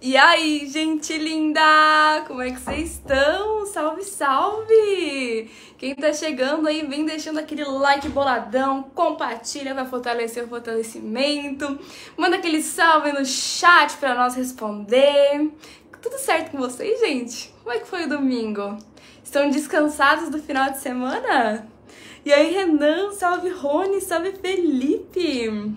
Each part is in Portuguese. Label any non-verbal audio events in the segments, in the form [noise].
E aí, gente linda! Como é que vocês estão? Salve, salve! Quem tá chegando aí, vem deixando aquele like boladão, compartilha pra fortalecer o fortalecimento, manda aquele salve no chat pra nós responder. Tudo certo com vocês, gente? Como é que foi o domingo? Estão descansados do final de semana? E aí, Renan, salve Rony, salve Felipe!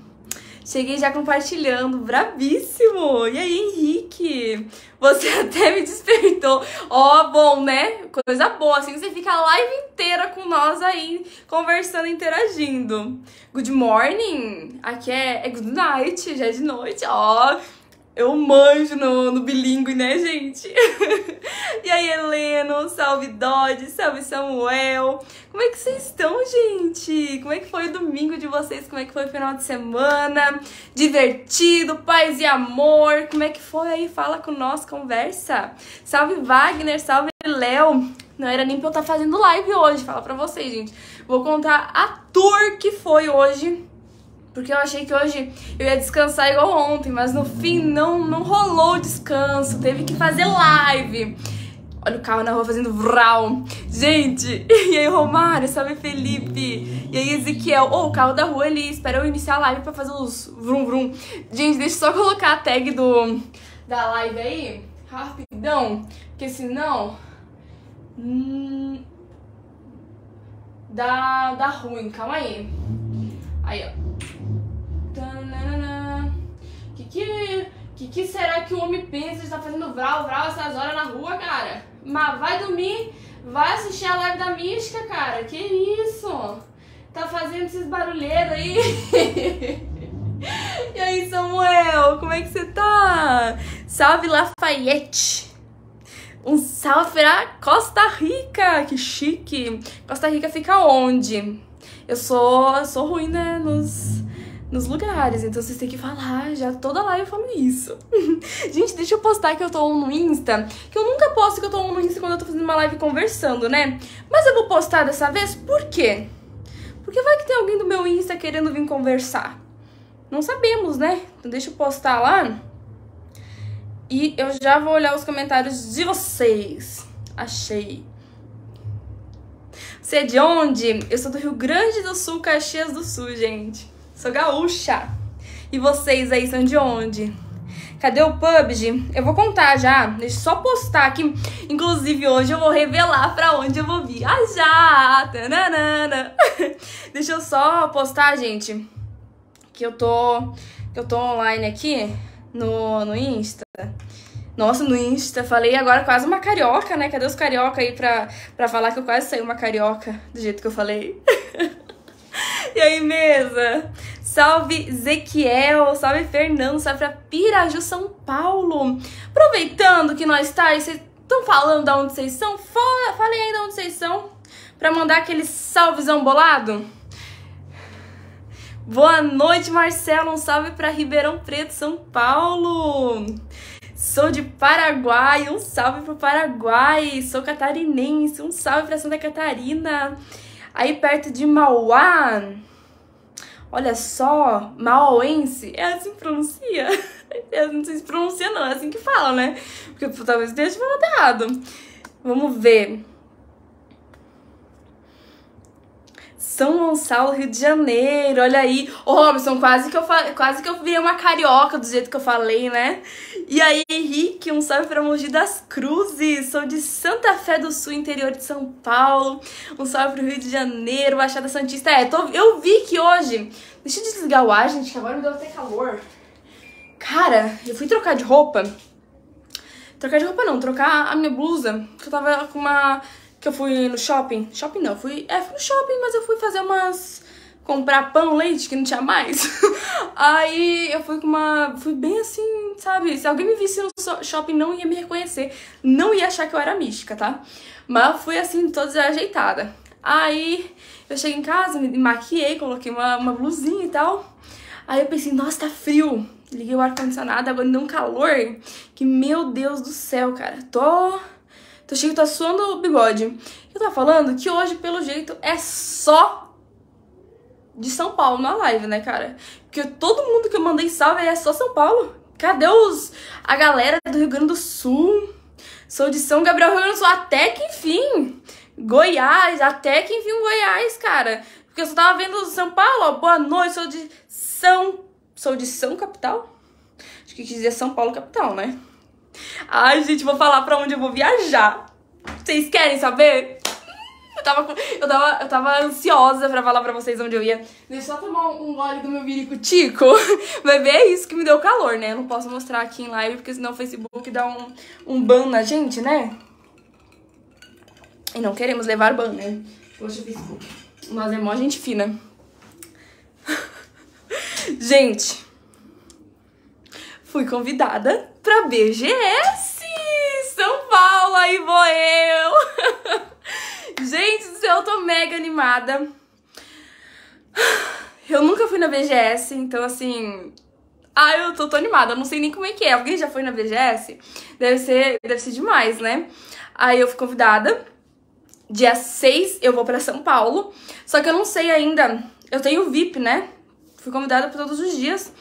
Cheguei já compartilhando, brabíssimo! E aí, Henrique? Você [laughs] até me despertou. Ó, oh, bom, né? Coisa boa, assim você fica a live inteira com nós aí, conversando, interagindo. Good morning! Aqui é, é good night, já é de noite, ó. Oh eu manjo no, no bilíngue, né, gente? [laughs] e aí, Heleno, salve Dodge, salve Samuel. Como é que vocês estão, gente? Como é que foi o domingo de vocês? Como é que foi o final de semana? Divertido, paz e amor. Como é que foi aí? Fala com nós, conversa. Salve Wagner, salve Léo. Não era nem pra eu estar tá fazendo live hoje, fala pra vocês, gente. Vou contar a tour que foi hoje porque eu achei que hoje eu ia descansar igual ontem, mas no fim não, não rolou o descanso, teve que fazer live. Olha o carro na rua fazendo vral. Gente, [laughs] e aí Romário, salve Felipe. E aí Ezequiel. Oh, o carro da rua ali, espera eu iniciar a live pra fazer os vrum vrum. Gente, deixa eu só colocar a tag do, da live aí, rapidão, porque senão... Hum, dá, dá ruim, calma aí. Aí, ó. que, que, que será que o homem pensa de estar fazendo vral, vral essas horas na rua, cara? Mas vai dormir, vai assistir a live da Mística, cara. Que isso? Tá fazendo esses barulheiros aí? [laughs] e aí, Samuel, como é que você tá? Salve Lafayette! Um salve pra Costa Rica! Que chique! Costa Rica fica onde? Eu sou, sou ruim, né? Nos, nos lugares. Então vocês têm que falar, já toda live eu falo isso. [laughs] Gente, deixa eu postar que eu tô no Insta, que eu nunca posto que eu tô no Insta quando eu tô fazendo uma live conversando, né? Mas eu vou postar dessa vez, por quê? Porque vai que tem alguém do meu Insta querendo vir conversar. Não sabemos, né? Então deixa eu postar lá. E eu já vou olhar os comentários de vocês. Achei. Você é de onde? Eu sou do Rio Grande do Sul, Caxias do Sul, gente. Sou gaúcha. E vocês aí são de onde? Cadê o PUBG? Eu vou contar já. Deixa eu só postar aqui. Inclusive, hoje eu vou revelar pra onde eu vou viajar. Ah, Tananana. [laughs] Deixa eu só postar, gente. Que eu tô, que eu tô online aqui no, no Insta. Nossa, no Insta. Falei agora quase uma carioca, né? Cadê os carioca aí pra, pra falar que eu quase saí uma carioca do jeito que eu falei? [laughs] [laughs] E aí, mesa? Salve Zequiel, salve Fernando, salve pra Piraju, São Paulo. Aproveitando que nós tá, vocês estão falando de onde vocês são? Fala, falem aí de onde vocês são, pra mandar aquele salvezão bolado. Boa noite, Marcelo, um salve pra Ribeirão Preto, São Paulo. Sou de Paraguai, um salve pro Paraguai. Sou catarinense, um salve pra Santa Catarina. Aí perto de Mauá, olha só, mauense, é assim que pronuncia? [laughs] Eu não sei se pronuncia não, é assim que fala, né? Porque talvez esteja falando errado. Vamos ver. São Gonçalo, Rio de Janeiro, olha aí. Ô, Robson, quase que, eu fa... quase que eu virei uma carioca do jeito que eu falei, né? E aí, Henrique, um salve para Mogi das Cruzes. Sou de Santa Fé do Sul, interior de São Paulo. Um salve pro Rio de Janeiro, Baixada Santista. É, tô... eu vi que hoje... Deixa eu desligar o ar, gente, que agora me deu até calor. Cara, eu fui trocar de roupa. Trocar de roupa não, trocar a minha blusa. Que eu tava com uma que eu fui no shopping. Shopping não, fui. É, fui no shopping, mas eu fui fazer umas. comprar pão, leite, que não tinha mais. [laughs] Aí eu fui com uma. Fui bem assim, sabe? Se alguém me visse no shopping, não ia me reconhecer. Não ia achar que eu era mística, tá? Mas eu fui assim, toda desajeitada. Aí eu cheguei em casa, me maquiei, coloquei uma, uma blusinha e tal. Aí eu pensei, nossa, tá frio. Liguei o ar-condicionado, agora deu um calor. Que meu Deus do céu, cara. Tô Tô cheio, tá suando o bigode. Eu tava falando que hoje, pelo jeito, é só de São Paulo na live, né, cara? Porque todo mundo que eu mandei salve é só São Paulo. Cadê os a galera do Rio Grande do Sul? Sou de São Gabriel, Rio Grande do Sul, até que enfim. Goiás, até que enfim Goiás, cara. Porque eu só tava vendo São Paulo, ó, boa noite, sou de São... Sou de São Capital? Acho que quis dizer São Paulo capital, né? Ai, gente, vou falar pra onde eu vou viajar. Vocês querem saber? Eu tava, eu tava, eu tava ansiosa pra falar pra vocês onde eu ia. Deixa eu só tomar um gole do meu virico tico. Vai [laughs] ver é isso que me deu calor, né? Eu não posso mostrar aqui em live, porque senão o Facebook dá um, um ban na gente, né? E não queremos levar ban, né? Poxa, Facebook. Mas é mó gente fina. [laughs] gente, fui convidada pra BGS! São Paulo, aí vou eu! [laughs] Gente do céu, eu tô mega animada. Eu nunca fui na BGS, então assim. Ah, eu tô, tô animada, eu não sei nem como é que é. Alguém já foi na BGS? Deve ser, deve ser demais, né? Aí eu fui convidada. Dia 6 eu vou para São Paulo. Só que eu não sei ainda. Eu tenho VIP, né? Fui convidada por todos os dias.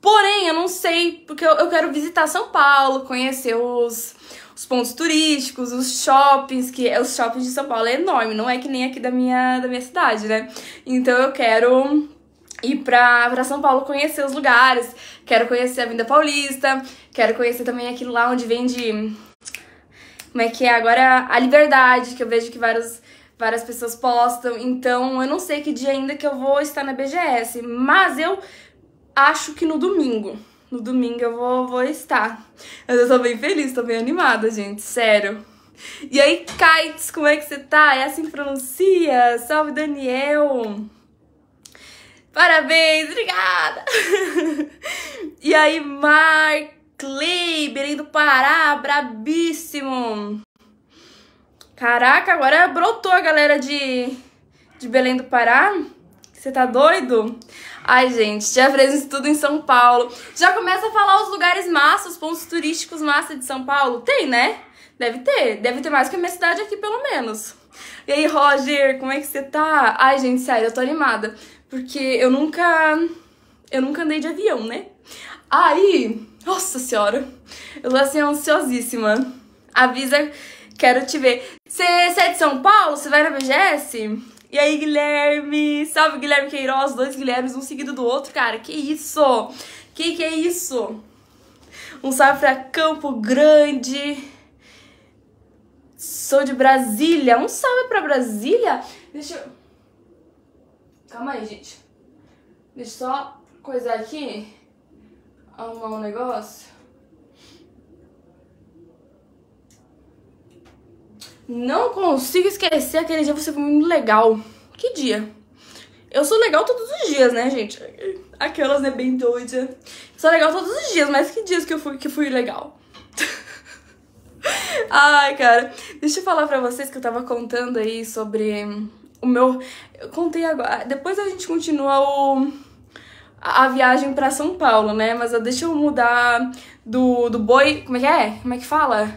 Porém, eu não sei, porque eu, eu quero visitar São Paulo, conhecer os, os pontos turísticos, os shoppings, que é, os shoppings de São Paulo é enorme, não é que nem aqui da minha, da minha cidade, né? Então eu quero ir pra, pra São Paulo conhecer os lugares, quero conhecer a Vinda Paulista, quero conhecer também aquilo lá onde vende. Como é que é? Agora a liberdade, que eu vejo que vários várias pessoas postam. Então, eu não sei que dia ainda que eu vou estar na BGS, mas eu acho que no domingo. No domingo eu vou, vou estar. Mas eu tô bem feliz, tô bem animada, gente, sério. E aí, Kites, como é que você tá? É assim que pronuncia? Salve, Daniel! Parabéns, obrigada! [laughs] e aí, Mark Belém do Pará, brabíssimo! Caraca, agora brotou a galera de, de Belém do Pará. Você tá doido? Ai, gente, já fez tudo em São Paulo. Já começa a falar os lugares massa, os pontos turísticos massa de São Paulo. Tem, né? Deve ter. Deve ter mais que a minha cidade aqui, pelo menos. E aí, Roger, como é que você tá? Ai, gente, sério, eu tô animada. Porque eu nunca... Eu nunca andei de avião, né? Aí... Nossa senhora. Eu tô, assim, ansiosíssima. Avisa... Quero te ver. Você é de São Paulo? Você vai na BGS? E aí, Guilherme? Salve, Guilherme Queiroz. Dois Guilhermes, um seguido do outro, cara. Que isso? Que que é isso? Um salve pra Campo Grande. Sou de Brasília. Um salve pra Brasília. Deixa eu... Calma aí, gente. Deixa eu só coisar aqui. Arrumar um negócio. Não consigo esquecer aquele dia, você foi muito legal. Que dia? Eu sou legal todos os dias, né, gente? Aquelas, né, bem doida. Sou legal todos os dias, mas que dias que eu fui, que fui legal? [laughs] Ai, cara, deixa eu falar pra vocês que eu tava contando aí sobre o meu... Eu contei agora, depois a gente continua o... a viagem pra São Paulo, né? Mas deixa eu mudar do, do boi... Como é que é? Como é que fala?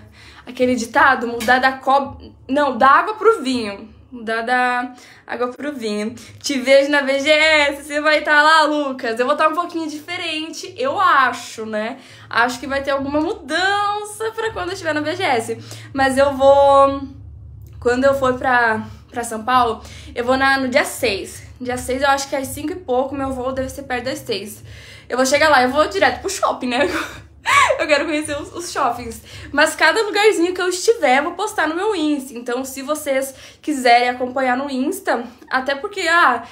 aquele ditado, mudar da cobra. Não, da água pro vinho. Mudar da água pro vinho. Te vejo na VGS, você vai estar tá lá, Lucas. Eu vou estar tá um pouquinho diferente, eu acho, né? Acho que vai ter alguma mudança pra quando eu estiver na VGS. Mas eu vou. Quando eu for pra, pra São Paulo, eu vou na, no dia 6. Dia 6, eu acho que é às 5 e pouco, meu voo deve ser perto das 6. Eu vou chegar lá, eu vou direto pro shopping, né? [laughs] [laughs] Eu quero conhecer os, os, shoppings. Mas cada lugarzinho que eu estiver, vou postar no meu Insta. Então, se vocês quiserem acompanhar no Insta, até porque, ah,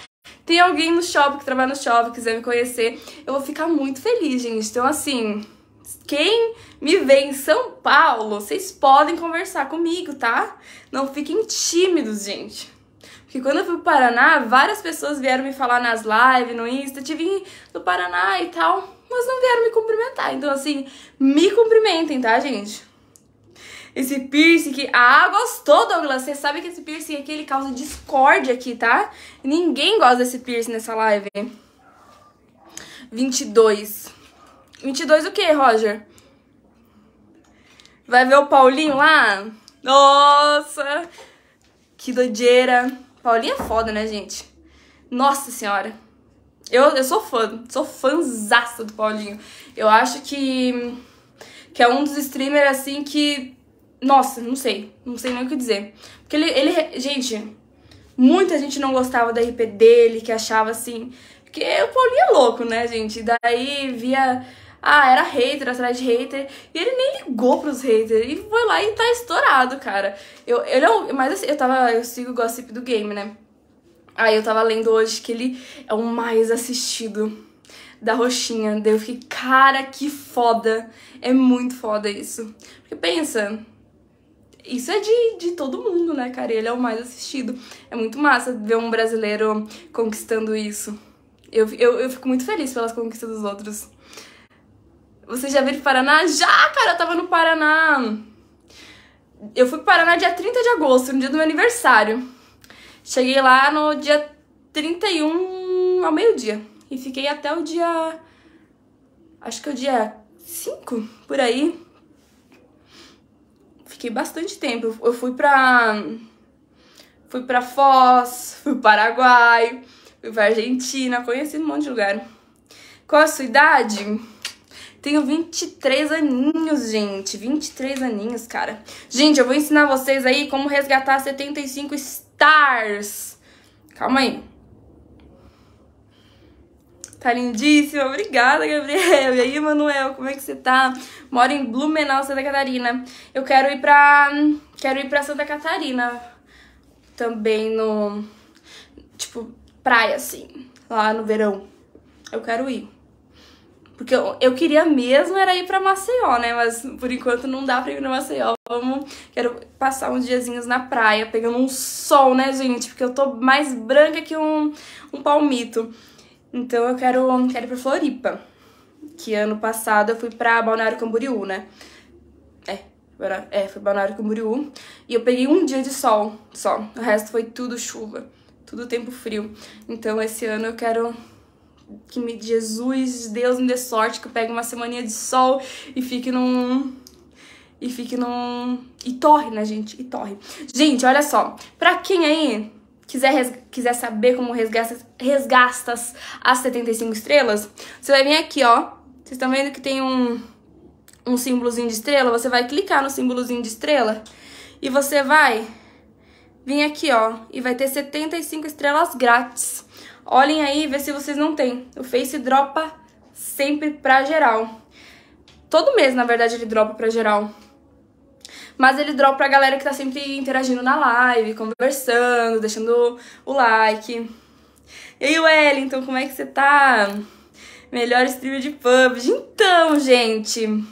tem alguém no shopping que trabalha no shopping, quiser me conhecer, eu vou ficar muito feliz, gente. Então, assim, quem me vê em São Paulo, vocês podem conversar comigo, tá? Não fiquem tímidos, gente. Porque quando eu fui pro Paraná, várias pessoas vieram me falar nas lives, no Insta, te vim do Paraná e tal mas não vieram me cumprimentar. Então, assim, me cumprimentem, tá, gente? Esse piercing que. Ah, gostou, Douglas? Você sabe que esse piercing aqui ele causa discórdia aqui, tá? Ninguém gosta desse piercing nessa live. 22. 22 o quê, Roger? Vai ver o Paulinho lá? Nossa! Que doideira! Paulinho é foda, né, gente? Nossa senhora! Eu, eu sou fã, sou fãzaça do Paulinho. Eu acho que, que é um dos streamers, assim, que... Nossa, não sei. Não sei nem o que dizer. Porque ele... ele gente, muita gente não gostava da RP dele, que achava, assim... Porque o Paulinho é louco, né, gente? Daí via... Ah, era hater atrás de hater. E ele nem ligou pros haters. E foi lá e tá estourado, cara. Eu, ele é um, mas assim, eu tava. Eu sigo o gossip do game, né? Aí eu tava lendo hoje que ele é o mais assistido da roxinha. Daí eu fiquei, cara, que foda. É muito foda isso. Porque pensa, isso é de, de todo mundo, né, cara? Ele é o mais assistido. É muito massa ver um brasileiro conquistando isso. Eu, eu, eu fico muito feliz pelas conquistas dos outros. Você já veio pro Paraná? Já, cara, eu tava no Paraná. Eu fui pro Paraná dia 30 de agosto, no dia do meu aniversário. Cheguei lá no dia 31 ao meio-dia. E fiquei até o dia. Acho que é o dia 5 por aí. Fiquei bastante tempo. Eu fui pra. Fui pra Foz, fui pro Paraguai, fui pra Argentina, conheci um monte de lugar. Qual a sua idade? Tenho 23 aninhos, gente. 23 aninhos, cara. Gente, eu vou ensinar vocês aí como resgatar 75 stars. Calma aí. Tá lindíssima. Obrigada, Gabriel. [laughs] E aí, Manuel, como é que você tá? Moro em Blumenau, Santa Catarina. Eu quero ir pra... Quero ir pra Santa Catarina. Também no... Tipo, praia, assim. Lá no verão. Eu quero ir. Porque eu, eu queria mesmo era ir para Maceió, né? Mas por enquanto não dá pra ir pra Maceió. Vamos, quero passar uns diazinhos na praia, pegando um sol, né, gente? Porque eu tô mais branca que um, um palmito. Então eu quero, quero ir pra Floripa. Que ano passado eu fui pra Balneário Camboriú, né? É, é foi Balneário Camboriú. E eu peguei um dia de sol só. O resto foi tudo chuva, tudo tempo frio. Então esse ano eu quero que me, Jesus, Deus me dê sorte que eu pegue uma semaninha de sol e fique num... E fique num... E torre, né, gente? E torre. Gente, olha só. Pra quem aí quiser, res, quiser saber como resgastas as 75 estrelas, você vai vir aqui, ó. Vocês estão vendo que tem um, um símbolozinho de estrela? Você vai clicar no símbolozinho de estrela e você vai vir aqui, ó. E vai ter 75 estrelas grátis. Olhem aí e vê se vocês não têm. O Face dropa sempre pra geral. Todo mês, na verdade, ele dropa pra geral. Mas ele dropa pra galera que tá sempre interagindo na live, conversando, deixando o like. E aí, Wellington, como é que você tá? Melhor stream de PUBG. Então, gente,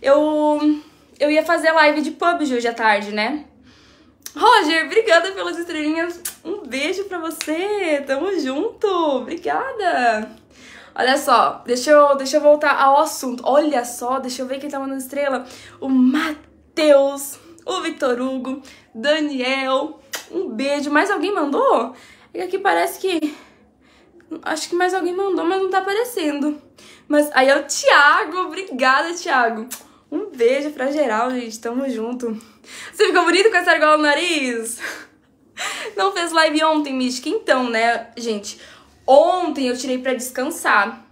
eu, eu ia fazer live de PUBG hoje à tarde, né? Roger, obrigada pelas estrelinhas. Um beijo pra você. Tamo junto. Obrigada. Olha só, deixa eu, deixa eu voltar ao assunto. Olha só, deixa eu ver quem tá mandando estrela. O Matheus, o Vitor Hugo, Daniel. Um beijo. Mais alguém mandou? É e aqui parece que... Acho que mais alguém mandou, mas não tá aparecendo. Mas aí é o Thiago. Obrigada, Thiago. Um beijo pra geral, gente. Tamo junto. Você ficou bonito com essa argola no nariz? Não fez live ontem, Mística? Então, né, gente? Ontem eu tirei para descansar.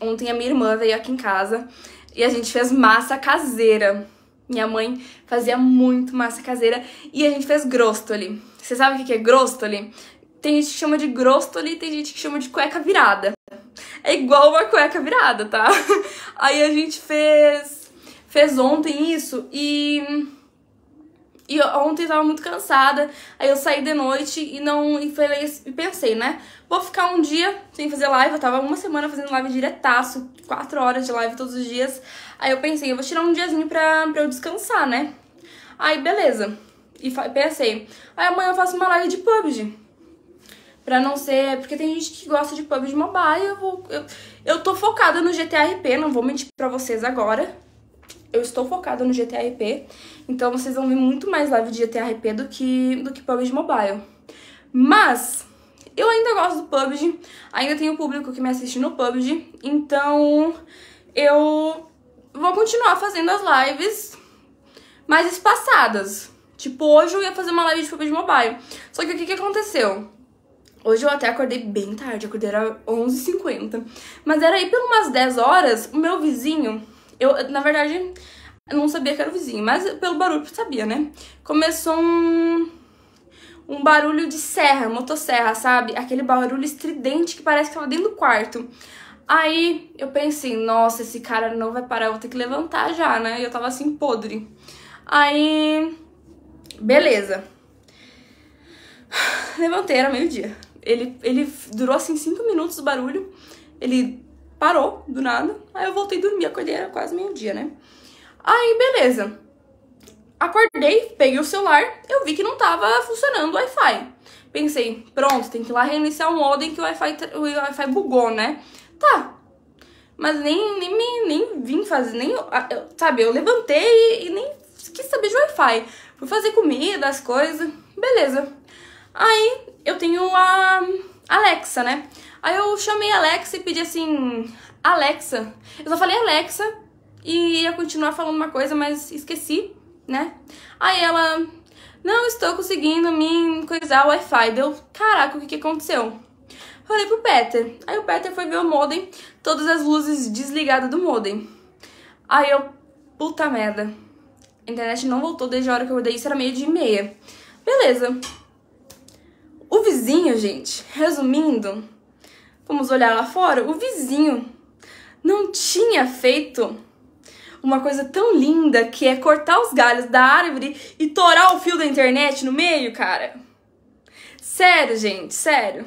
Ontem a minha irmã veio aqui em casa e a gente fez massa caseira. Minha mãe fazia muito massa caseira e a gente fez grostoli. Você sabe o que é grostoli? Tem gente que chama de grostoli e tem gente que chama de cueca virada. É igual uma cueca virada, tá? [laughs] Aí a gente fez fez ontem isso e e ontem eu tava muito cansada, aí eu saí de noite e não e falei, e pensei, né? Vou ficar um dia sem fazer live, eu tava uma semana fazendo live diretaço, quatro horas de live todos os dias. Aí eu pensei, eu vou tirar um diazinho pra, pra eu descansar, né? Aí beleza. E pensei, aí amanhã eu faço uma live de PUBG. Pra não ser. Porque tem gente que gosta de PUBG Mobile. Eu, vou, eu, eu tô focada no GTRP, não vou mentir pra vocês agora. Eu estou focada no GTRP. Então vocês vão ver muito mais live de GTRP do que, do que PUBG Mobile. Mas eu ainda gosto do PUBG, ainda tenho público que me assiste no PUBG, então eu vou continuar fazendo as lives mais espaçadas. Tipo, hoje eu ia fazer uma live de PUBG Mobile. Só que o que, que aconteceu? Hoje eu até acordei bem tarde, acordei era 11h50. Mas era aí por umas 10 horas, o meu vizinho... Eu, na verdade, eu não sabia que era o vizinho, mas pelo barulho sabia, né? Começou um um barulho de serra, motosserra, sabe? Aquele barulho estridente que parece que tava dentro do quarto. Aí eu pensei, nossa, esse cara não vai parar, eu vou ter que levantar já, né? E eu tava assim, podre. Aí, beleza. [sighs] Levantei, era meio-dia. Ele, ele durou assim cinco minutos o barulho, ele parou do nada. Aí eu voltei a dormir, acordei, era quase meio-dia, né? Aí, beleza. Acordei, peguei o celular, eu vi que não tava funcionando o Wi-Fi. Pensei, pronto, tem que ir lá reiniciar o modem que o Wi-Fi wi bugou, né? Tá. Mas nem, nem, nem, nem vim fazer, nem, sabe, eu levantei e nem quis saber de Wi-Fi. Fui fazer comida, as coisas, beleza. Aí eu tenho a Alexa, né? Aí eu chamei a Alexa e pedi assim, Alexa. Eu só falei Alexa e ia continuar falando uma coisa, mas esqueci, né? Aí ela, não estou conseguindo me coisar o Wi-Fi. Deu, caraca, o que, que aconteceu? Falei pro Peter. Aí o Peter foi ver o modem, todas as luzes desligadas do modem. Aí eu, puta merda. A internet não voltou desde a hora que eu dei isso, era meio de meia. Beleza. O vizinho, gente, resumindo, vamos olhar lá fora, o vizinho não tinha feito uma coisa tão linda que é cortar os galhos da árvore e torar o fio da internet no meio, cara. Sério, gente, sério.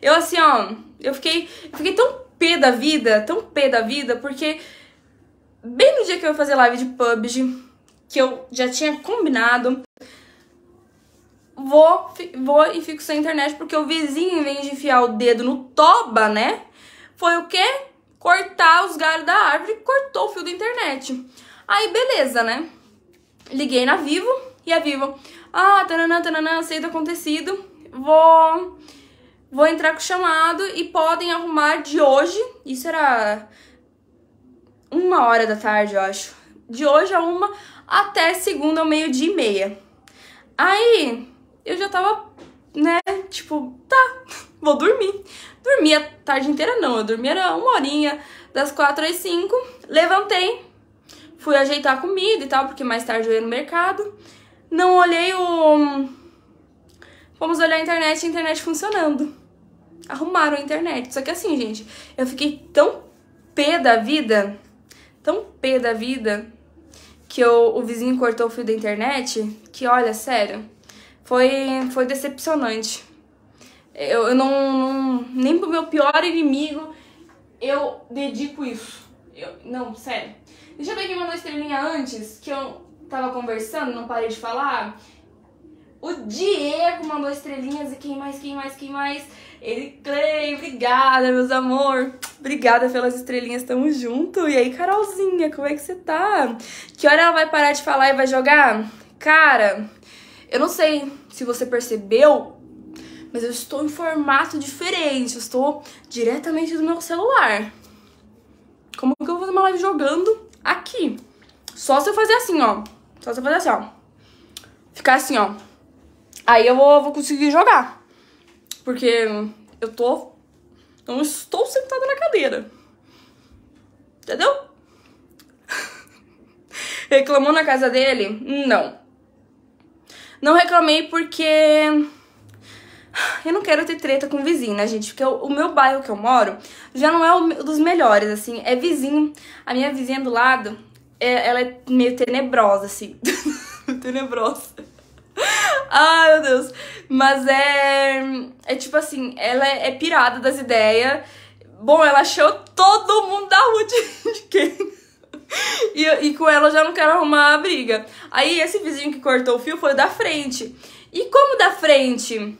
Eu assim, ó, eu fiquei, eu fiquei tão pé da vida, tão pé da vida, porque bem no dia que eu ia fazer live de PUBG, que eu já tinha combinado, vou, vou e fico sem internet porque o vizinho, em vez de enfiar o dedo no toba, né? Foi o quê? cortar os galhos da árvore, cortou o fio da internet. Aí, beleza, né? Liguei na Vivo e a Vivo, ah, tananã, tananã, sei do acontecido, vou, vou entrar com o chamado e podem arrumar de hoje, isso era uma hora da tarde, eu acho, de hoje a uma até segunda ao meio-dia e meia. Aí, eu já tava, né, tipo, tá, [laughs] vou dormir. Dormia a tarde inteira, não. Eu dormia era uma horinha, das quatro às cinco. Levantei, fui ajeitar a comida e tal, porque mais tarde eu ia no mercado. Não olhei o... vamos olhar a internet, a internet funcionando. Arrumaram a internet. Só que assim, gente, eu fiquei tão pé da vida, tão pé da vida, que eu, o vizinho cortou o fio da internet, que olha, sério, foi, foi decepcionante. Eu, eu não, não, Nem pro meu pior inimigo eu dedico isso. Eu, não, sério. Deixa eu ver quem mandou estrelinha antes, que eu tava conversando, não parei de falar. O Diego mandou estrelinhas e quem mais, quem mais, quem mais? Ele, Clay, obrigada, meus amor. Obrigada pelas estrelinhas, tamo junto. E aí, Carolzinha, como é que você tá? Que hora ela vai parar de falar e vai jogar? Cara, eu não sei se você percebeu, mas eu estou em formato diferente, eu estou diretamente do meu celular. Como que eu vou fazer uma live jogando aqui? Só se eu fazer assim, ó. Só se eu fazer assim, ó. Ficar assim, ó. Aí eu vou, vou conseguir jogar. Porque eu tô. Não estou sentada na cadeira. Entendeu? [laughs] Reclamou na casa dele? Não. Não reclamei porque eu não quero ter treta com né, gente, porque o meu bairro que eu moro já não é um dos melhores, assim, é vizinho. A minha vizinha do lado, é, ela é meio tenebrosa, assim. [laughs] tenebrosa. Ai, meu Deus. Mas é. É tipo assim, ela é, é pirada das ideias. Bom, ela achou todo mundo da rua de, de quem? E, e, com ela eu já não quero arrumar a briga. Aí esse vizinho que cortou o fio foi o da frente. E como da frente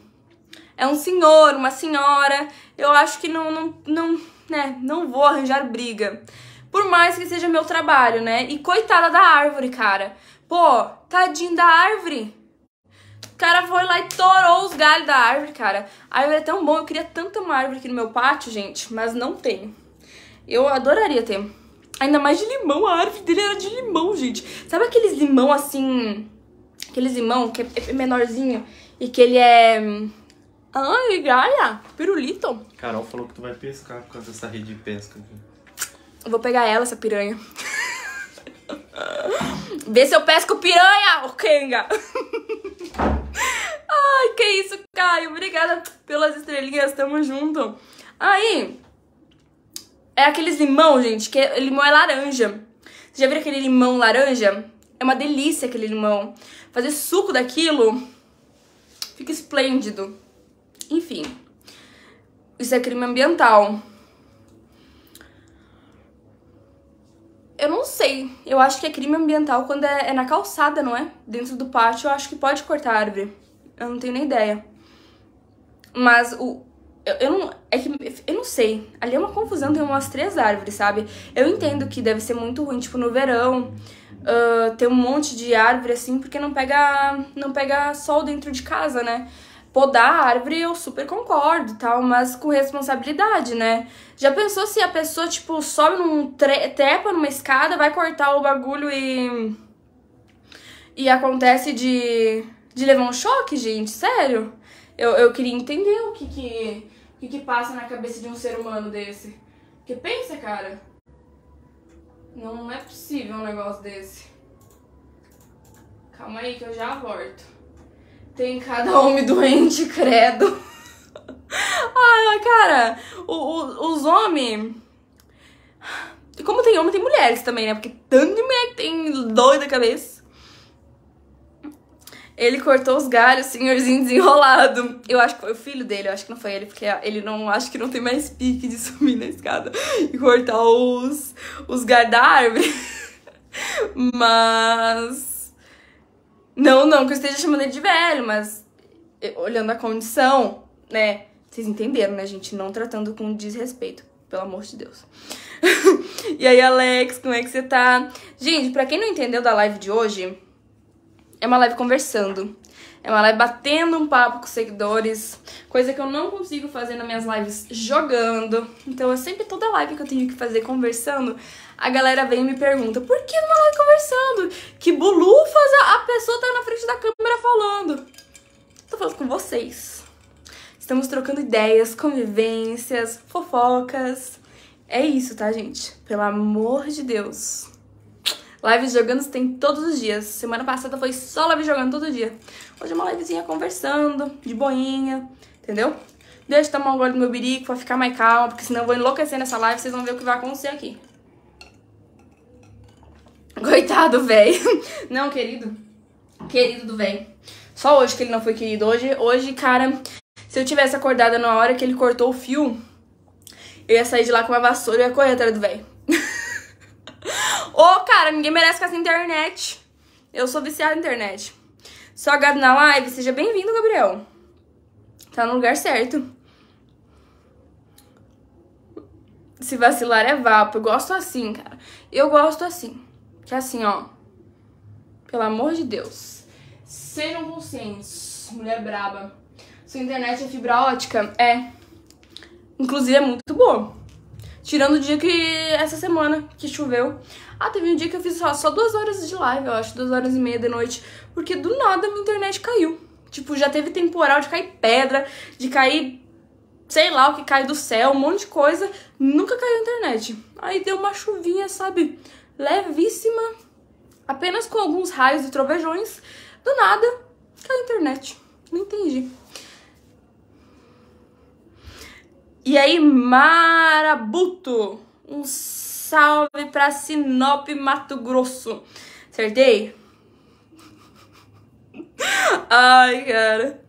é um senhor, uma senhora, eu acho que não, não, não, né, não vou arranjar briga. Por mais que seja meu trabalho, né? E coitada da árvore, cara. Pô, tadinho da árvore. O cara foi lá e torou os galhos da árvore, cara. A árvore é tão bom, eu queria tanta uma árvore aqui no meu pátio, gente, mas não tem. Eu adoraria ter. Ainda mais de limão, a árvore dele era de limão, gente. Sabe aqueles limão assim. Aqueles limão que é, é menorzinho e que ele é hum, ah, migalha, pirulito. Carol falou que tu vai pescar por causa dessa rede de pesca. Eu vou pegar ela, essa piranha. Vê se eu pesco piranha, ô Kenga. Ai, que isso, Caio. Obrigada pelas estrelinhas, tamo junto. Aí, é aqueles limão, gente, que é, limão é laranja. Vocês já viram aquele limão laranja? É uma delícia aquele limão. Fazer suco daquilo fica esplêndido. Enfim, isso é crime ambiental. Eu não sei. Eu acho que é crime ambiental quando é, é, na calçada, não é? Dentro do pátio, eu acho que pode cortar a árvore. Eu não tenho nem ideia. Mas o. Eu, eu não. É que. Eu não sei. Ali é uma confusão, tem umas três árvores, sabe? Eu entendo que deve ser muito ruim, tipo, no verão. Uh, ter um monte de árvore assim, porque não pega, não pega sol dentro de casa, né? podar a árvore eu super concordo, tal, mas com responsabilidade, né? Já pensou se a pessoa, tipo, sobe num trepa numa escada, vai cortar o bagulho e. E acontece de. de levar um choque, gente? Sério? Eu, eu queria entender o que que, o que que passa na cabeça de um ser humano desse. Que pensa, cara? Não, não é possível um negócio desse. Calma aí que eu já volto. Tem cada homem [laughs] doente, credo. ah, cara, o, o, os homens. Como tem homem, tem mulheres também, né? Porque tanto de mulher que tem doida cabeça. Ele cortou os galhos, senhorzinho desenrolado. Eu acho que foi o filho dele, eu acho que não foi ele, porque ele não acho que não tem mais pique de [laughs] subir na escada e cortar os, os galhos da árvore. [laughs] Mas não, não que eu esteja chamando ele de velho, mas eh, olhando a condição, né? Vocês entenderam, né, gente? Não tratando com desrespeito, pelo amor de Deus. [laughs] e aí, Alex, como é que você tá? Gente, pra quem não entendeu da live de hoje, é uma live conversando. É uma live batendo um papo com seguidores, coisa que eu não consigo fazer nas minhas lives jogando. Então é sempre toda live que eu tenho que fazer conversando, a galera vem e me pergunta, por que numa live tá conversando? Que bulufas a pessoa tá na frente da câmera falando. Tô falando com vocês. Estamos trocando ideias, convivências, fofocas. É isso, tá, gente? Pelo amor de Deus. Lives jogando tem todos os dias. Semana passada foi só live jogando todo dia. Hoje é uma livezinha conversando, de boinha, entendeu? Deixa eu tomar um gole do meu birico pra ficar mais calma, porque senão eu vou enlouquecer nessa live, vocês vão ver o que vai acontecer aqui. Coitado, velho. Não, querido. Querido do velho. Só hoje que ele não foi querido. Hoje, hoje, cara, se eu tivesse acordada na hora que ele cortou o fio, eu ia sair de lá com uma vassoura e ia correr atrás do velho. Ô, oh, cara, ninguém merece ficar sem internet. Eu sou viciada na internet. Só gado na live, seja bem-vindo, Gabriel. Tá no lugar certo. Se vacilar é vapo. Eu gosto assim, cara. Eu gosto assim. Que é assim, ó. Pelo amor de Deus. Sejam conscientes, mulher braba. Sua internet é fibra ótica? É. Inclusive é muito boa. Tirando o dia que. essa semana que choveu. Ah, teve um dia que eu fiz só, só duas horas de live, eu acho, duas horas e meia da noite. Porque do nada minha internet caiu. Tipo, já teve temporal de cair pedra, de cair sei lá o que cai do céu, um monte de coisa. Nunca caiu a internet. Aí deu uma chuvinha, sabe? Levíssima, apenas com alguns raios e trovejões. Do nada, caiu a internet. Não entendi. E aí, Marabuto, um salve pra Sinop, Mato Grosso. Acertei? [laughs] Ai, cara.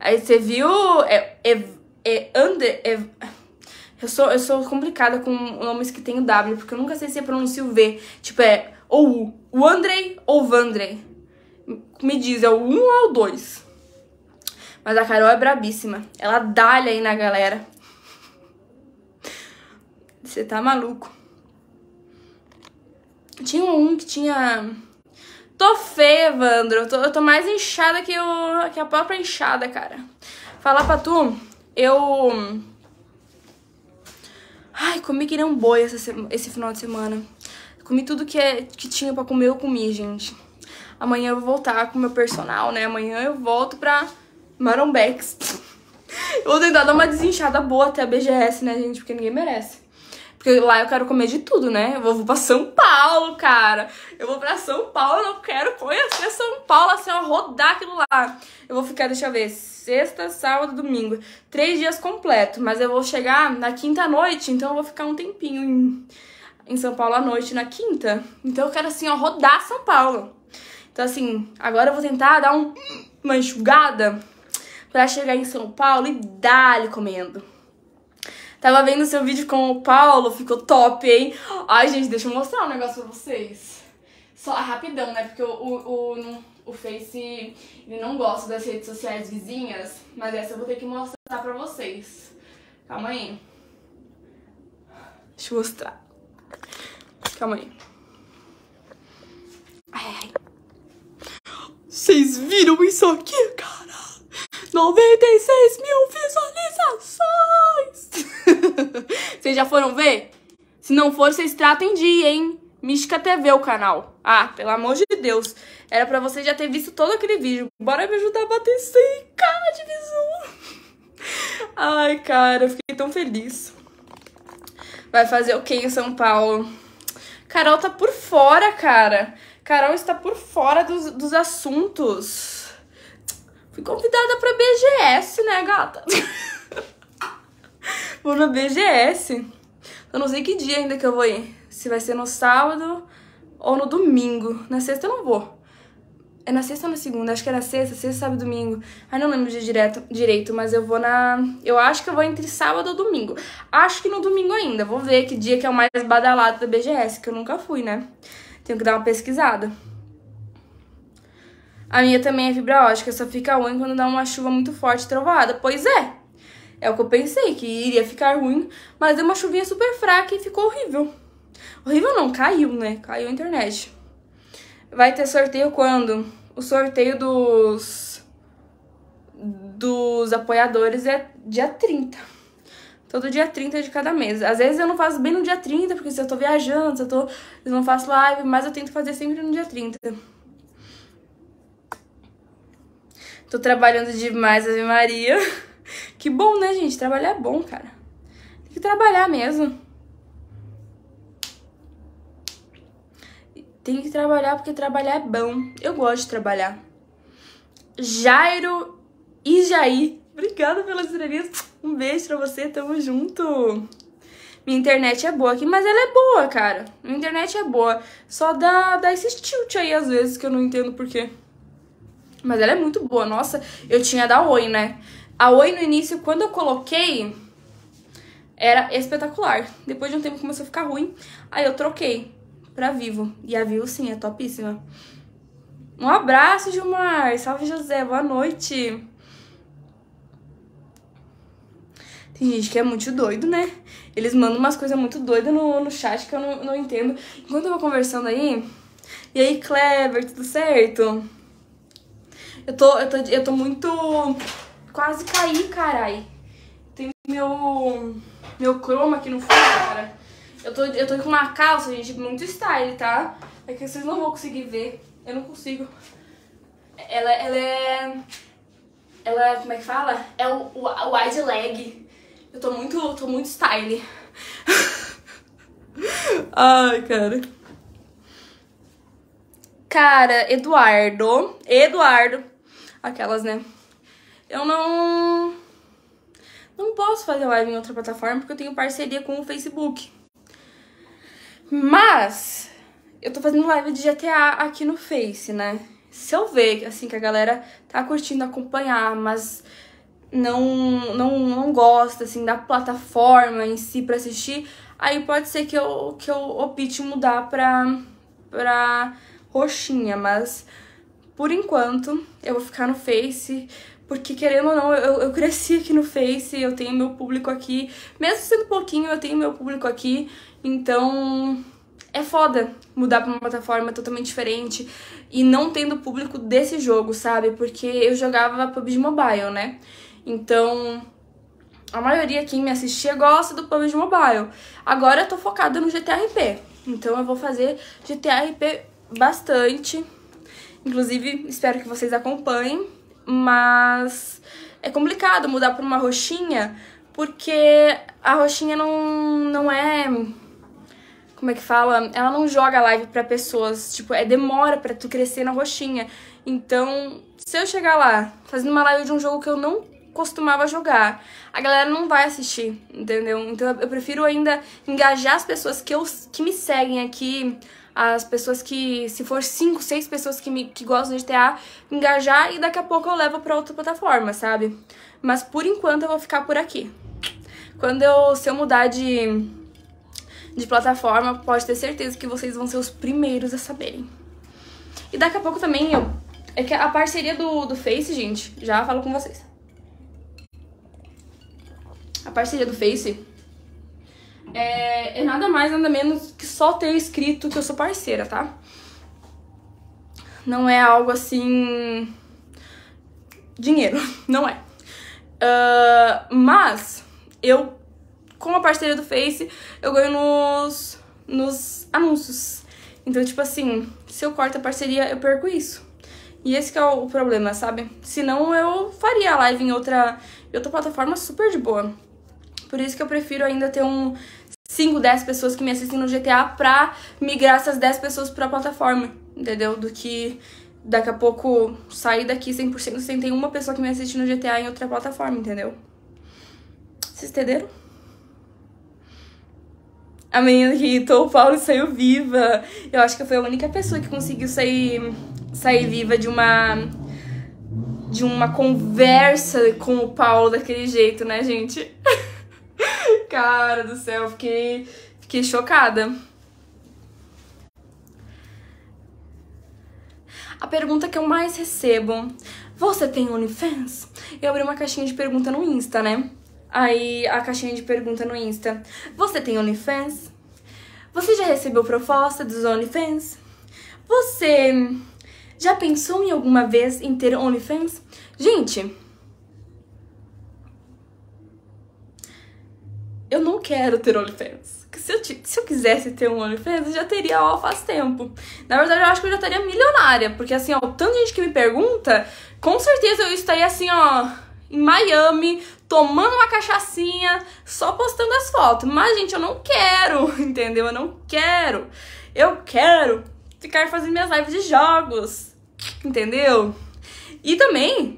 Aí você viu. É, é, é, under, é eu sou, eu sou complicada com nomes que tem o W, porque eu nunca sei se pronuncio o V. Tipo, é ou o Andrei ou Vandrei. Me diz, é o 1 um ou é o 2? Mas a Carol é brabíssima. Ela dalha aí na galera. Você tá maluco. Tinha um que tinha... Tô feia, Evandro. Eu tô, eu tô mais inchada que, o, que a própria inchada, cara. Falar pra tu, eu... Ai, comi que nem um boi essa, esse final de semana. Comi tudo que, é, que tinha pra comer, eu comi, gente. Amanhã eu vou voltar com o meu personal, né? Amanhã eu volto pra Marombex. [laughs] eu vou tentar dar uma desinchada boa até a BGS, né, gente? Porque ninguém merece. Porque lá eu quero comer de tudo, né? Eu vou pra São Paulo, cara. Eu vou pra São Paulo, eu quero conhecer São Paulo, assim, ó, rodar aquilo lá. Eu vou ficar, deixa eu ver, sexta, sábado, domingo. Três dias completo. Mas eu vou chegar na quinta noite, então eu vou ficar um tempinho em, em São Paulo à noite, na quinta. Então eu quero, assim, ó, rodar São Paulo. Então, assim, agora eu vou tentar dar um, uma enxugada pra chegar em São Paulo e dar-lhe comendo. Tava vendo seu vídeo com o Paulo, ficou top, hein? Ai, gente, deixa eu mostrar um negócio pra vocês. Só é rapidão, né? Porque o, o, o, o Face, ele não gosta das redes sociais vizinhas, mas essa eu vou ter que mostrar pra vocês. Calma aí. Deixa eu mostrar. Calma aí. Ai, ai. Vocês viram isso aqui, cara? 96 mil visualizações! [laughs] vocês já foram ver? Se não for, vocês tratem de ir, hein? Mística TV o canal. Ah, pelo amor de Deus. Era pra você já ter visto todo aquele vídeo. Bora me ajudar a bater 100k de visu. [laughs] Ai, cara, eu fiquei tão feliz. Vai fazer o que em São Paulo? Carol tá por fora, cara. Carol está por fora dos, dos assuntos. Fui convidada pra BGS, né, gata? [laughs] vou na BGS. Eu não sei que dia ainda que eu vou ir. Se vai ser no sábado ou no domingo. Na sexta eu não vou. É na sexta ou na segunda? Acho que era é sexta, sexta, sábado domingo. Ai, não lembro de direto, direito, mas eu vou na... Eu acho que eu vou entre sábado ou domingo. Acho que no domingo ainda. Vou ver que dia que é o mais badalado da BGS, que eu nunca fui, né? Tenho que dar uma pesquisada. A minha também é fibra ótica, só fica ruim quando dá uma chuva muito forte e trovoada. Pois é, é o que eu pensei, que iria ficar ruim, mas deu uma chuvinha super fraca e ficou horrível. Horrível não, caiu, né? Caiu a internet. Vai ter sorteio quando? O sorteio dos dos apoiadores é dia 30. Todo dia 30 de cada mês. Às vezes eu não faço bem no dia 30, porque se eu tô viajando, se eu tô, eu não faço live, mas eu tento fazer sempre no dia 30. Tô trabalhando demais, Ave Maria. [laughs] Que bom, né, gente? Trabalhar é bom, cara. Tem que trabalhar mesmo. Tem que trabalhar porque trabalhar é bom. Eu gosto de trabalhar. Jairo e Jair, obrigada pelas entrevistas. Um beijo pra você, tamo junto. Minha internet é boa aqui, mas ela é boa, cara. Minha internet é boa. Só dá, dá esse tilt aí às vezes que eu não entendo por quê. Mas ela é muito boa. Nossa, eu tinha da Oi, né? A Oi no início, quando eu coloquei, era espetacular. Depois de um tempo começou a ficar ruim. Aí eu troquei pra Vivo. E a Vivo, sim, é topíssima. Um abraço, Gilmar. Salve, José. Boa noite. Tem gente que é muito doido, né? Eles mandam umas coisas muito doidas no, no chat que eu não, não entendo. Enquanto eu vou conversando aí... E aí, Clever, tudo certo? Eu tô, eu tô, eu tô muito... Quase caí, carai. Tem meu... Meu croma aqui no fundo, cara. Eu tô, eu tô com uma calça, gente, muito style, tá? É que vocês não vão conseguir ver. Eu não consigo. Ela, ela é... Ela é, como é que fala? É o, o, o wide leg. Eu tô muito, tô muito style. [laughs] Ai, cara. Cara, Eduardo. Eduardo, Aquelas, né? Eu não. Não posso fazer live em outra plataforma porque eu tenho parceria com o Facebook. Mas eu tô fazendo live de GTA aqui no Face, né? Se eu ver assim que a galera tá curtindo acompanhar, mas não não, não gosta assim da plataforma em si para assistir, aí pode ser que eu que eu opte mudar pra para roxinha, mas por enquanto, eu vou ficar no Face, porque querendo ou não, eu, eu cresci aqui no Face, eu tenho meu público aqui. Mesmo sendo pouquinho, eu tenho meu público aqui. Então, é foda mudar pra uma plataforma totalmente diferente e não tendo público desse jogo, sabe? Porque eu jogava PUBG Mobile, né? Então, a maioria quem me assistia gosta do PUBG Mobile. Agora eu tô focada no GTRP. Então eu vou fazer GTRP bastante Inclusive, espero que vocês acompanhem, mas é complicado mudar para uma roxinha, porque a roxinha não, não é como é que fala? Ela não joga live para pessoas, tipo, é demora para tu crescer na roxinha. Então, se eu chegar lá fazendo uma live de um jogo que eu não costumava jogar, a galera não vai assistir, entendeu? Então eu prefiro ainda engajar as pessoas que, eu, que me seguem aqui, as pessoas que, se for cinco, seis pessoas que, me, que gostam de GTA engajar e daqui a pouco eu levo para outra plataforma, sabe? Mas por enquanto eu vou ficar por aqui. Quando eu, se eu mudar de, de plataforma, pode ter certeza que vocês vão ser os primeiros a saberem. E daqui a pouco também eu... É que a parceria do, do Face, gente, já falo com vocês. A parceria do Face é, é nada mais, nada menos que só ter escrito que eu sou parceira, tá? Não é algo assim. Dinheiro, [laughs] não é. Uh, mas eu, com a parceria do Face, eu ganho nos, nos anúncios. Então, tipo assim, se eu corto a parceria, eu perco isso. E esse é o problema, sabe? Senão eu faria a live em outra, em outra plataforma super de boa. Por isso que eu prefiro ainda ter um 5, 10 pessoas que me assistem no GTA pra migrar essas 10 pessoas pra plataforma, entendeu? Do que daqui a pouco sair daqui 100% sem ter uma pessoa que me assiste no GTA em outra plataforma, entendeu? Vocês entenderam? A menina que irritou o Paulo saiu viva. Eu acho que foi a única pessoa que conseguiu sair, sair viva de uma de uma conversa com o Paulo daquele jeito, né, gente? [laughs] Cara do céu, fiquei, fiquei chocada. A pergunta que eu mais recebo: Você tem OnlyFans? Eu abri uma caixinha de pergunta no Insta, né? Aí a caixinha de pergunta no Insta: Você tem OnlyFans? Você já recebeu proposta dos OnlyFans? Você já pensou em alguma vez em ter OnlyFans? Gente, eu não quero ter OnlyFans. Se eu, se eu quisesse ter um OnlyFans, eu já teria ó, faz tempo. Na verdade, eu acho que eu já estaria milionária, porque assim, ó, o tanto de gente que me pergunta, com certeza eu estaria assim, ó, em Miami, tomando uma cachaçinha, só postando as fotos. Mas, gente, eu não quero, [laughs] entendeu? Eu não quero. Eu quero ficar fazendo minhas lives de jogos, entendeu? E também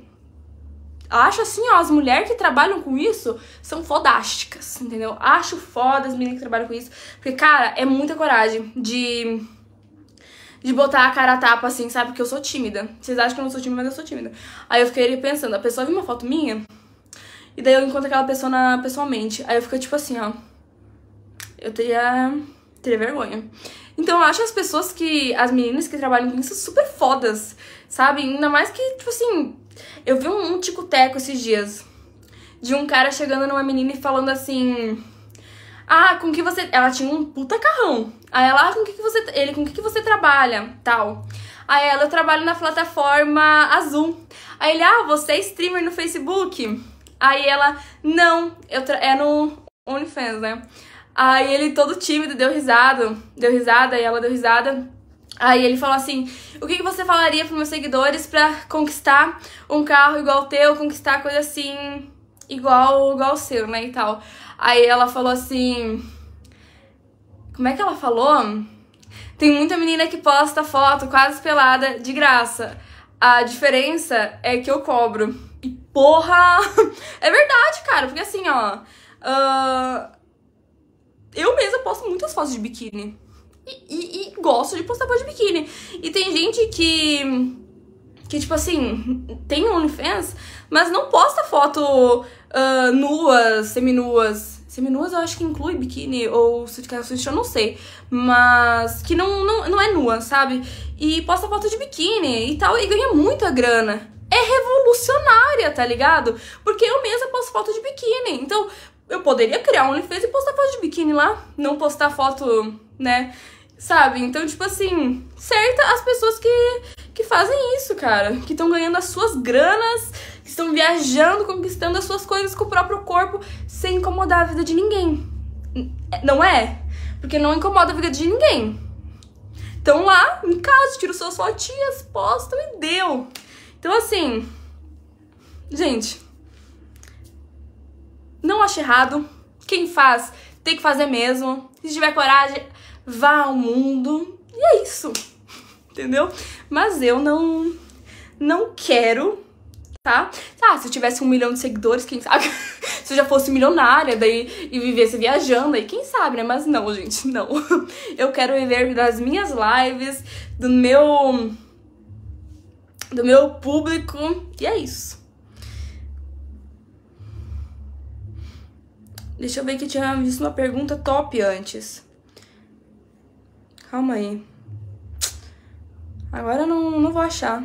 Acho assim, ó, as mulheres que trabalham com isso são fodásticas, entendeu? Acho foda as meninas que trabalham com isso. Porque, cara, é muita coragem de de botar a cara a tapa, assim, sabe? Porque eu sou tímida. Vocês acham que eu não sou tímida, mas eu sou tímida. Aí eu fiquei ali pensando, a pessoa viu uma foto minha, e daí eu encontro aquela pessoa na, pessoalmente. Aí eu fico tipo assim, ó. Eu teria. teria vergonha. Então eu acho as pessoas que. as meninas que trabalham com isso super fodas, sabe? Ainda mais que, tipo assim. Eu vi um, tico-teco esses dias de um cara chegando numa menina e falando assim. Ah, com que você. Ela tinha um puta carrão. Aí ela, ah, com que, que você. Ele, com que, que você trabalha? Tal. Aí ela, eu trabalho na plataforma azul. Aí ele, ah, você é streamer no Facebook? Aí ela, não, eu tra... é no OnlyFans, né? Aí ele todo tímido deu risada, deu risada, e ela deu risada. Aí ele falou assim: o que, que você falaria para meus seguidores para conquistar um carro igual o teu, conquistar coisa assim, igual, igual o seu, né? E tal. Aí ela falou assim. Como é que ela falou? Tem muita menina que posta foto quase pelada de graça. A diferença é que eu cobro. E porra! [laughs] É verdade, cara, porque assim, ó. Uh, eu mesma posto muitas fotos de biquíni e, e, gosto de postar foto de biquíni. E tem gente que. Que, tipo assim, tem OnlyFans, mas não posta foto uh, nuas, seminuas. Seminuas eu acho que inclui biquíni ou se eu não sei. Mas que não, não, não é nua, sabe? E posta foto de biquíni e tal, e ganha muita grana. É revolucionária, tá ligado? Porque eu mesma posto foto de biquíni. Então, eu poderia criar um OnlyFans e postar foto de biquíni lá. Não postar foto, né? Sabe? Então, tipo assim, certa as pessoas que, que fazem isso, cara. Que estão ganhando as suas granas, que estão viajando, conquistando as suas coisas com o próprio corpo, sem incomodar a vida de ninguém. É, não é? Porque não incomoda a vida de ninguém. Então lá, em casa, tiro suas fotinhas, posto e deu. Então, assim, gente, não acho errado. Quem faz, tem que fazer mesmo. Se tiver coragem, vá ao mundo. E é isso. Entendeu? Mas eu não não quero, tá? Tá, se eu tivesse um milhão de seguidores, quem sabe? [laughs] se eu já fosse milionária daí e vivesse viajando, aí quem sabe, né? Mas não, gente, não. [laughs] Eu quero viver das minhas lives, do meu do meu público, e é isso. Deixa eu ver que eu tinha visto uma pergunta top antes. Calma aí. Agora não, não vou achar.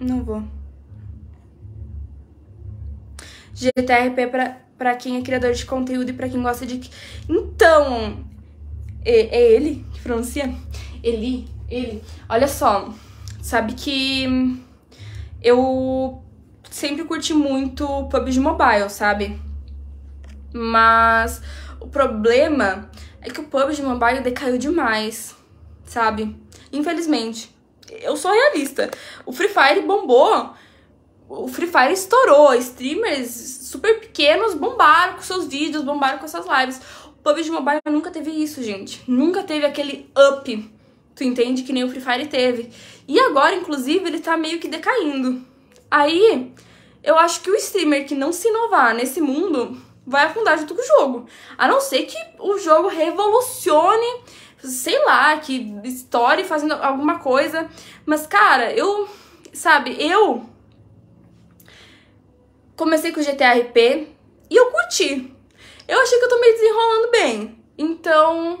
Não vou. GTRP pra, pra quem é criador de conteúdo e pra quem gosta de... Então... É, é ele que pronuncia? Eli? Ele. Olha só. Sabe que... Eu sempre curti muito PUBG Mobile, sabe? Mas o problema é que o pub de Mumbai decaiu demais, sabe? Infelizmente. Eu sou realista. O Free Fire bombou. O Free Fire estourou. Streamers super pequenos bombaram com seus vídeos, bombaram com suas lives. O PUBG de Mobile nunca teve isso, gente. Nunca teve aquele up. Tu entende que nem o Free Fire teve. E agora, inclusive, ele tá meio que decaindo. Aí, eu acho que o streamer que não se inovar nesse mundo vai afundar junto com o jogo. A não ser que o jogo revolucione, sei lá, que estoure fazendo alguma coisa. Mas, cara, eu. Sabe, eu. Comecei com o GTRP e eu curti. Eu achei que eu tô me desenrolando bem. Então.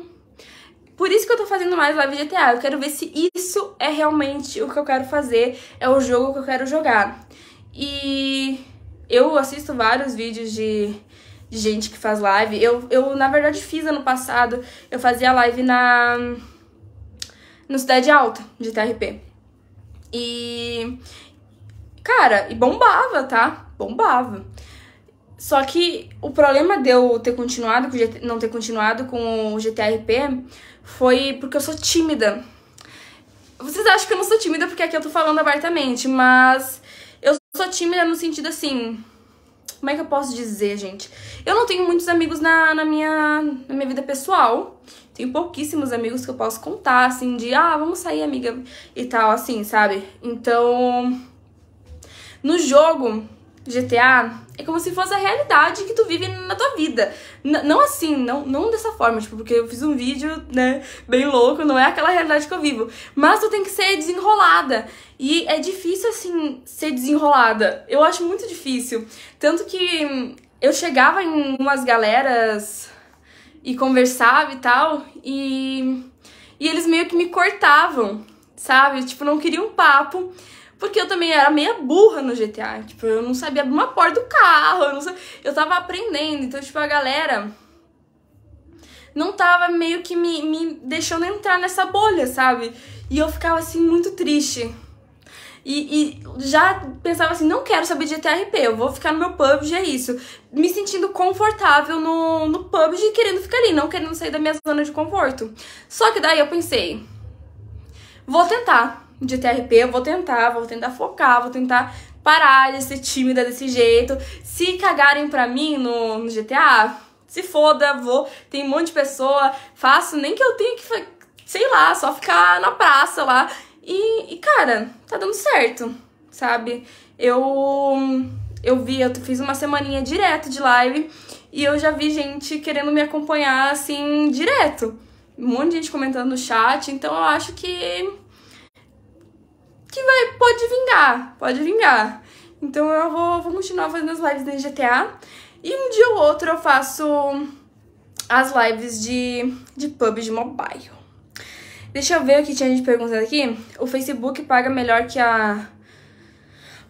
Por isso que eu tô fazendo mais live GTA. Eu quero ver se isso é realmente o que eu quero fazer, é o jogo que eu quero jogar. E eu assisto vários vídeos de de gente que faz live. Eu, eu, na verdade, fiz ano passado. Eu fazia live na. No Cidade Alta, de TRP. E. Cara, e bombava, tá? Bombava. Só que o problema de eu ter continuado, não ter continuado com o GTRP, foi porque eu sou tímida. Vocês acham que eu não sou tímida porque aqui eu tô falando abertamente, mas eu sou tímida no sentido assim. Como é que eu posso dizer, gente? Eu não tenho muitos amigos na, na, minha, na minha vida pessoal. Tenho pouquíssimos amigos que eu posso contar, assim, de ah, vamos sair, amiga, e tal, assim, sabe? Então. No jogo, GTA é como se fosse a realidade que tu vive na tua vida. N não assim, não, não dessa forma, tipo, porque eu fiz um vídeo, né, bem louco, não é aquela realidade que eu vivo. Mas tu tem que ser desenrolada. E é difícil, assim, ser desenrolada. Eu acho muito difícil. Tanto que eu chegava em umas galeras e conversava e tal, e, e eles meio que me cortavam, sabe? Tipo, não queriam um papo. Porque eu também era meia burra no GTA. Tipo, eu não sabia abrir uma porta do carro. Eu, não eu tava aprendendo. Então, tipo, a galera não tava meio que me, me deixando entrar nessa bolha, sabe? E eu ficava assim muito triste. E, e, já pensava assim, não quero saber de TRP, eu vou ficar no meu PUBG, é isso. Me sentindo confortável no, no PUBG, querendo ficar ali, não querendo sair da minha zona de conforto. Só que daí eu pensei, vou tentar de TRP, eu vou tentar, vou tentar focar, vou tentar parar de ser tímida desse jeito. Se cagarem pra mim no, no GTA, se foda, vou. Tem um monte de pessoa, faço, nem que eu tenha que, sei lá, só ficar na praça lá. E, e cara, tá dando certo, sabe? Eu. Eu vi, eu fiz uma semaninha direto de live e eu já vi gente querendo me acompanhar assim direto. Um monte de gente comentando no chat, então eu acho que que vai, pode vingar, pode vingar. Então eu vou, vou continuar fazendo as lives no GTA. E um dia ou outro eu faço as lives de, de pub de mobile. Deixa eu ver o que tinha gente perguntando aqui. O Facebook paga melhor que a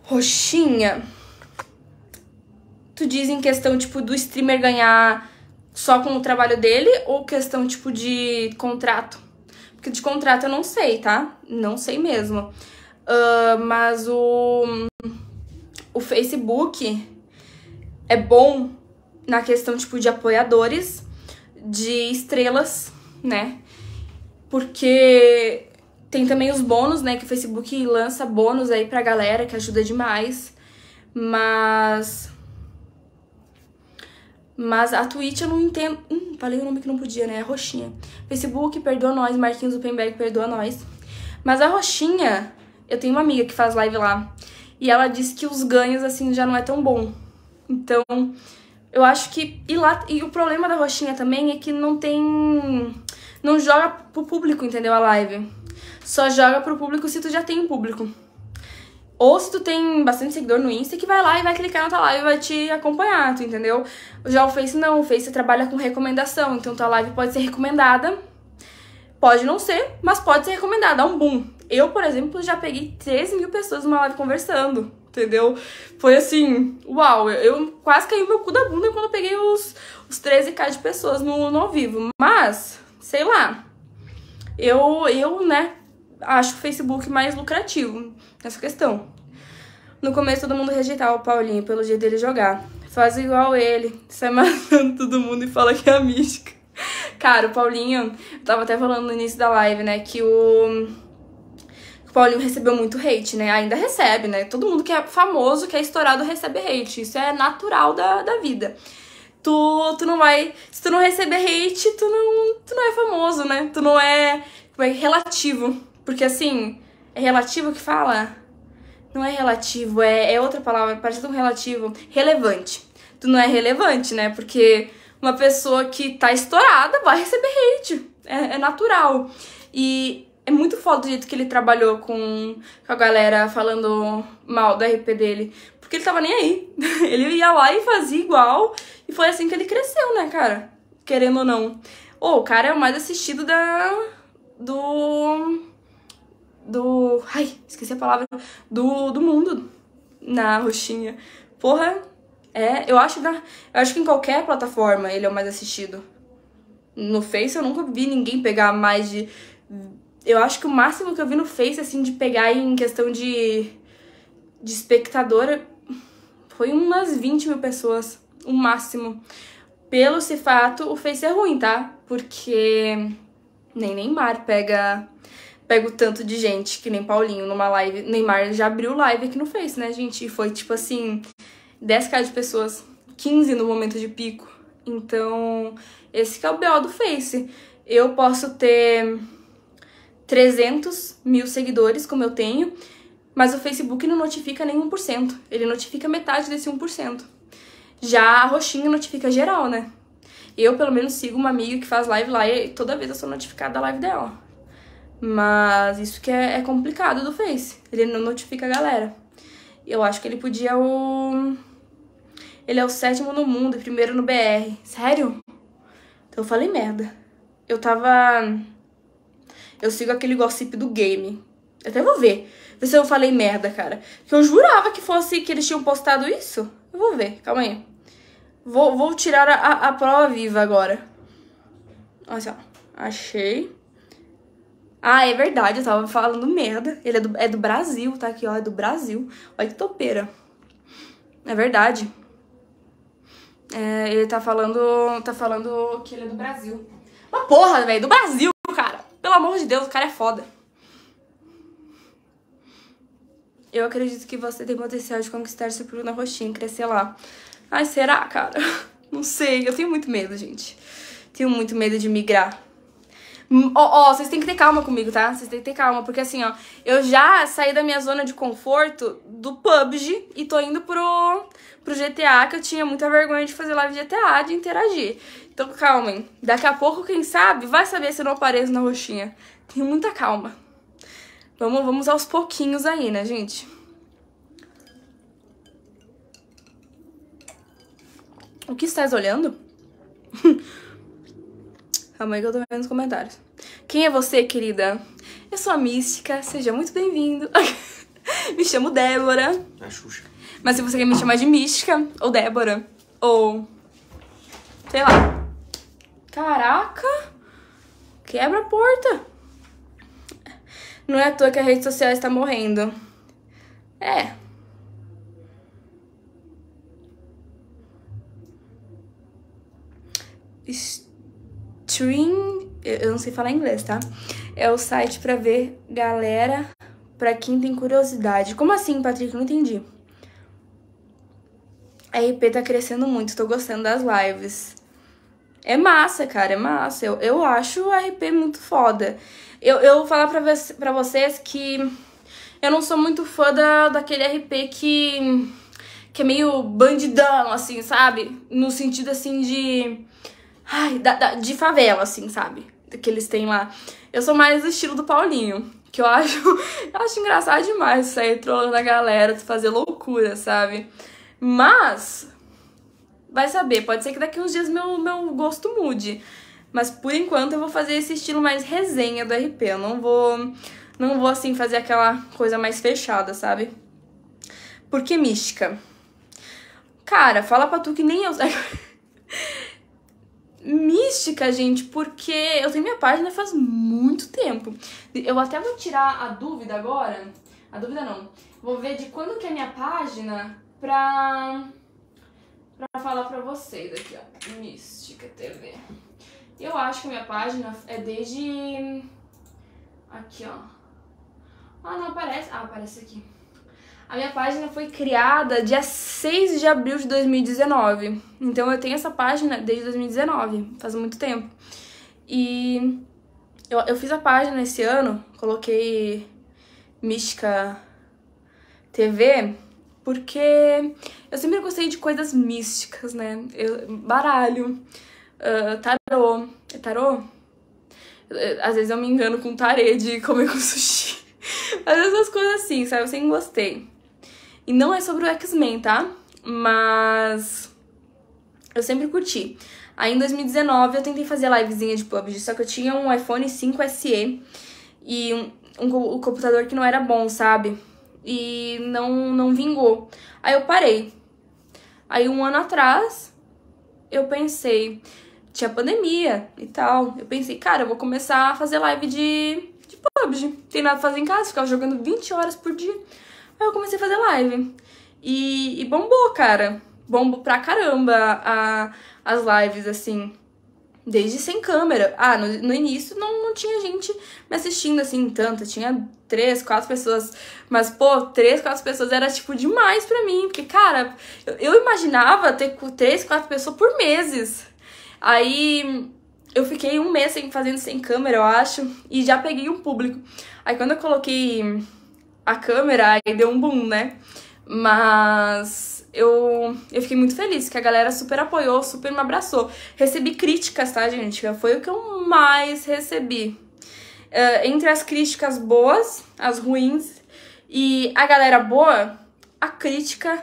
roxinha? Tu diz em questão, tipo, do streamer ganhar só com o trabalho dele ou questão, tipo, de contrato? Porque de contrato eu não sei, tá? Não sei mesmo. Uh, mas o, o Facebook é bom na questão, tipo, de apoiadores, de estrelas, né? Porque tem também os bônus, né? Que o Facebook lança bônus aí pra galera, que ajuda demais. Mas... Mas a Twitch eu não entendo... Hum, falei o nome que não podia, né? A é roxinha. Facebook, perdoa nós. Marquinhos Upenberg, perdoa nós. Mas a roxinha eu tenho uma amiga que faz live lá. E ela disse que os ganhos, assim, já não é tão bom. Então, eu acho que. E lá. E o problema da Roxinha também é que não tem. Não joga pro público, entendeu? A live. Só joga pro público se tu já tem um público. Ou se tu tem bastante seguidor no Insta, que vai lá e vai clicar na tua live e vai te acompanhar, tu entendeu? Já o Face não, o Face trabalha com recomendação, então tua live pode ser recomendada. Pode não ser, mas pode ser recomendada, dá um boom, eu, por exemplo, já peguei 13 mil pessoas numa live conversando, entendeu? Foi assim, uau, eu, eu quase caí meu cu da bunda quando eu peguei os, os 13k de pessoas no, no ao vivo. Mas, sei lá, eu, eu, né, acho o Facebook mais lucrativo nessa questão. No começo todo mundo rejeitava o Paulinho pelo jeito dele jogar. Faz igual ele, sai [laughs] matando todo mundo e fala que é a mística. Cara, o Paulinho, eu tava até falando no início da live, né, que o Paulinho recebeu muito hate, né? Ainda recebe, né? Todo mundo que é famoso, que é estourado, recebe hate. Isso é natural da, da vida. Tu, tu não vai. Se tu não receber hate, tu não, tu não é famoso, né? Tu não é. é relativo. Porque assim, é relativo que fala? Não é relativo, é, é outra palavra, parece um relativo. Relevante. Tu não é relevante, né? Porque uma pessoa que tá estourada vai receber hate. é, é natural. E é muito foda o jeito que ele trabalhou com, com a galera falando mal do RP dele. Porque ele tava nem aí. [laughs] Ele ia lá e fazia igual. E foi assim que ele cresceu, né, cara? Querendo ou não. Oh, o cara é o mais assistido da. Do. Do. Ai, esqueci a palavra. Do, do mundo. Na roxinha. Porra. É, eu acho, na, eu acho que em qualquer plataforma ele é o mais assistido. No Face eu nunca vi ninguém pegar mais de eu acho que o máximo que eu vi no Face, assim, de pegar em questão de, de espectadora, foi umas 20 mil pessoas, o máximo. Pelo se fato, o Face é ruim, tá? Porque nem Neymar pega pega o tanto de gente que nem Paulinho numa live. Neymar já abriu live aqui no Face, né, gente? E foi tipo assim, 10k de pessoas, 15 no momento de pico. Então, esse que é o BO do Face. Eu posso ter 300 mil seguidores, como eu tenho, mas o Facebook não notifica nem 1%. Ele notifica metade desse 1%. Já a roxinha notifica geral, né? Eu, pelo menos, sigo uma amiga que faz live lá e toda vez eu sou notificada da live dela. Mas isso que é, é, complicado do Face. Ele não notifica a galera. Eu acho que ele podia o... Ele é o sétimo no mundo e primeiro no BR. Sério? Então eu falei merda. Eu tava eu sigo aquele gossip do game. Eu até vou ver. Ver se eu falei merda, cara. Que eu jurava que fosse que eles tinham postado isso. Eu vou ver, calma aí. Vou, vou tirar a, a prova viva agora. Olha só. Achei. Ah, é verdade, eu tava falando merda. Ele é do, é do Brasil, tá aqui, ó. É do Brasil. Olha que topeira. É verdade. É, ele tá falando. Tá falando que ele é do Brasil. Uma porra, velho, do Brasil! Pelo amor de Deus, o cara é foda. Eu acredito que você tem potencial de conquistar seu público na roxinha, crescer lá. Ai, será, cara? [laughs] Não sei, eu tenho muito medo, gente. Tenho muito medo de migrar Hum, ó, oh, oh, vocês têm que ter calma comigo, tá? Vocês têm que ter calma, porque assim, ó, eu já saí da minha zona de conforto do PUBG e tô indo pro, pro GTA, que eu tinha muita vergonha de fazer live de GTA, de interagir. Então calmem. Daqui a pouco, quem sabe, vai saber se eu não apareço na roxinha. Tenho muita calma. Vamos, vamos aos pouquinhos aí, né, gente? O que estás olhando? [laughs] Calma aí que eu tô vendo os comentários. Quem é você, querida? Eu sou a Mística, seja muito bem-vindo. [laughs] me chamo Débora. É Xuxa. Mas se você quer me chamar de Mística, ou Débora, ou... Sei lá. Caraca! Quebra a porta! Não é à toa que a rede social está morrendo. É. Estou... Stream, eu não sei falar inglês, tá? É o site para ver galera, para quem tem curiosidade. Como assim, Patrick? Não entendi. A RP tá crescendo muito, tô gostando das lives. É massa, cara, é massa. Eu, eu acho o RP muito foda. Eu, eu vou falar pra, pra vocês que eu não sou muito fã da, daquele RP que, que é meio bandidão, assim, sabe? No sentido, assim, de Ai, da, da, de favela, assim, sabe? Que eles têm lá. Eu sou mais do estilo do Paulinho, que eu acho, [laughs] eu acho engraçado demais sair trollando a galera, fazer loucura, sabe? Mas, vai saber, pode ser que daqui uns dias meu, meu gosto mude. Mas por enquanto eu vou fazer esse estilo mais resenha do RP. Eu não vou, não vou assim fazer aquela coisa mais fechada, sabe? Por que mística? Cara, fala pra tu que nem eu. [laughs] mística, gente, porque eu tenho minha página faz muito tempo. Eu até vou tirar a dúvida agora. A dúvida não. Vou ver de quando que é minha página pra, pra falar pra vocês aqui, ó. Mística TV. Eu acho que a minha página é desde... Aqui, ó. Ah, não, aparece... Ah, aparece aqui. A minha página foi criada dia 6 de abril de 2019. Então eu tenho essa página desde 2019, faz muito tempo. E eu, eu fiz a página esse ano, coloquei Mística TV, porque eu sempre gostei de coisas místicas, né? Eu, baralho, uh, tarô. É tarô? Às vezes eu me engano com tarê de comer com sushi. [laughs] Mas essas coisas assim, sabe? Eu sempre gostei. E não é sobre o X-Men, tá? Mas eu sempre curti. Aí em 2019 eu tentei fazer livezinha de PUBG, só que eu tinha um iPhone 5 SE e um, um, um computador que não era bom, sabe? E não, não vingou. Aí eu parei. Aí um ano atrás eu pensei, tinha pandemia e tal. Eu pensei, cara, eu vou começar a fazer live de, de PUBG. Tem nada pra fazer em casa, ficava jogando 20 horas por dia. Aí eu comecei a fazer live. E, e bombou, cara. bombo pra caramba a, as lives, assim. Desde sem câmera. Ah, no, no início não, não tinha gente me assistindo assim tanto. Tinha três, quatro pessoas. Mas, pô, três, quatro pessoas era tipo demais pra mim. Porque, cara, eu, eu imaginava ter três, quatro pessoas por meses. Aí eu fiquei um mês sem, fazendo sem câmera, eu acho, e já peguei um público. Aí quando eu coloquei a câmera e deu um boom, né? Mas eu, eu fiquei muito feliz que a galera super apoiou, super me abraçou. Recebi críticas, tá, gente? Foi o que eu mais recebi. Uh, entre as críticas boas, as ruins, e a galera boa, a crítica,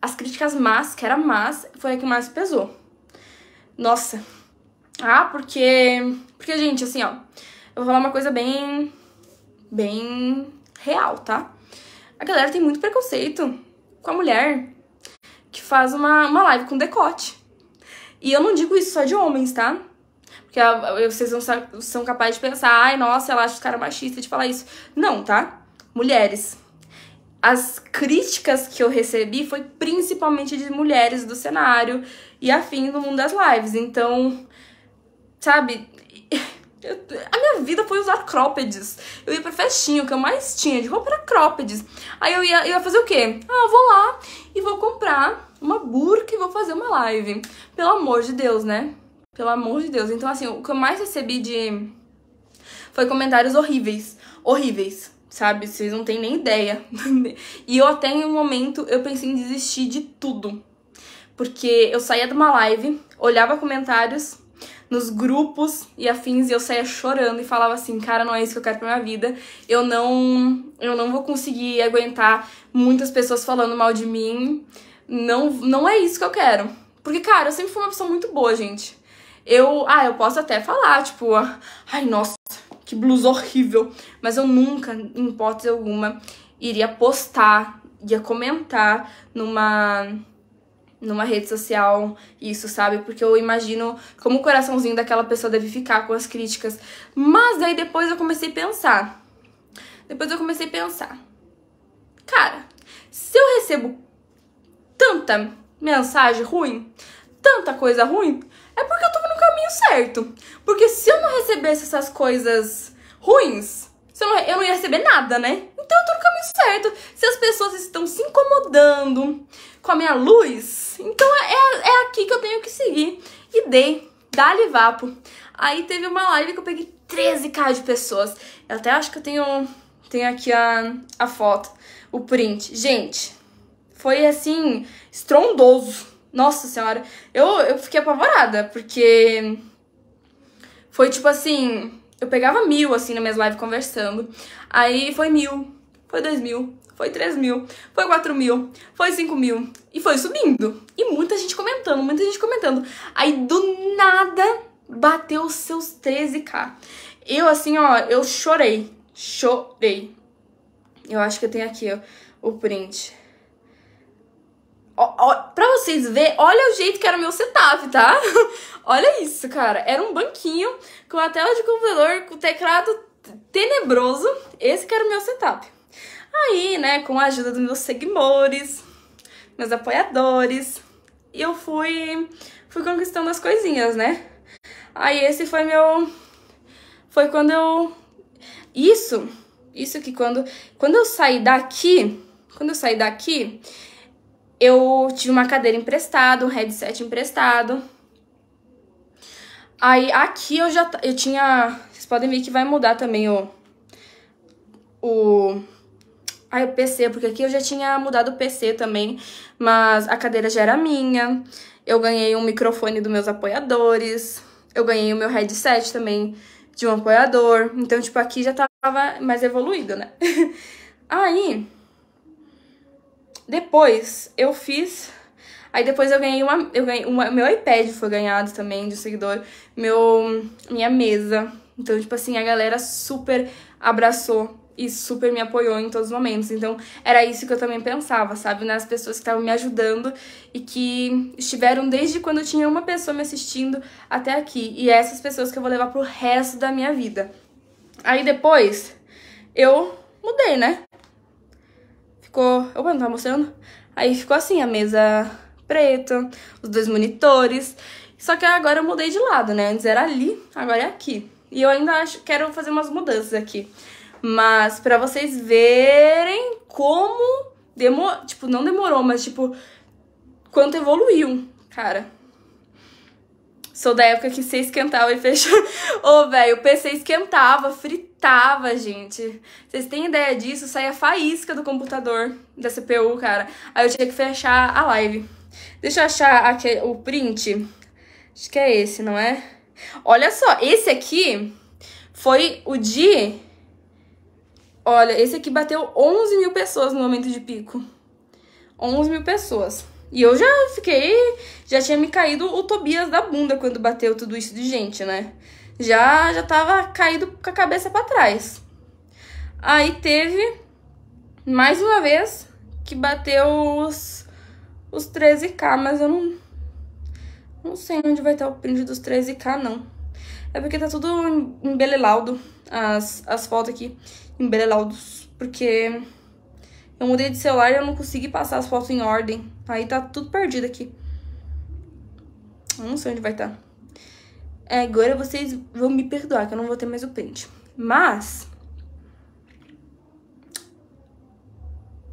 as críticas más, que era más, foi a que mais pesou. Nossa. Ah, porque. Porque, gente, assim, ó. Eu vou falar uma coisa bem. Bem real, tá? A galera tem muito preconceito com a mulher que faz uma, uma live com decote. E eu não digo isso só de homens, tá? Porque ah, vocês não são, são capazes de pensar, ai, nossa, ela acha os caras machistas de falar isso. Não, tá? Mulheres. As críticas que eu recebi foi principalmente de mulheres do cenário e afim do mundo das lives. Então, sabe, eu, a minha vida foi usar Croppedes Eu ia pra festinha, o que eu mais tinha de roupa era croppeds. Aí eu ia, eu ia fazer o quê? Ah, vou lá e vou comprar uma burca e vou fazer uma live. Pelo amor de Deus, né? Pelo amor de Deus. Então, assim, o que eu mais recebi de. Foi comentários horríveis. Horríveis. Sabe? Vocês não têm nem ideia. [laughs] e eu até em um momento eu pensei em desistir de tudo. Porque eu saía de uma live, olhava comentários nos grupos e afins, e eu saía chorando e falava assim, cara, não é isso que eu quero pra minha vida. Eu não, eu não vou conseguir aguentar muitas pessoas falando mal de mim. Não, não é isso que eu quero. Porque, cara, eu sempre fui uma pessoa muito boa, gente. Eu, ah, eu posso até falar, tipo, ai, nossa, que blusa horrível. Mas eu nunca, em hipótese alguma, iria postar, ia comentar numa numa rede social isso, sabe? Porque eu imagino como o coraçãozinho daquela pessoa deve ficar com as críticas. Mas aí depois eu comecei a pensar. Depois eu comecei a pensar. Cara, se eu recebo tanta mensagem ruim, tanta coisa ruim, é porque eu tô no caminho certo. Porque se eu não recebesse essas coisas ruins, não, eu não ia receber nada, né? Então eu tô no caminho certo. Se as pessoas estão se incomodando com a minha luz, então é, é, é aqui que eu tenho que seguir. E dei, dá-lhe vapo. Aí teve uma live que eu peguei 13k de pessoas. Eu até acho que eu tenho, tenho aqui a, a foto, o print. Gente, foi assim, estrondoso. Nossa senhora, eu, eu fiquei apavorada, porque foi tipo assim, eu pegava mil, assim, nas minhas lives conversando. Aí foi mil, foi dois mil, foi três mil, foi quatro mil, foi cinco mil. E foi subindo. E muita gente comentando, muita gente comentando. Aí do nada bateu os seus 13k. Eu, assim, ó, eu chorei. Chorei. Eu acho que eu tenho aqui, ó, o print. Ó, ó, pra vocês verem, olha o jeito que era o meu setup, tá? [laughs] olha isso, cara. Era um banquinho com a tela de computador, com o teclado tenebroso. Esse que era o meu setup. Aí, né, com a ajuda dos meus seguidores, meus apoiadores, eu fui, fui conquistando as coisinhas, né? Aí esse foi meu... Foi quando eu... Isso, isso que quando... Quando eu saí daqui, quando eu saí daqui, eu tive uma cadeira emprestada, um headset emprestado, Aí aqui eu já eu tinha. Vocês podem ver que vai mudar também o. O. Aí, o PC, porque aqui eu já tinha mudado o PC também, mas a cadeira já era minha. Eu ganhei um microfone dos meus apoiadores. Eu ganhei o meu headset também de um apoiador. Então, tipo, aqui já tava mais evoluído, né? [laughs] Aí, depois eu fiz Aí depois eu ganhei uma. Eu ganhei uma meu iPad foi ganhado também de um seguidor. Meu, minha mesa. Então, tipo assim, a galera super abraçou e super me apoiou em todos os momentos. Então, era isso que eu também pensava, sabe? Nas né? pessoas que estavam me ajudando e que estiveram desde quando eu tinha uma pessoa me assistindo até aqui. E essas pessoas que eu vou levar pro resto da minha vida. Aí depois, eu mudei, né? Ficou. Opa, não tá mostrando? Aí ficou assim a mesa preto os dois monitores. Só que agora eu mudei de lado, né? Antes era ali, agora é aqui. E eu ainda acho, quero fazer umas mudanças aqui. Mas para vocês verem como demor tipo, não demorou, mas tipo quanto evoluiu, cara. Sou da época que você esquentava e fechou. [laughs] Ô, oh, velho, o PC esquentava, fritava, gente. Vocês têm ideia disso? Saía faísca do computador, da CPU, cara. Aí eu tinha que fechar a live. Deixa eu achar aqui o print. Acho que é esse, não é? Olha só, esse aqui foi o de... Olha, esse aqui bateu 11 mil pessoas no momento de pico. 11 mil pessoas. E eu já fiquei... Já tinha me caído o Tobias da bunda quando bateu tudo isso de gente, né? Já, já tava caído com a cabeça para trás. Aí teve, mais uma vez, que bateu os os 13k, mas eu não, não sei onde vai estar o print dos 13k, não. É porque tá tudo belelaudo as, as fotos aqui, embelelaudos, porque eu mudei de celular e eu não consegui passar as fotos em ordem. Aí tá tudo perdido aqui. Eu não sei onde vai estar. É, agora vocês vão me perdoar, que eu não vou ter mais o print. Mas...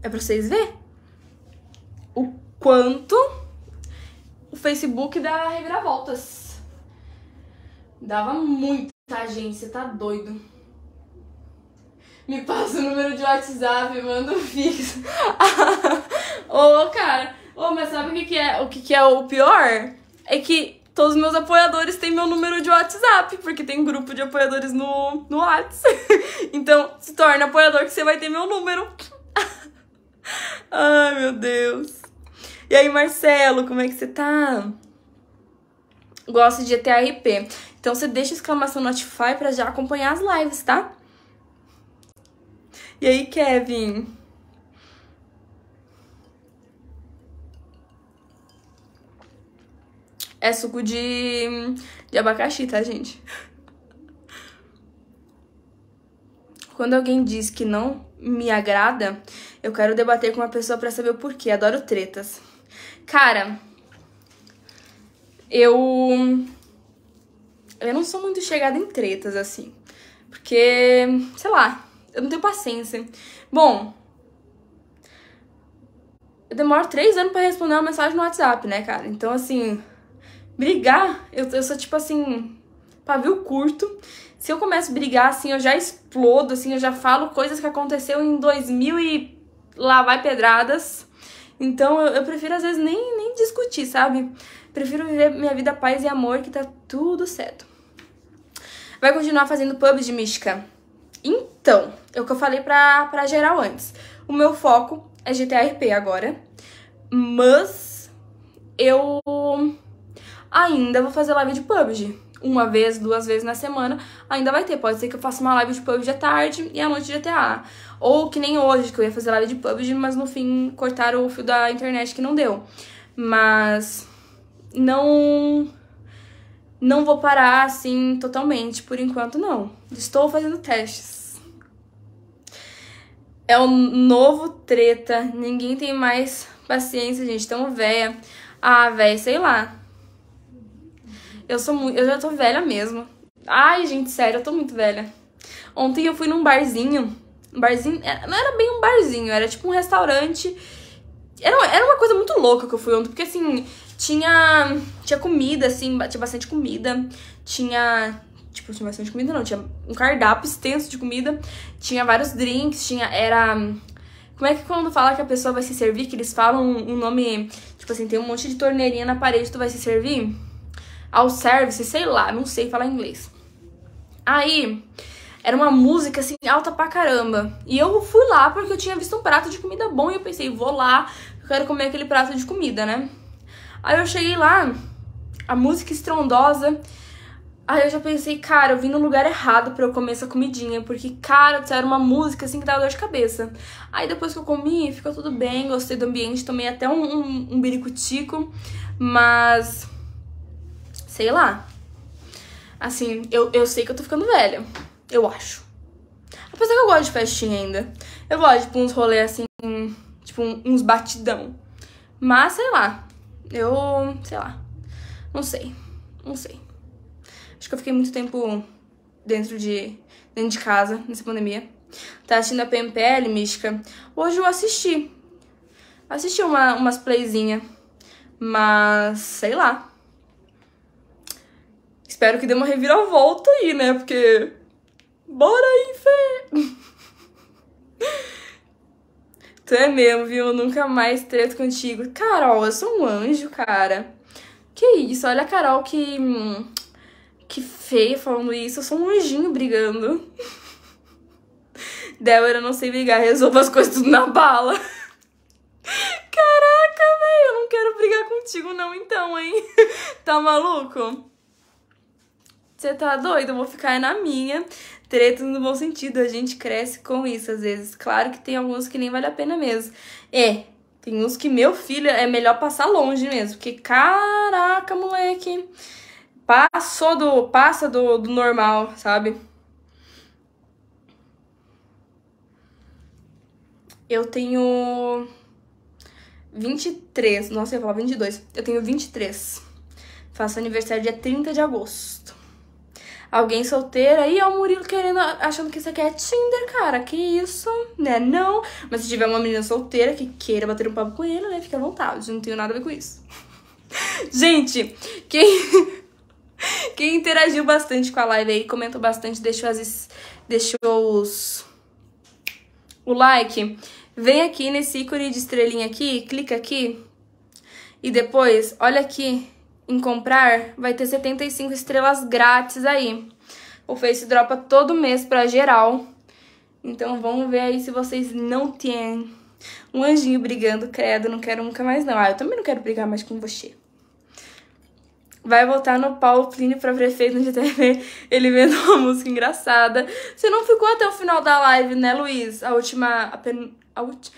É pra vocês verem quanto o Facebook da reviravoltas. Dava muito, tá, gente? Você tá doido. Me passa o número de WhatsApp, manda o fixo. [laughs] Ô, oh, cara. Ô, oh, mas sabe o que, que é? O que, que é o pior? É que todos os meus apoiadores têm meu número de WhatsApp, porque tem grupo de apoiadores no, no WhatsApp. [laughs] então, se torna apoiador que você vai ter meu número. [laughs] Ai, meu Deus. E aí, Marcelo, como é que você tá? Gosto de ETRP. Então você deixa exclamação notify para já acompanhar as lives, tá? E aí, Kevin? É suco de, de abacaxi, tá, gente? Quando alguém diz que não me agrada, eu quero debater com uma pessoa para saber o porquê. Adoro tretas. Cara, eu. Eu não sou muito chegada em tretas assim. Porque, sei lá, eu não tenho paciência. Bom, eu demoro três anos para responder uma mensagem no WhatsApp, né, cara? Então, assim, brigar, eu, eu sou tipo assim, pavio curto. Se eu começo a brigar, assim, eu já explodo, assim, eu já falo coisas que aconteceu em 2000 e lá vai pedradas. Então eu, eu, prefiro, às vezes, nem, nem discutir, sabe? Prefiro viver minha vida paz e amor, que tá tudo certo. Vai continuar fazendo pubs de mística? Então, é o que eu falei pra, pra geral antes. O meu foco é gtrp agora. Mas eu ainda vou fazer live de PUBG. Uma vez, duas vezes na semana, ainda vai ter. Pode ser que eu faça uma live de PUBG à tarde e à noite de GTA. Ou que nem hoje, que eu ia fazer live de PUBG, mas no fim cortaram o fio da internet que não deu. Mas não não vou parar assim totalmente, por enquanto não. Estou fazendo testes. É um novo treta, ninguém tem mais paciência, gente, tão velha. Ah, velha sei lá. Eu sou muito, eu já tô velha mesmo. Ai, gente, sério, eu tô muito velha. Ontem eu fui num barzinho um barzinho. É, não era bem um barzinho, era tipo um restaurante. Era, era uma coisa muito louca que eu fui ontem, porque assim, tinha. Tinha comida, assim, tinha bastante comida. Tinha. Tipo, tinha bastante comida, não. Tinha um cardápio extenso de comida. Tinha vários drinks, tinha. Era. Como é que quando fala que a pessoa vai se servir, que eles falam um nome, tipo assim, tem um monte de torneirinha na parede, tu vai se servir? Ao service, sei lá, não sei falar inglês. Aí, era uma música assim alta pra caramba. E eu fui lá porque eu tinha visto um prato de comida bom e eu pensei, vou lá, eu quero comer aquele prato de comida, né? Aí eu cheguei lá, a música estrondosa. Aí eu já pensei, cara, eu vim no lugar errado para eu comer essa comidinha, porque, cara, era uma música assim que dava dor de cabeça. Aí depois que eu comi, ficou tudo bem, gostei do ambiente, tomei até um, um, um biricutico, mas. sei lá. Assim, eu, eu sei que eu tô ficando velha. Eu acho. Apesar que eu gosto de festinha ainda. Eu gosto, tipo, uns rolês assim, tipo, uns batidão. Mas, sei lá. Eu, sei lá. Não sei. Não sei. Acho que eu fiquei muito tempo dentro de, dentro de casa, nessa pandemia. Tá assistindo a PMPL, Mística? Hoje eu assisti. Assisti uma, umas playzinhas. Mas, sei lá. Espero que dê uma reviravolta aí, né? Porque Bora aí, Fê! tu é mesmo, viu? Eu nunca mais treto contigo. Carol, eu sou um anjo, cara. Que isso, olha a Carol que. Hum, que feia falando isso. Eu sou um anjinho brigando. Débora, não sei brigar, resolva as coisas tudo na bala. Caraca, velho, eu não quero brigar contigo, não, então, hein? Tá maluco? Você tá doido? Eu vou ficar na minha treta no bom sentido, a gente cresce com isso às vezes. Claro que tem alguns que nem vale a pena mesmo. É, tem uns que meu filho é melhor passar longe mesmo, porque caraca, moleque, passou do passa do, do normal, sabe? Eu tenho 23, nossa, eu ia falar 22. Eu tenho 23. Faço aniversário dia 30 de agosto alguém solteira. E é o Murilo querendo, achando que isso aqui é Tinder, cara. Que isso, né? Não. Mas se tiver uma menina solteira que queira bater um papo com ele, né? Fica à vontade. Não tenho nada a ver com isso. [laughs] Gente, quem. [laughs] Quem interagiu bastante com a live aí, comentou bastante, deixou, as, deixou os, o like. Vem aqui nesse ícone de estrelinha aqui, clica aqui. E depois, olha aqui em comprar, vai ter 75 estrelas grátis aí. O Face dropa todo mês pra geral. Então vamos ver aí se vocês não têm um anjinho brigando, credo, não quero nunca mais não. Ah, eu também não quero brigar mais com você. Vai voltar no Paulo Plínio pra prefeito de TV. [laughs] Ele vendo uma música engraçada. Você não ficou até o final da live, né, Luiz? A última... A pen... a ulti...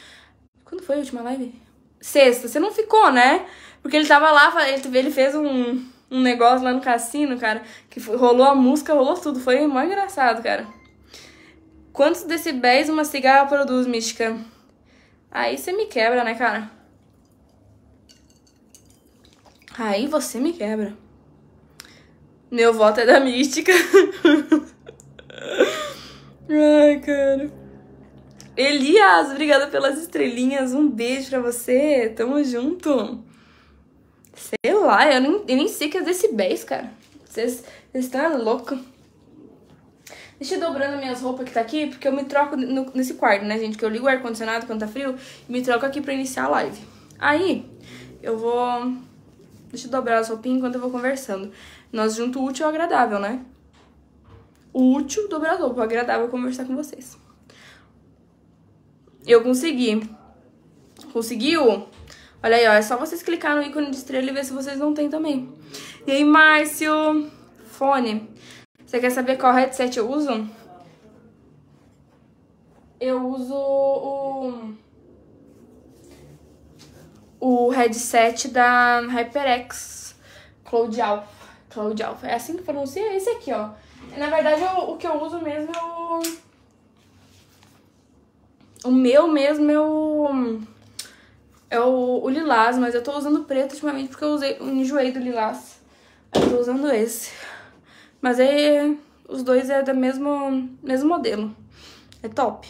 Quando foi a última live? Sexta. Você não ficou, né? Porque ele tava lá, ele, ele fez um, um negócio lá no cassino, cara, que rolou a música, rolou tudo. Foi mó engraçado, cara. Quantos decibéis uma cigarra produz, Mística? Aí você me quebra, né, cara? Aí você me quebra. Meu voto é da Mística. [laughs] Ai, cara. Elias, obrigada pelas estrelinhas. Um beijo pra você. Tamo junto. Sei lá, eu nem, eu nem sei que é decibéis, cara. Vocês estão loucos. Deixa eu dobrando minhas roupas que tá aqui, porque eu me troco no, nesse quarto, né, gente? Que eu ligo o ar-condicionado quando tá frio e me troco aqui pra iniciar a live. Aí, eu vou... Deixa eu dobrar as roupinhas enquanto eu vou conversando. Nós junto o útil e é agradável, né? O útil dobrar as roupas, o agradável é conversar com vocês. Eu consegui. Conseguiu? Olha aí, ó, é só vocês clicar no ícone de estrela e ver se vocês não tem também. E aí, Márcio, fone. Você quer saber qual headset eu uso? Eu uso o o headset da HyperX Cloud Alpha. Cloud Alpha. É assim que pronuncia? É esse aqui, ó. Na verdade, eu, o que eu uso mesmo é o... O meu mesmo é o é o, o lilás, mas eu tô usando preto ultimamente porque eu usei, eu enjoei do lilás. Eu tô usando esse. Mas aí os dois é do mesmo, mesmo modelo. É top.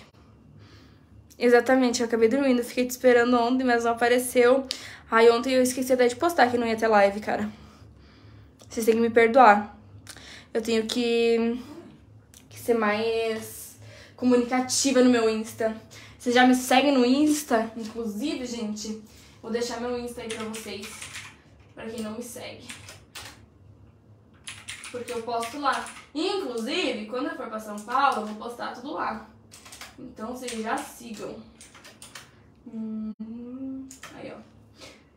Exatamente, eu acabei dormindo, fiquei te esperando ontem, mas não apareceu. Aí ontem eu esqueci até de postar que não ia ter live, cara. Vocês têm que me perdoar. Eu tenho que, que ser mais comunicativa no meu Insta. Vocês já me seguem no Insta? Inclusive, gente, vou deixar meu Insta aí pra vocês, pra quem não me segue. Porque eu posto lá. Inclusive, quando eu for pra São Paulo, eu vou postar tudo lá. Então vocês já sigam. Hum, aí, ó.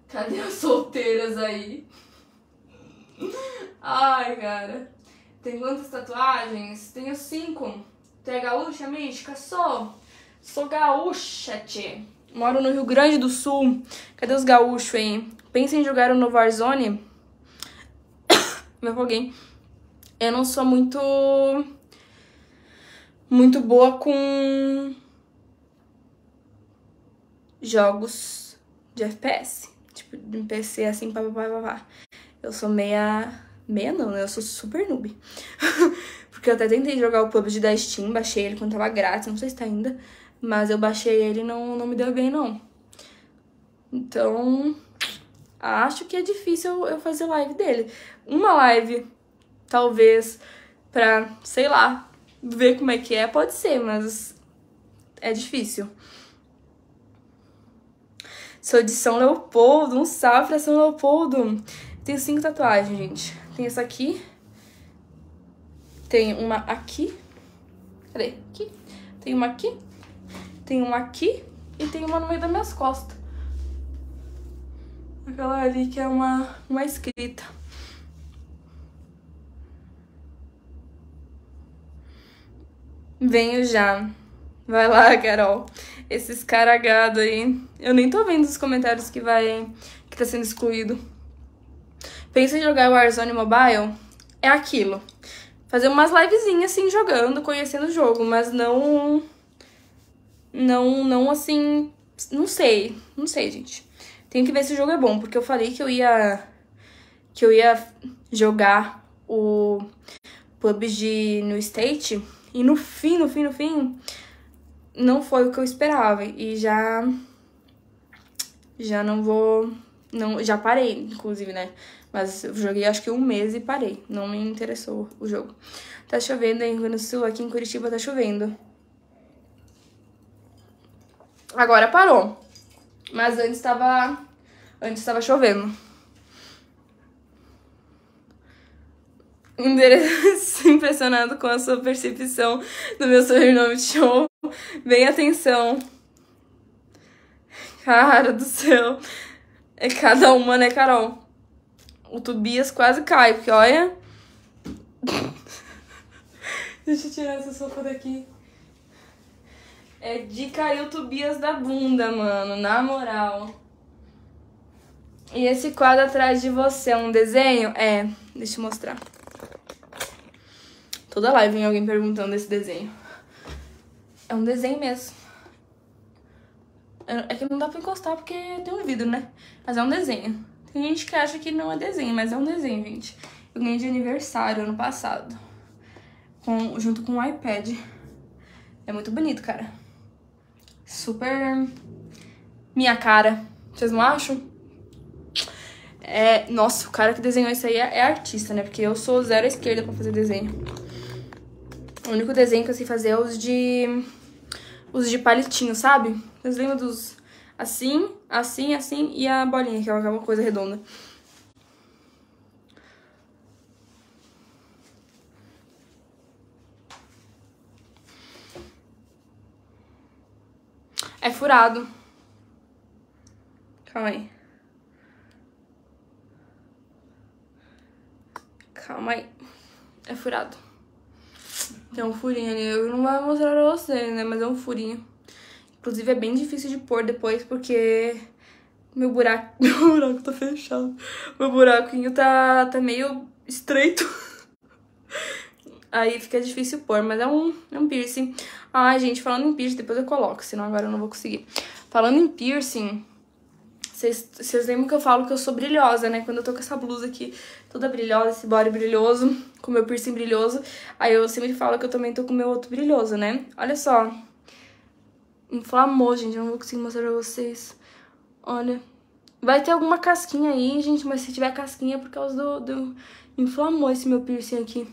Cadê as solteiras aí? Ai, cara. Tem quantas tatuagens? Tenho cinco. Tu é gaúcha, mística? Sou. Sou gaúcha, tchê. Moro no Rio Grande do Sul. Cadê os gaúchos, hein? Pensa em jogar o um novo Warzone? [coughs] Me afoguei. Eu não sou muito... Muito boa com... Jogos de FPS. Tipo, de PC, assim, pá, pá. Eu sou meia... Meia não, né? Eu sou super noob. [laughs] Porque eu até tentei jogar o PUBG da Steam, baixei ele quando tava grátis, não sei se tá ainda. Mas eu baixei ele e não, não me deu bem, não. Então, acho que é difícil eu fazer live dele. Uma live, talvez, pra, sei lá, ver como é que é, pode ser, mas é difícil. Sou de São Leopoldo, um salve pra São Leopoldo. Tenho cinco tatuagens, gente. Tem essa aqui. Tem uma aqui. Cadê? Aqui. Tem uma aqui. Tem uma aqui e tem uma no meio das minhas costas. Aquela ali que é uma, uma escrita. Venho já. Vai lá, Carol. Esses caragados aí. Eu nem tô vendo os comentários que vai. que tá sendo excluído. Pensa em jogar Warzone Mobile? É aquilo. Fazer umas livezinhas assim jogando, conhecendo o jogo, mas não não, não assim, não sei, não sei, gente. Tenho que ver se o jogo é bom, porque eu falei que eu ia que eu ia jogar o PUBG no State e no fim, no fim, no fim, não foi o que eu esperava e já já não vou não já parei, inclusive, né? Mas eu joguei acho que um mês e parei. Não me interessou o jogo. Tá chovendo aí no Sul, aqui em Curitiba tá chovendo. Agora parou. Mas antes estava antes estava chovendo. [laughs] Impressionado com a sua percepção do meu sobrenome de show. Bem atenção. Cara do céu. É cada uma, né, Carol? O Tobias quase cai, porque olha. [laughs] Deixa eu tirar essa sopa daqui. É de caiu Tobias da bunda, mano, na moral. E esse quadro atrás de você é um desenho? É, deixa eu mostrar. Toda live vem alguém perguntando esse desenho. É um desenho mesmo. É, é que não dá pra encostar porque tem um vidro, né? Mas é um desenho. Tem gente que acha que não é desenho, mas é um desenho, gente. Eu ganhei de aniversário ano passado. Com, junto com um iPad. É muito bonito, cara super minha cara. Vocês não acham? É, nossa, o cara que desenhou isso aí é, é artista, né? Porque eu sou zero à esquerda pra fazer desenho. O único desenho que eu sei fazer é os de... Os de palitinho, sabe? Vocês lembram dos... Assim, assim, assim e a bolinha, que é uma coisa redonda. É furado. Calma aí. Calma aí. É furado. Tem um furinho ali. Eu não vou mostrar pra vocês, né? Mas é um furinho. Inclusive, é bem difícil de pôr depois, porque... Meu buraco... [laughs] Meu buraco tá fechado. Meu buraquinho tá, tá meio estreito. [laughs] Aí fica difícil pôr, mas é um, é um piercing. Ai, gente, falando em piercing, depois eu coloco, senão agora eu não vou conseguir. Falando em piercing, vocês lembram que eu falo que eu sou brilhosa, né? Quando eu tô com essa blusa aqui toda brilhosa, esse body brilhoso, com meu piercing brilhoso, aí eu sempre falo que eu também tô com meu outro brilhoso, né? Olha só. Inflamou, gente, eu não vou conseguir mostrar pra vocês. Olha. Vai ter alguma casquinha aí, gente, mas se tiver casquinha é por causa do... do... Inflamou esse meu piercing aqui.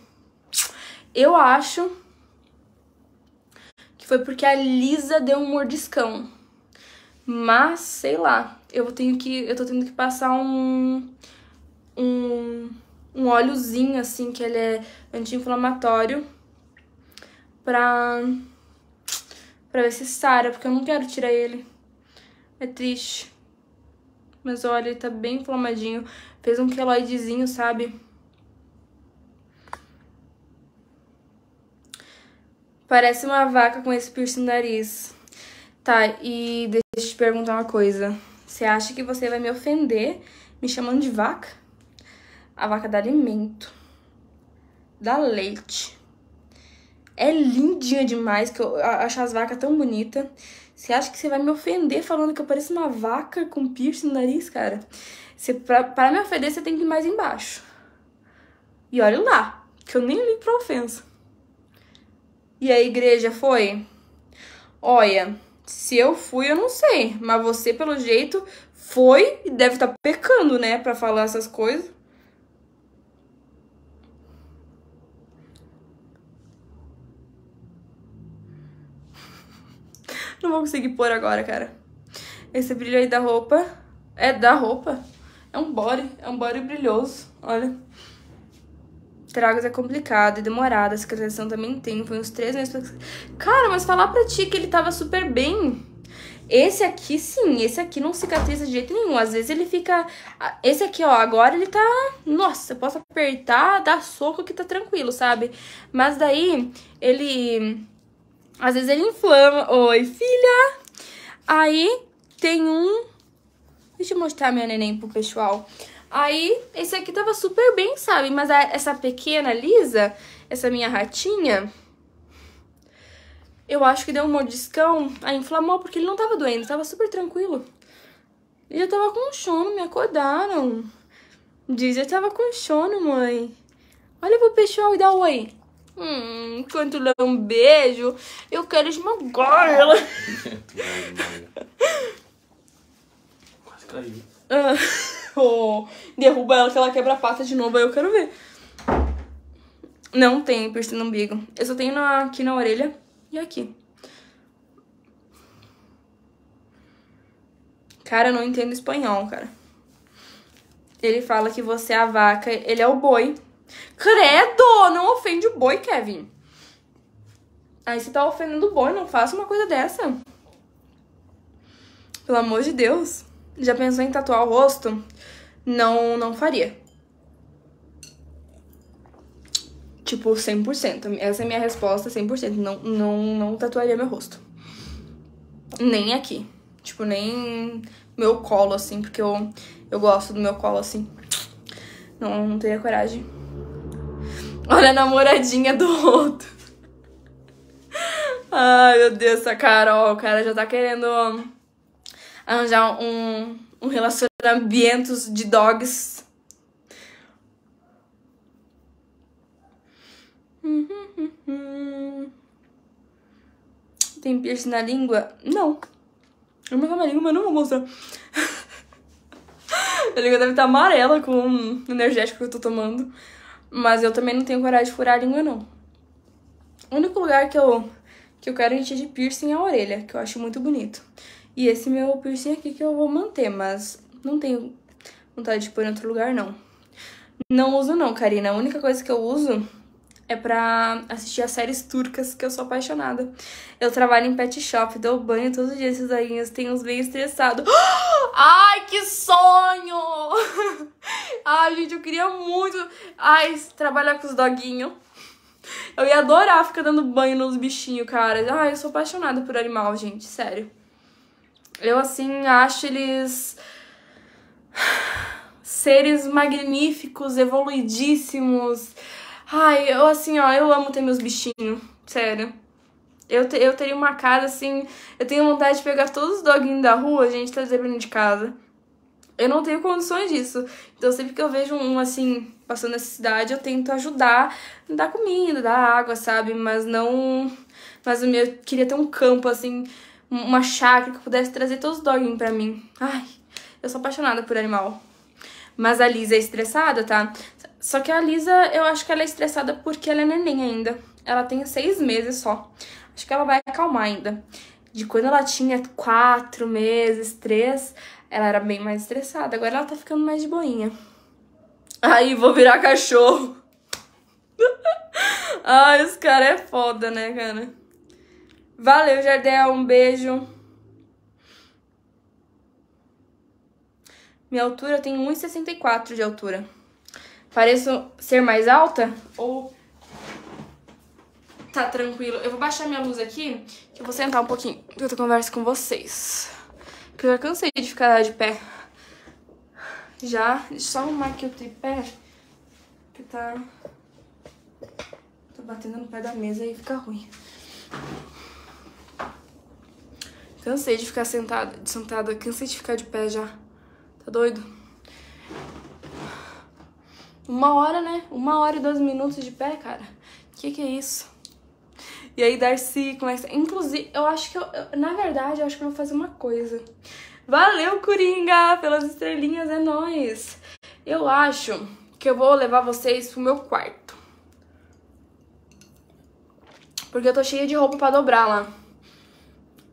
Eu acho que foi porque a Lisa deu um mordiscão. Mas, sei lá, eu tenho que. Eu tô tendo que passar um. um. um óleozinho, assim, que ele é anti-inflamatório. Pra. pra ver se sara, porque eu não quero tirar ele. É triste. Mas olha, ele tá bem inflamadinho. Fez um queloidezinho, sabe? Parece uma vaca com esse piercing no nariz. Tá, e deixa eu te perguntar uma coisa. Você acha que você vai me ofender me chamando de vaca? A vaca dá alimento, dá leite. É lindinha demais, que eu acho as vacas tão bonitas. Você acha que você vai me ofender falando que eu pareço uma vaca com piercing no nariz, cara? Você, pra, pra me ofender, você tem que ir mais embaixo. E olha lá, que eu nem ligo pra ofensa. E a igreja foi: Olha, se eu fui, eu não sei, mas você, pelo jeito, foi e deve estar tá pecando, né, para falar essas coisas. [laughs] Não vou conseguir pôr agora, cara. Esse brilho aí da roupa é da roupa. É um body, é um body brilhoso. Olha tragos é complicado e demorado. A cicatrização também tem. Foi uns três meses. Pra... Cara, mas falar pra ti que ele tava super bem. Esse aqui, sim, esse aqui não cicatriza de jeito nenhum. Às vezes ele fica. Esse aqui, ó, agora ele tá. Nossa, eu posso apertar, dar soco que tá tranquilo, sabe? Mas daí, ele. Às vezes ele inflama. Oi, filha! Aí tem um. Deixa eu mostrar meu neném pro pessoal. Aí, esse aqui tava super bem, sabe? Mas a, essa pequena lisa, essa minha ratinha, eu acho que deu um mordiscão, aí inflamou, porque ele não tava doendo, tava super tranquilo. E eu tava com sono, me acordaram. Diz, eu tava com sono, mãe. Olha pro pessoal e dá um oi. Hum, enquanto lê um beijo, eu quero esmagar ela. [laughs] [laughs] Quase caiu. Ah. [laughs] derruba ela que ela quebra a pata de novo, aí eu quero ver. Não tem piercing no umbigo. Eu só tenho na, aqui na orelha e aqui. Cara, eu não entendo espanhol, cara. Ele fala que você é a vaca, ele é o boi. Credo! Não ofende o boi, Kevin. Aí você tá ofendendo o boi, não faça uma coisa dessa. Pelo amor de Deus. Já pensou em tatuar o rosto? Não, não faria. Tipo, 100%. Essa é a minha resposta, 100%. Não, não, não tatuaria meu rosto. Nem aqui. Tipo, nem meu colo, assim, porque eu, eu gosto do meu colo, assim. Não, não teria coragem. Olha a namoradinha do outro. [laughs] Ai, meu Deus, essa Carol. O cara já tá querendo arranjar um, um relacionamento de dogs. Uhum. Tem piercing na língua? Não. Eu vou minha língua, mas não vou mostrar. [laughs] a língua deve estar amarela com o energético que eu tô tomando. Mas eu também não tenho coragem de furar a língua, não. O único lugar que eu, que eu quero encher de piercing é a orelha, que eu acho muito bonito. E esse meu piercing aqui que eu vou manter, mas não tenho vontade de pôr em outro lugar, não. Não uso não, Karina. A única coisa que eu uso é pra assistir as séries turcas que eu sou apaixonada. Eu trabalho em pet shop, dou banho todos os dias esses doguinhos, tenho uns bem estressados. [gasps] Ai, que sonho! [laughs] Ai, gente, eu queria muito... Ai, trabalhar com os doguinhos. Eu ia adorar ficar dando banho nos bichinhos, cara. Ai, eu sou apaixonada por animal, gente, sério. Eu, assim, acho eles seres magníficos, evoluidíssimos. Ai, eu, assim, ó, eu amo ter meus bichinhos, sério. Eu, te, eu teria uma cara, assim, eu tenho vontade de pegar todos os doguinhos da rua, a gente pra tá dentro de casa. Eu não tenho condições disso. Então, sempre que eu vejo um, assim, passando cidade eu tento ajudar, dar comida, dar água, sabe? Mas não. Mas eu queria ter um campo, assim, uma chácara que pudesse trazer todos os doguinhos pra mim. Ai, eu sou apaixonada por animal. Mas a Lisa é estressada, tá? Só que a Lisa, eu acho que ela é estressada porque ela é neném ainda. Ela tem seis meses só. Acho que ela vai acalmar ainda. De quando ela tinha quatro meses, três, ela era bem mais estressada. Agora ela tá ficando mais de boinha. Aí, vou virar cachorro. [laughs] Ai, os caras é foda, né, cara? Valeu, Jardel. Um beijo. Minha altura tem 1,64 de altura. Pareço ser mais alta ou tá tranquilo? Eu vou baixar minha luz aqui, que eu vou sentar um pouquinho enquanto eu converso com vocês. Porque eu já cansei de ficar de pé. Já, deixa eu só arrumar aqui o tripé, que tá... Tô batendo no pé da mesa e fica ruim. Cansei de ficar sentada, sentada, cansei de ficar de pé já. Tá doido? Uma hora, né? Uma hora e dois minutos de pé, cara. Que que é isso? E aí Darcy começa... É Inclusive, eu acho que eu... Na verdade, eu acho que eu vou fazer uma coisa. Valeu, Coringa, pelas estrelinhas, é nóis! Eu acho que eu vou levar vocês pro meu quarto. Porque eu tô cheia de roupa pra dobrar lá.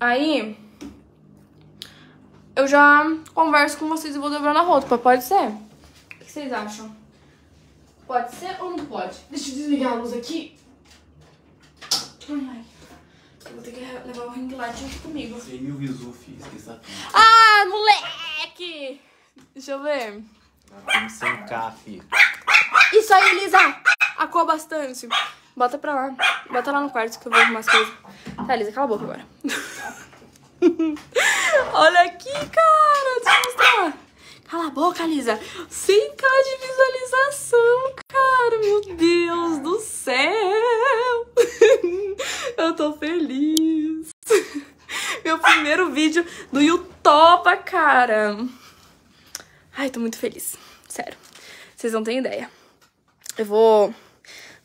Aí, eu já converso com vocês e vou dobrar na roupa, pode ser? O que vocês acham? Pode ser ou não pode? Deixa eu desligar a luz aqui. Ai, eu vou ter que levar o ring light junto comigo. Sei mil visu, fi, esqueça Ah, moleque! Deixa eu ver. Vamos sem fi. Isso aí, Elisa! Acou bastante. Bota pra lá. Bota lá no quarto que eu vou arrumar as coisas. Tá, Elisa, cala a boca agora. [laughs] [laughs] Olha aqui, cara. Deixa eu mostrar. Cala a boca, Lisa. 100k de visualização, cara. Meu Deus do céu. [laughs] eu tô feliz. [laughs] Meu primeiro vídeo do YouTube, cara. Ai, tô muito feliz. Sério. Vocês não têm ideia. Eu vou,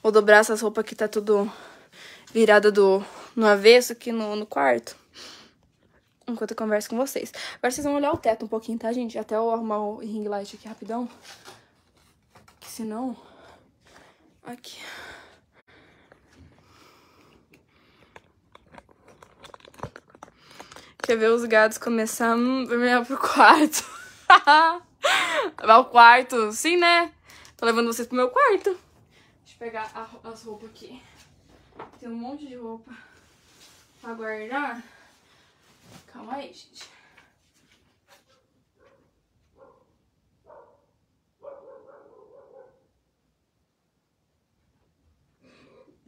vou dobrar essas roupas que tá tudo virada do, no avesso aqui no, no quarto enquanto eu converso com vocês. Agora vocês vão olhar o teto um pouquinho, tá, gente? Até eu arrumar o ring light aqui rapidão. Que senão... Aqui... Quer ver os gatos começar a vermelhar pro quarto. Vai [laughs] ao quarto. Sim, né? Tô levando vocês pro meu quarto. Deixa eu pegar a, as roupas aqui. Tem um monte de roupa pra guardar. Calma aí, gente.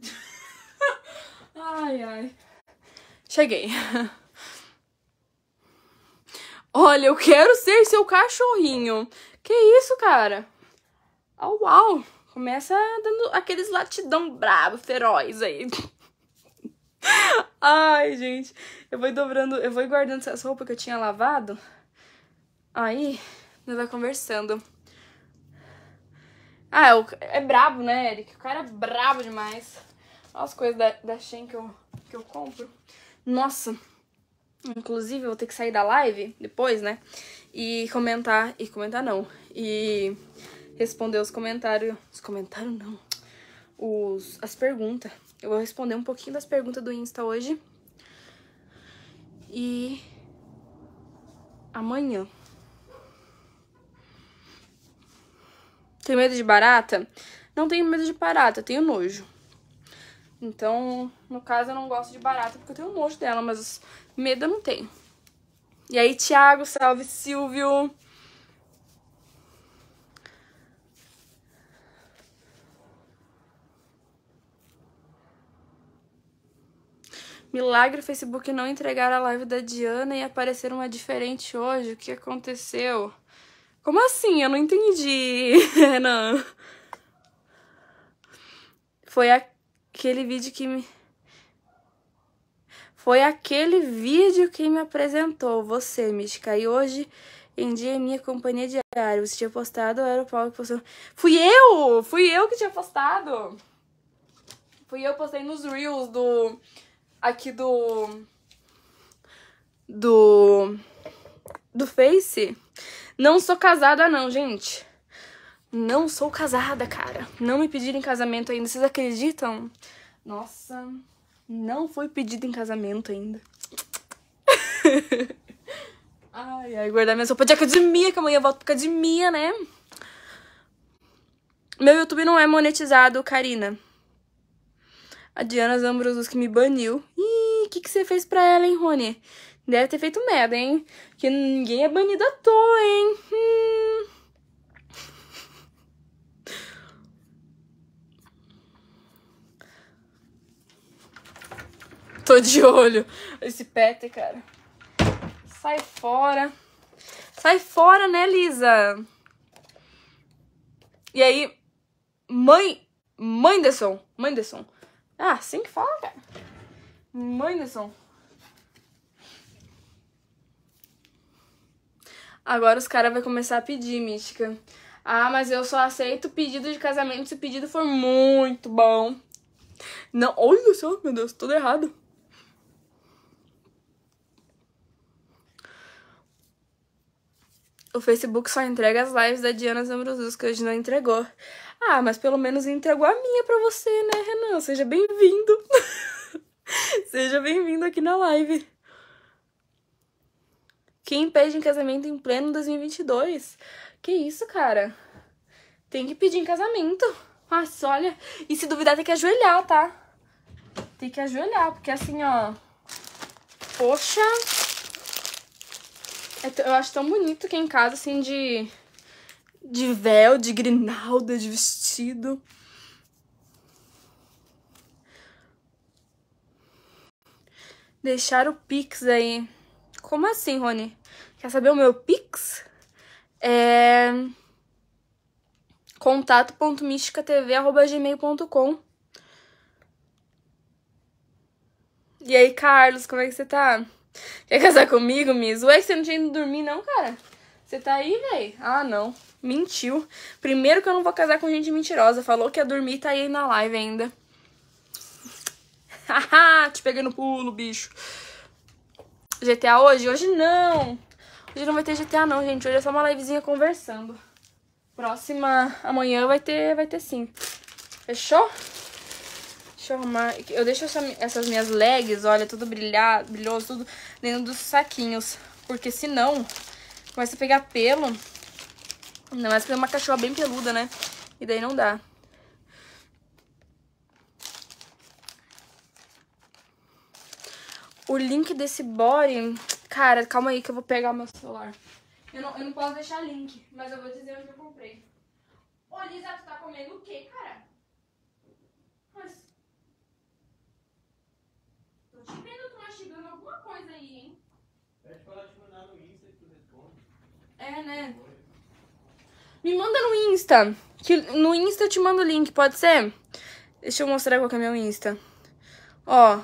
[laughs] Ai, ai. Cheguei. [laughs] Olha, eu quero ser seu cachorrinho. Que isso, cara? Oh, uau! Começa dando aqueles latidão brabo, feroz aí. [laughs] [laughs] Ai, gente. Eu vou dobrando, eu vou guardando essas roupas que eu tinha lavado. Aí, nós vai conversando. Ah, é, o, é brabo, né, Eric? O cara é brabo demais. Olha as coisas da, da Shein que eu, que eu compro. Nossa. Inclusive, eu vou ter que sair da live depois, né? E comentar... E comentar não. E responder os comentários... Os comentários não. Os, as perguntas eu vou responder um pouquinho das perguntas do Insta hoje. E amanhã. Tem medo de barata? Não tenho medo de barata, tenho nojo. Então, no caso, eu não gosto de barata porque eu tenho nojo dela, mas medo eu não tenho. E aí, Thiago, salve Silvio! Milagre o Facebook não entregar a live da Diana e aparecer uma diferente hoje. O que aconteceu? Como assim? Eu não entendi, [laughs] Renan. Foi aquele vídeo que me. Foi aquele vídeo que me apresentou, você, Mística. E hoje em dia, é minha companhia diária. Você tinha postado ou era o Paulo que postou? Fui eu! Fui eu que tinha postado! Fui eu que postei nos Reels do aqui do. Do. Do Face. Não sou casada, não, gente. Não sou casada, cara. Não me pediram em casamento ainda. Vocês acreditam? Nossa, não foi pedido em casamento ainda. [laughs] ai, ai, guardar minha roupa de academia, que amanhã eu volto pra academia, né? Meu YouTube não é monetizado, Karina. A Diana Zambrosus que me baniu. Ih, o que, que você fez pra ela, hein, Rony? Deve ter feito merda, hein? Que ninguém é banido à toa, hein? Hum. Tô de olho. Esse pet, cara. Sai fora. Sai fora, né, Lisa? E aí, mãe... Mãe Desson. Mãe Desson. Ah, assim que fala, cara. Manderson. Agora os caras vão começar a pedir, Mística. Ah, mas eu só aceito pedido de casamento se o pedido for muito bom. Não, olha só, meu Deus, tudo errado. O Facebook só entrega as lives da Diana Zambrosus que hoje não entregou. Ah, mas pelo menos entregou a minha para você, né, Renan? Seja bem-vindo. [laughs] Seja bem-vindo aqui na live. Quem pede em casamento em pleno 2022? Que isso, cara? Tem que pedir em casamento. Nossa, olha. E se duvidar, tem que ajoelhar, tá? Tem que ajoelhar, porque assim, ó. Poxa. É eu acho tão bonito quem em casa, assim, de de véu, de grinalda, de vestido. Deixar o Pix aí. Como assim, Rony? Quer saber o meu Pix? É... contato.misticatv.gmail.com E aí, Carlos, como é que você tá? Quer casar comigo, Miss? Ué, você não tinha ido dormir não, cara? Você tá aí, véi? Ah, não mentiu. Primeiro que eu não vou casar com gente mentirosa. Falou que ia dormir e tá aí na live ainda. [laughs] Haha, te peguei no pulo, bicho. GTA hoje? Hoje não. Hoje não vai ter GTA não, gente. Hoje é só uma livezinha conversando. Próxima amanhã vai ter, vai ter sim. Fechou? Deixa eu arrumar. Eu deixo essa, essas minhas legs, olha, tudo brilhar, brilhoso, tudo dentro dos saquinhos. Porque senão começa a pegar pelo Ainda mais que é uma cachorra bem peluda, né? E daí não dá. O link desse body... Cara, calma aí que eu vou pegar meu celular. Eu não, eu não posso deixar link, mas eu vou dizer onde eu comprei. Ô, Lisa, tu tá comendo o quê, cara? Mas... Tô te vendo tu mastigando alguma coisa aí, hein? Pede pra ela te mandar no Insta e tu responde. É, né? Me manda no Insta. Que no Insta eu te mando o link, pode ser? Deixa eu mostrar qual que é meu Insta. Ó.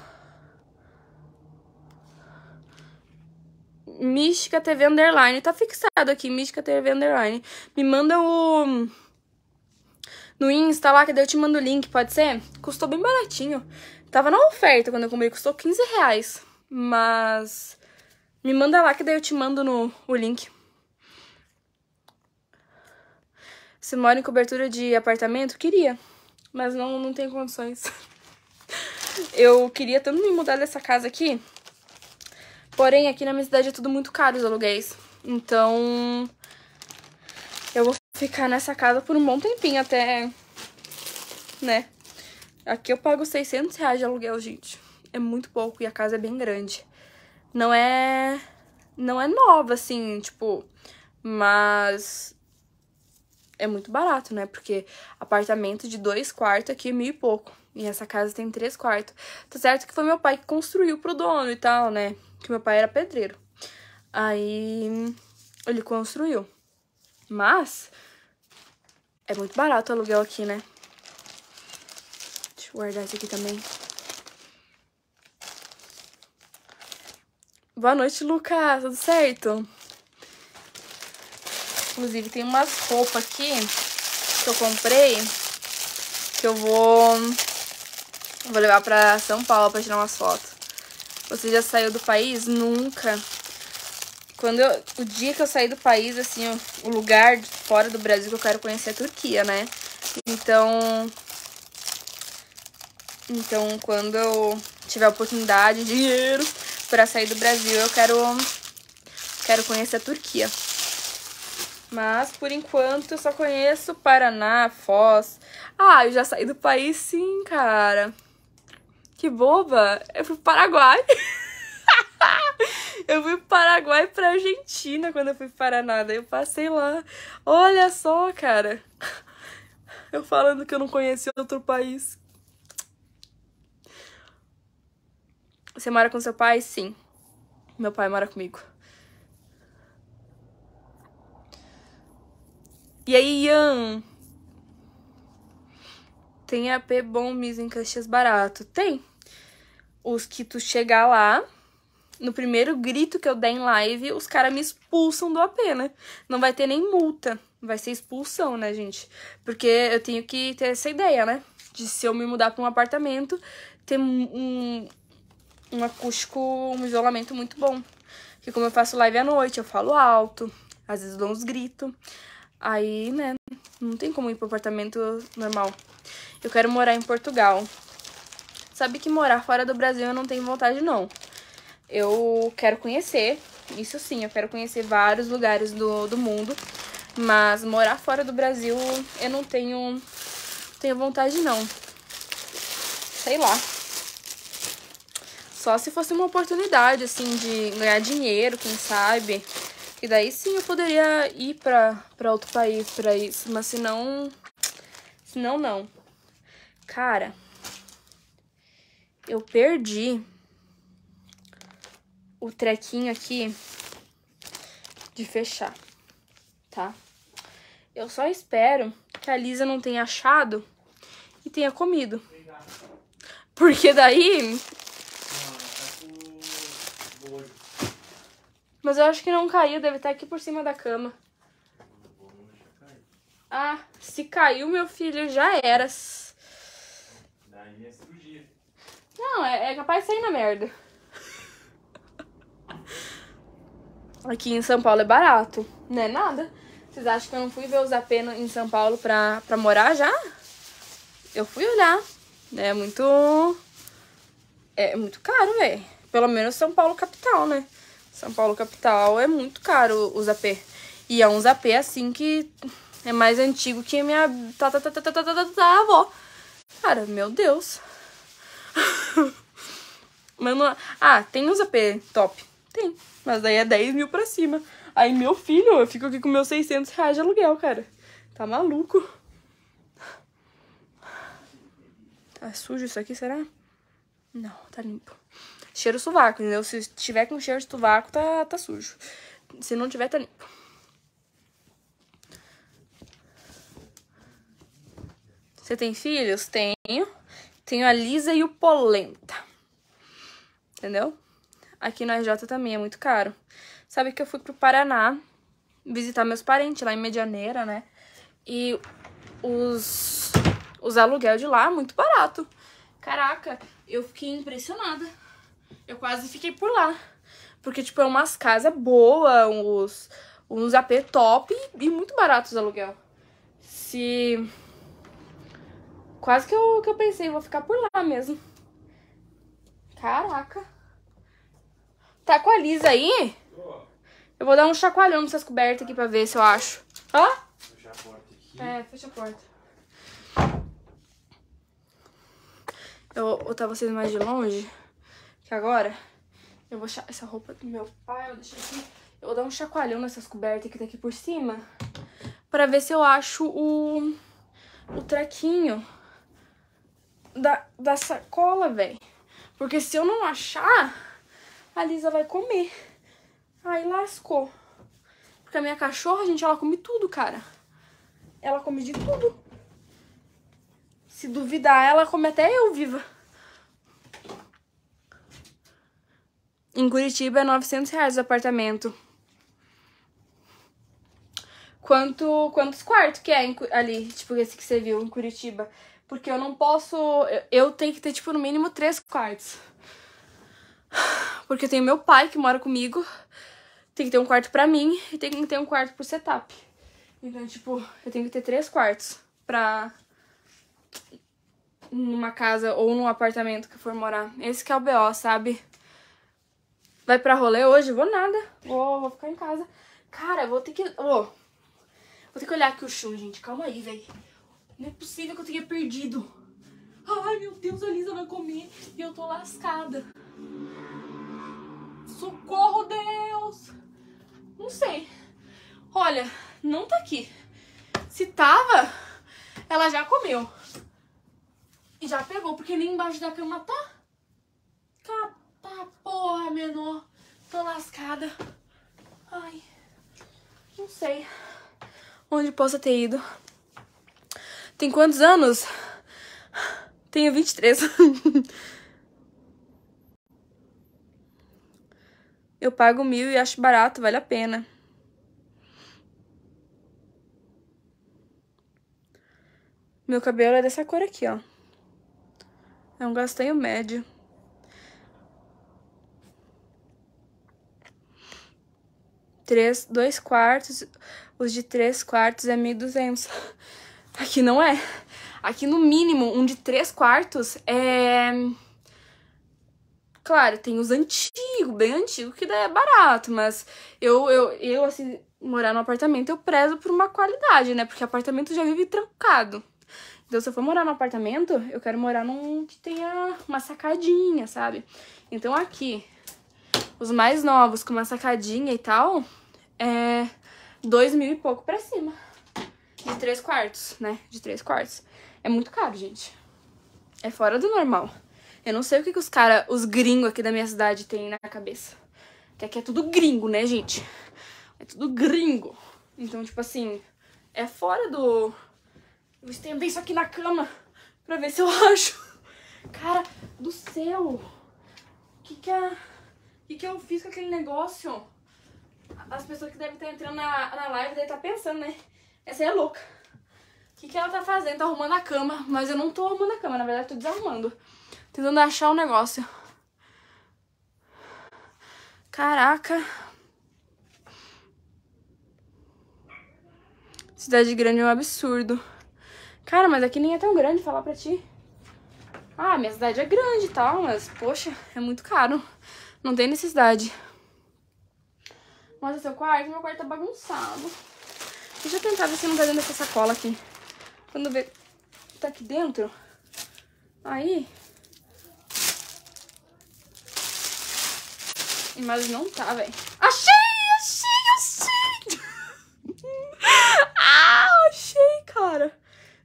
Mística TV Underline. Tá fixado aqui, Mística TV Underline. Me manda o... No Insta lá, que daí eu te mando o link, pode ser? Custou bem baratinho. Tava na oferta quando eu comprei, custou 15 reais. Mas... Me manda lá, que daí eu te mando no, o link. Se mora em cobertura de apartamento, queria. Mas não, não tem condições. [laughs] Eu queria tanto me mudar dessa casa aqui. Porém, aqui na minha cidade é tudo muito caro os aluguéis. Então, eu vou ficar nessa casa por um bom tempinho até, né? Aqui eu pago 600 reais de aluguel, gente. É muito pouco e a casa é bem grande. Não é... Não é nova, assim, tipo... Mas é muito barato, né? Porque apartamento de dois quartos aqui é mil e pouco. E essa casa tem três quartos. Tá certo que foi meu pai que construiu pro dono e tal, né? Que meu pai era pedreiro. Aí ele construiu. Mas é muito barato o aluguel aqui, né? Deixa eu guardar isso aqui também. Boa noite, Lucas. Tudo certo? Inclusive, tem umas roupas aqui que eu comprei que eu vou, vou levar pra São Paulo pra tirar umas fotos. Você já saiu do país? Nunca. Quando eu, o dia que eu saí do país, assim, o, o lugar fora do Brasil que eu quero conhecer é a Turquia, né? Então, então quando eu tiver oportunidade, [laughs] dinheiro para sair do Brasil, eu quero quero conhecer a Turquia. Mas, por enquanto, eu só conheço Paraná, Foz. Ah, eu já saí do país sim, cara. Que boba! Eu fui pro Paraguai. [laughs] eu fui pro Paraguai pra Argentina quando eu fui pro Paraná. Daí eu passei lá. Olha só, cara. Eu falando que eu não conheci outro país. Você mora com seu pai? Sim. Meu pai mora comigo. E aí, Ian? Tem AP bom mesmo em caixas barato? Tem. Os que tu chegar lá, no primeiro grito que eu der em live, os caras me expulsam do AP, né? Não vai ter nem multa. Vai ser expulsão, né, gente? Porque eu tenho que ter essa ideia, né? De se eu me mudar pra um apartamento, ter um, um acústico, um isolamento muito bom. Porque como eu faço live à noite, eu falo alto, às vezes dou uns gritos. Aí, né, não tem como ir pro apartamento normal. Eu quero morar em Portugal. Sabe que morar fora do Brasil eu não tenho vontade, não. Eu quero conhecer, isso sim, eu quero conhecer vários lugares do, do mundo. Mas morar fora do Brasil eu não tenho, tenho vontade, não. Sei lá. Só se fosse uma oportunidade, assim, de ganhar dinheiro, quem sabe daí sim eu poderia ir pra, pra outro país pra isso, mas se não. Se não, não. Cara, eu perdi o trequinho aqui de fechar, tá? Eu só espero que a Lisa não tenha achado e tenha comido. Porque daí... Não, tá com... Mas eu acho que não caiu, deve estar aqui por cima da cama. Ah, se caiu, meu filho, já eras. Daí é cirurgia. Não, é, é capaz de sair na merda. Aqui em São Paulo é barato, não é nada. Vocês acham que eu não fui ver os AP em São Paulo pra, pra morar já? Eu fui olhar. É muito... É muito caro, velho. Pelo menos São Paulo capital, né? São Paulo capital é muito caro os AP. E é uns AP assim que é mais antigo que a minha tá tá tá tá tá tá, tá, tá, tá avó. Cara, meu Deus. [laughs] mas não... Ah, tem uns AP top. Tem. Mas daí é 10 mil pra cima. Aí meu filho, eu fico aqui com meus 600 reais de aluguel, cara. Tá maluco. Tá sujo isso aqui, será? Não, tá limpo. Cheiro sovaco, entendeu? Se tiver com cheiro de sovaco, tá, tá sujo. Se não tiver, tá limpo. Você tem filhos? Tenho. Tenho a Lisa e o Polenta. Entendeu? Aqui no RJ também é muito caro. Sabe que eu fui pro Paraná visitar meus parentes lá em Medianeira, né? E os, os aluguel de lá é muito barato. Caraca, eu fiquei impressionada. Eu quase fiquei por lá. Porque, tipo, é umas casas boas, uns, uns AP top e, e muito baratos o aluguel. Se... Quase que eu, que eu pensei, vou ficar por lá mesmo. Caraca. Tá com a Lisa aí? Eu vou dar um chacoalhão nessas cobertas aqui pra ver se eu acho. Ó. Fecha a porta aqui. É, fecha a porta eu, vou tava vocês mais de longe, que agora eu vou... Essa roupa do meu pai, eu deixei aqui. Eu vou dar um chacoalhão nessas cobertas que tá aqui por cima pra ver se eu acho o, o trequinho da, da sacola, velho. Porque se eu não achar, a Lisa vai comer. Aí lascou. Porque a minha cachorra, gente, ela come tudo, cara. Ela come de tudo. Se duvidar, ela come até eu viva. Em Curitiba é 900 reais o apartamento. Quanto, quantos quartos que é ali, tipo esse que você viu em Curitiba? Porque eu não posso... Eu tenho que ter, tipo, no mínimo três quartos. Porque eu tenho meu pai que mora comigo. Tem que ter um quarto pra mim e tem que ter um quarto pro setup. Então, tipo, eu tenho que ter três quartos pra numa casa ou num apartamento que for morar. Esse que é o BO, sabe? Vai pra rolê hoje? Vou nada. Vou, vou ficar em casa. Cara, vou ter que... Vou, vou ter que olhar aqui o chão, gente. Calma aí, velho. Não é possível que eu tenha perdido. Ai, meu Deus, a Lisa vai comer e eu tô lascada. Socorro, Deus! Não sei. Olha, não tá aqui. Se tava, ela já comeu. E já pegou, porque nem embaixo da cama tá. capa porra, menor. Tô lascada. Ai. Não sei onde possa ter ido. Tem quantos anos? Tenho 23. [laughs] Eu pago mil e acho barato, vale a pena. Meu cabelo é dessa cor aqui, ó. É um gastanho médio. Três, dois quartos. Os de três quartos é 1.200. [laughs] Aqui não é. Aqui, no mínimo, um de três quartos é... Claro, tem os antigos, bem antigos, que daí é barato, mas eu, eu, eu, assim, morar num apartamento, eu prezo por uma qualidade, né? Porque apartamento já vive trancado. Então, se eu for morar num apartamento, eu quero morar num que tenha uma sacadinha, sabe? Então, aqui, os mais novos com uma sacadinha e tal, é dois mil e pouco pra cima. De três quartos, né? De três quartos. É muito caro, gente. É fora do normal. Eu não sei o que, que os caras, os gringos aqui da minha cidade têm na cabeça. Que aqui é tudo gringo, né, gente? É tudo gringo. Então, tipo assim, é fora do, Vou estender isso aqui na cama pra ver se eu [laughs] acho. Cara do céu! O que que, é, que que eu é fiz com aquele negócio? As pessoas que devem estar entrando na, na live devem estar pensando, né? Essa é louca. O que que ela tá fazendo? Tá arrumando a cama. Mas eu não tô arrumando a cama, na verdade tô desarrumando. Tentando achar o um negócio. Caraca. Cidade grande é um absurdo. Cara, mas aqui nem é tão grande falar pra ti. Ah, minha cidade é grande e tal, mas, poxa, é muito caro. Não tem necessidade. Mostra seu quarto. Meu quarto tá bagunçado. Deixa eu tentar ver se não tá dentro dessa sacola aqui. Quando ver... Tá aqui dentro. Aí... Mas não tá, velho. Achei!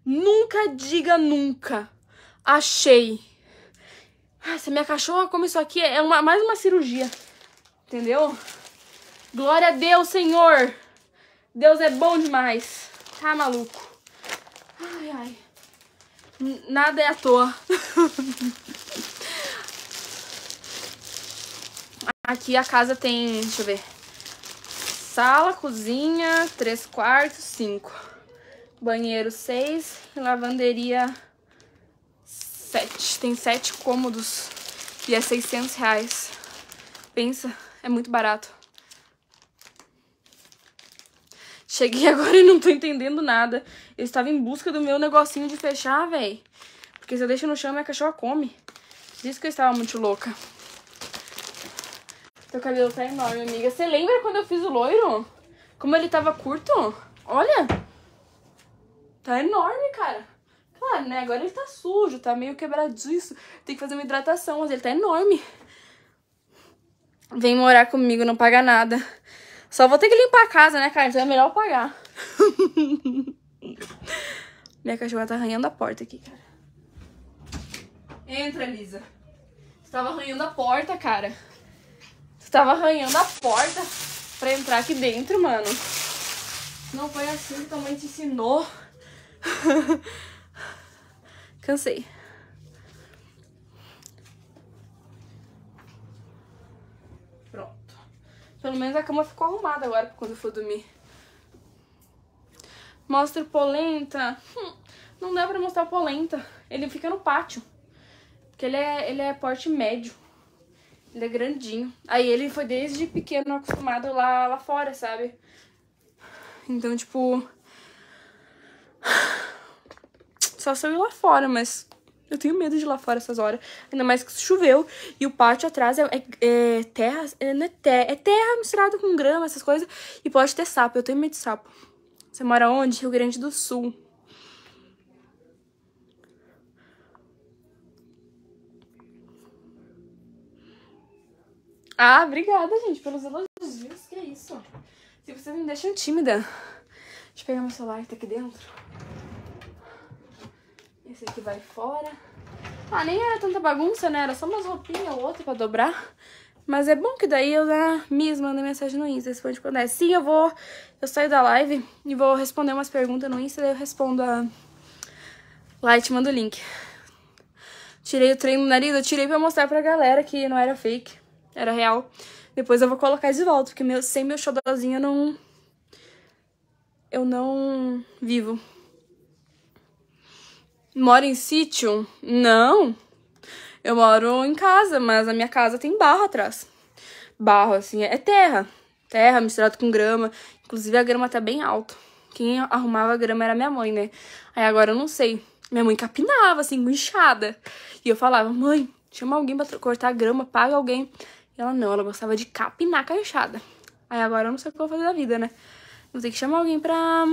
Nunca diga nunca. Achei. Ah, se minha cachorra come isso aqui, é uma, mais uma cirurgia. Entendeu? Glória a Deus, Senhor. Deus é bom demais. Tá maluco? Ai, ai. Nada é à toa. [laughs] Aqui a casa tem, deixa eu ver. Sala, cozinha, três quartos, cinco banheiro 6 e lavanderia 7. Tem 7 cômodos e é 600 reais. Pensa, é muito barato. Cheguei [laughs] agora e não tô entendendo nada. Eu estava em busca do meu negocinho de fechar, véi. Porque se eu deixo no chão, minha cachorra come. Por isso que eu estava muito louca. Teu cabelo tá enorme, amiga. Você lembra quando eu fiz o loiro? Como ele tava curto? Olha! Tá enorme, cara. Claro, né? Agora ele tá sujo, tá meio quebradiço. Tem que fazer uma hidratação, mas ele tá enorme. Vem morar comigo, não paga nada. Só vou ter que limpar a casa, né, cara? Então é melhor pagar. [laughs] Minha cachorra tá arranhando a porta aqui, cara. Entra, Lisa. Você tava arranhando a porta, cara. Você tava arranhando a porta pra entrar aqui dentro, mano. Não foi assim que tua mãe te ensinou. [laughs] Cansei. Pronto. Pelo menos a cama ficou arrumada agora pra quando eu for dormir. Mostra polenta. Hum, não dá pra mostrar polenta. Ele fica no pátio. Porque ele é, ele é porte médio. Ele é grandinho. Aí ele foi desde pequeno acostumado lá, lá fora, sabe? Então, tipo, só se eu ir lá fora, mas eu tenho medo de ir lá fora essas horas. Ainda mais que choveu e o pátio atrás é, é, é terra, é, não é, terra, é terra misturada com grama, essas coisas. E pode ter sapo, eu tenho medo de sapo. Você mora onde? Rio Grande do Sul. Ah, obrigada, gente, pelos elogios. Que isso? Se vocês me deixam tímida. Deixa eu pegar meu celular que tá aqui dentro. Esse aqui vai fora. Ah, nem era tanta bagunça, né? Era só umas roupinhas ou outra pra dobrar. Mas é bom que daí eu já mesma mandei mensagem no Insta, responde quando é. Sim, eu vou... Eu saio da live e vou responder umas perguntas no Insta, daí eu respondo a... Light manda mando o link. Tirei o treino no nariz, eu tirei pra mostrar pra galera que não era fake, era real. Depois eu vou colocar de volta, porque meu, sem meu xodózinho eu não eu não vivo. Moro em sítio? Não. Eu moro em casa, mas a minha casa tem barro atrás. Barro, assim, é terra. Terra misturado com grama. Inclusive, a grama tá bem alta. Quem arrumava a grama era minha mãe, né? Aí agora eu não sei. Minha mãe capinava, assim, inchada. E eu falava, mãe, chama alguém pra cortar a grama, paga alguém. E ela não, ela gostava de capinar com a inchada. Aí agora eu não sei o que eu vou fazer da vida, né? Vou ter que chamar alguém pra,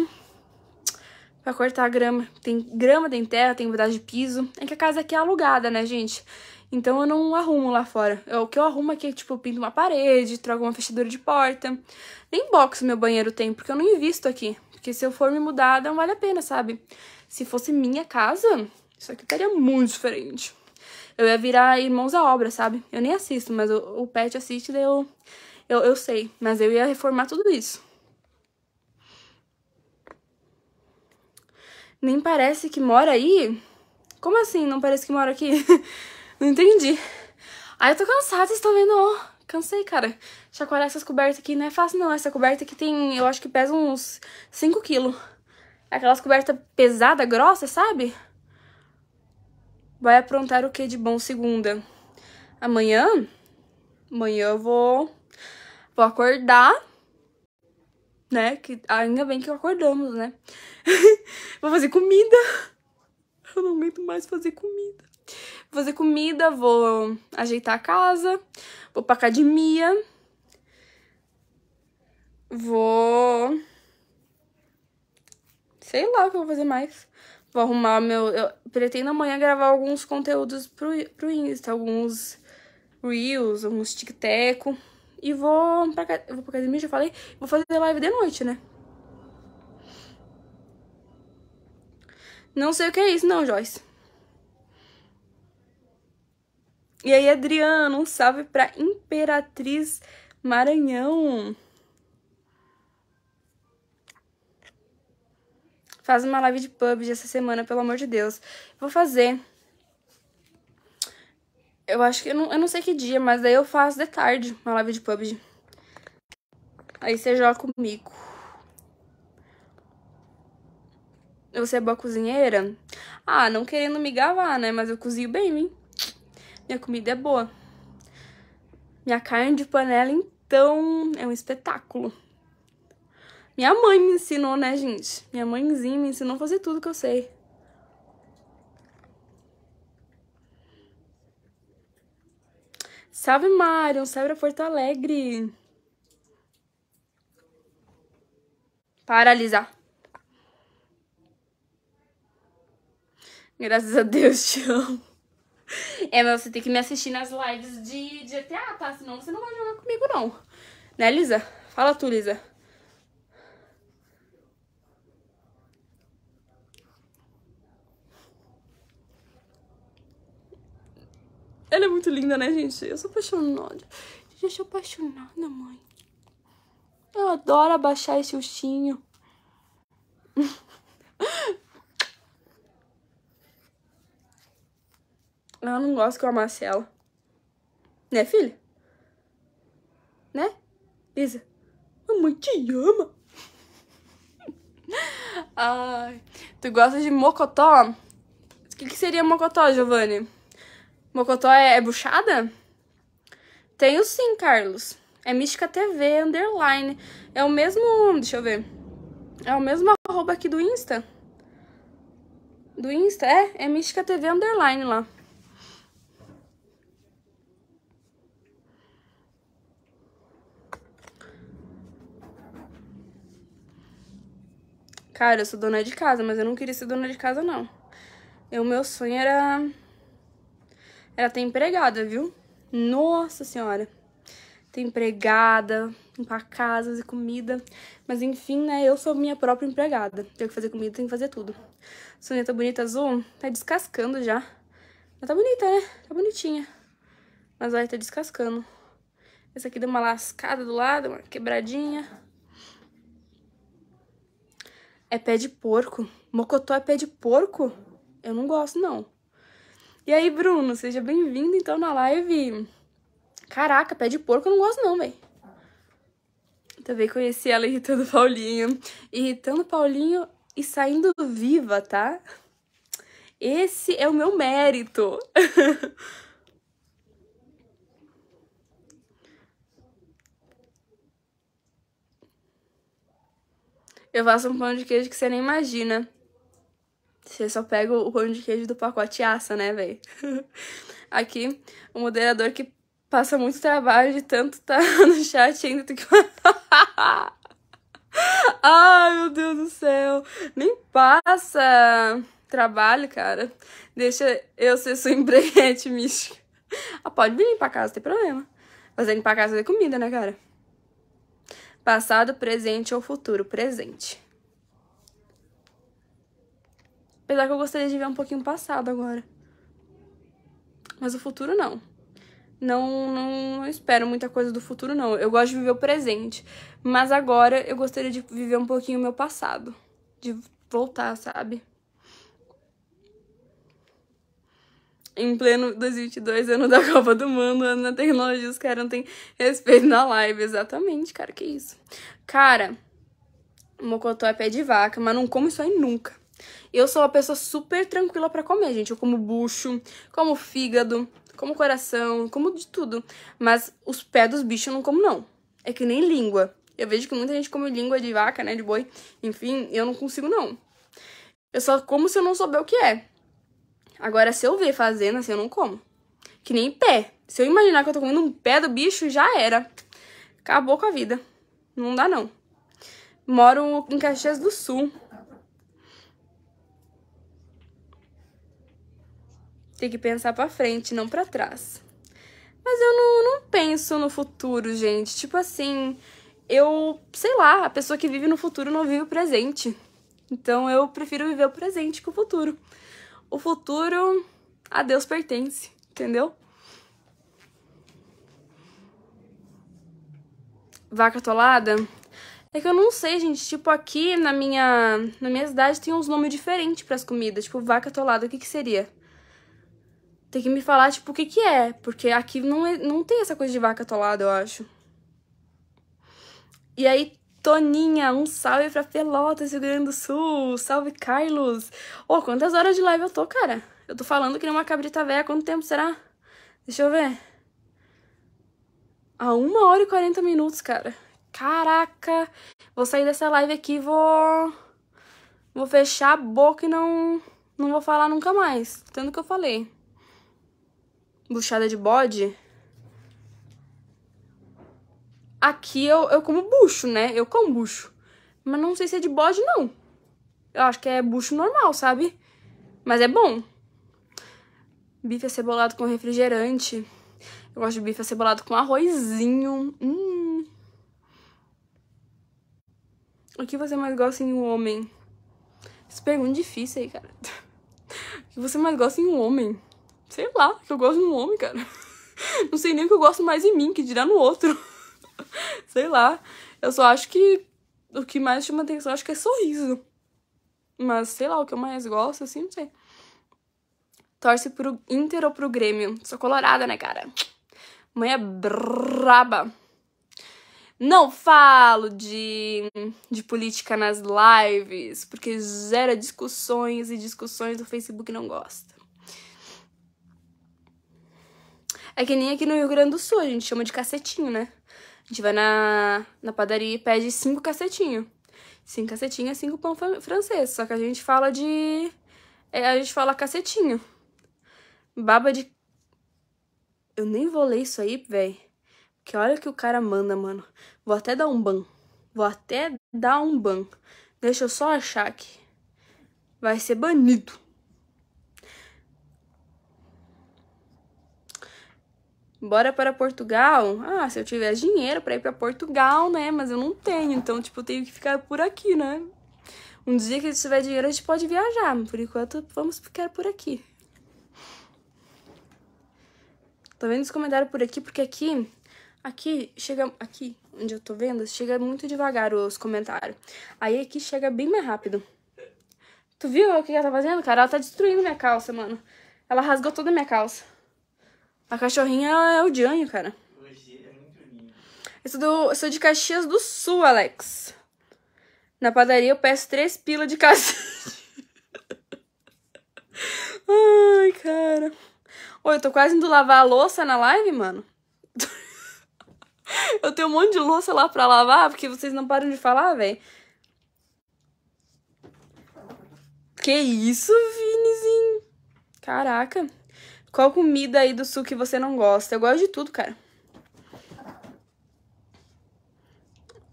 pra cortar a grama. Tem grama, tem terra, tem mudar de piso. É que a casa aqui é alugada, né, gente? Então eu não arrumo lá fora. Eu, é, o que eu arrumo aqui é, tipo, eu pinto uma parede, troco uma fechadura de porta. Nem box meu banheiro tem, porque eu não invisto aqui. Porque se eu for me mudar, não vale a pena, sabe? Se fosse minha casa, isso aqui estaria muito diferente. Eu ia virar Irmãos à Obra, sabe? Eu nem assisto, mas o, o Pet assiste, daí eu, eu, eu sei. Mas eu ia reformar tudo isso. Nem parece que mora aí? Como assim? Não parece que mora aqui? [laughs] não entendi. Ai, eu tô cansada, vocês estão vendo? Ó, cansei, cara. Chacoalhar essas cobertas aqui não é fácil, não. Essa coberta aqui tem, eu acho que pesa uns 5 quilos. Aquelas cobertas pesada, grossa, sabe? Vai aprontar o que de bom segunda? Amanhã, amanhã eu vou, vou acordar né? Que ainda bem que acordamos, né? [laughs] vou fazer comida. Eu não aguento mais fazer comida. Vou fazer comida, vou ajeitar a casa, vou pra academia. Vou. Sei lá o que eu vou fazer mais. Vou arrumar meu. Eu pretendo amanhã gravar alguns conteúdos pro, pro Insta, alguns Reels, alguns tic e vou pra, vou pra academia, já falei, vou fazer live de noite, né? Não sei o que é isso não, Joyce. E aí, Adriano, um salve pra Imperatriz Maranhão. Faz uma live de pub essa semana, pelo amor de Deus. Vou fazer. Eu acho que. Eu não, eu não sei que dia, mas aí eu faço de tarde uma live de PUBG. Aí você joga comigo. Você é boa cozinheira? Ah, não querendo me gavar, né? Mas eu cozinho bem, hein? Minha comida é boa. Minha carne de panela, então, é um espetáculo. Minha mãe me ensinou, né, gente? Minha mãezinha me ensinou a fazer tudo que eu sei. Salve, Mário, Salve a Porto Alegre! Paralisar. Graças a Deus, te amo. É, mas você tem que me assistir nas lives de, de GTA, tá? Senão você não vai jogar comigo, não. Né, Lisa? Fala tu, Lisa. Ela é muito linda, né, gente? Eu sou apaixonada. Gente, eu sou apaixonada, mãe. Eu adoro abaixar esse ursinho. [laughs] Ela não gosta que eu amasse ela. Né, filha? Né? Lisa? Mamãe te ama. [laughs] Ai. Tu gosta de mocotó? O que, que seria mocotó, Giovanni? Mocotó é, é buchada? Tenho sim, Carlos. É Mística TV, underline. É o mesmo. Deixa eu ver. É o mesmo arroba aqui do Insta. Do Insta? É, é Mística TV Underline lá. Cara, eu sou dona de casa, mas eu não queria ser dona de casa, não. O meu sonho era ela tem empregada, viu? Nossa senhora. tem empregada, limpar casas e comida. Mas enfim, né? Eu sou minha própria empregada. Tenho que fazer comida, tenho que fazer tudo. Soneta tá bonita azul tá descascando já. Mas tá bonita, né? Tá bonitinha. Mas olha, tá descascando. Essa aqui deu uma lascada do lado, uma quebradinha. É pé de porco. Mocotó é pé de porco? Eu não gosto, não. E aí, Bruno, seja bem-vindo então na live. Caraca, pé de porco eu não gosto não, véi. Também conheci ela irritando o Paulinho. Irritando o Paulinho e saindo viva, tá? Esse é o meu mérito. [laughs] eu faço um pão de queijo que você nem imagina. Você só pega o pão de queijo do pacote aça, né, velho? [laughs] Aqui, o moderador que passa muito trabalho de tanto tá [laughs] no chat ainda tem que [laughs] Ai, meu Deus do céu. Nem passa trabalho, cara. Deixa eu ser sua empreete mística. Ah, pode vir pra casa, não tem problema. Mas é limpar a casa de é comida, né, cara? Passado, presente ou futuro? Presente. Apesar que eu gostaria de ver um pouquinho passado agora. Mas o futuro não. Não, não, não espero muita coisa do futuro, não. Eu gosto de viver o presente. Mas agora eu gostaria de viver um pouquinho o meu passado. De voltar, sabe? em pleno 2022, ano da Copa do Mundo, ano da tecnologia, os caras não têm respeito na live. Exatamente, cara, que isso. Cara, mocotó é pé de vaca, mas não como isso aí nunca. Eu sou uma pessoa super tranquila para comer, gente. Eu como bucho, como fígado, como coração, como de tudo. Mas os pés dos bichos eu não como, não. É que nem língua. Eu vejo que muita gente come língua de vaca, né, de boi. Enfim, eu não consigo, não. Eu só como se eu não souber o que é. Agora, se eu ver fazendo assim, eu não como. Que nem pé. Se eu imaginar que eu tô comendo um pé do bicho, já era. Acabou com a vida. Não dá, não. Moro em Caxias do Sul. Tem que pensar para frente, não para trás. Mas eu não, não penso no futuro, gente. Tipo assim, eu, sei lá, a pessoa que vive no futuro não vive o presente. Então eu prefiro viver o presente que o futuro. O futuro a Deus pertence, entendeu? Vaca atolada? É que eu não sei, gente. Tipo, aqui na minha, na minha cidade tem uns nomes diferentes para as comidas. Tipo, vaca atolada, o que que seria? Tem que me falar, tipo, o que que é. Porque aqui não, é, não tem essa coisa de vaca atolada, eu acho. E aí, Toninha, um salve pra Pelotas, Rio Grande do Sul. Salve, Carlos. Ô, oh, quantas horas de live eu tô, cara? Eu tô falando que nem uma cabrita velha. Quanto tempo será? Deixa eu ver. A 1 hora e 40 minutos, cara. Caraca. Vou sair dessa live aqui e vou... Vou fechar a boca e não... Não vou falar nunca mais. Tanto que eu falei buchada de bode. Aqui eu, eu como bucho, né? Eu como bucho. Mas não sei se é de bode, não. Eu acho que é bucho normal, sabe? Mas é bom. Bife acebolado com refrigerante. Eu gosto de bife acebolado com arrozinho. Hum. O que você mais gosta em um homem? Essa pergunta é difícil aí, cara. [laughs] O que você mais gosta em um homem? sei lá, que eu gosto no homem, cara. [laughs] Não sei nem o que eu gosto mais em mim, que dirá no outro. [laughs] Sei lá. Eu só acho que o que mais chama atenção, acho que é sorriso. Mas sei lá, o que eu mais gosto, assim, não sei. Torce pro Inter ou pro Grêmio? Sou colorada, né, cara? Mãe é braba. Não falo de, de política nas lives, porque gera discussões e discussões o Facebook não gosta. É que nem aqui no Rio Grande do Sul, a gente chama de cacetinho, né? A gente vai na, na padaria e pede cinco cacetinhos. Cinco cacetinhos é cinco pão francês, só que a gente fala de... É, a gente fala cacetinho. Baba de... Eu nem vou ler isso aí, velho. Porque olha o que o cara manda, mano. Vou até dar um ban. Vou até dar um ban. Deixa eu só achar aqui. Vai ser banido. Bora para Portugal? Ah, se eu tiver dinheiro para ir para Portugal, né? Mas eu não tenho, então, tipo, eu tenho que ficar por aqui, né? Um dia que a gente tiver dinheiro, a gente pode viajar. Por enquanto, vamos ficar por aqui. Tô vendo os comentários por aqui, porque aqui... Aqui, chega... Aqui, onde eu tô vendo, chega muito devagar os comentários. Aí aqui chega bem mais rápido. Tu viu o que ela tá fazendo, cara? Ela tá destruindo minha calça, mano. Ela rasgou toda a minha calça. A cachorrinha é o Dianho, cara. Hoje é muito Eu sou, do, eu sou de Caxias do Sul, Alex. Na padaria eu peço três pila de cacete. [laughs] Ai, cara. Oi, eu tô quase indo lavar a louça na live, mano. [laughs] eu tenho um monte de louça lá pra lavar, porque vocês não param de falar, velho. Que isso, Vinizinho? Caraca. Qual comida aí do sul que você não gosta? Eu gosto de tudo, cara.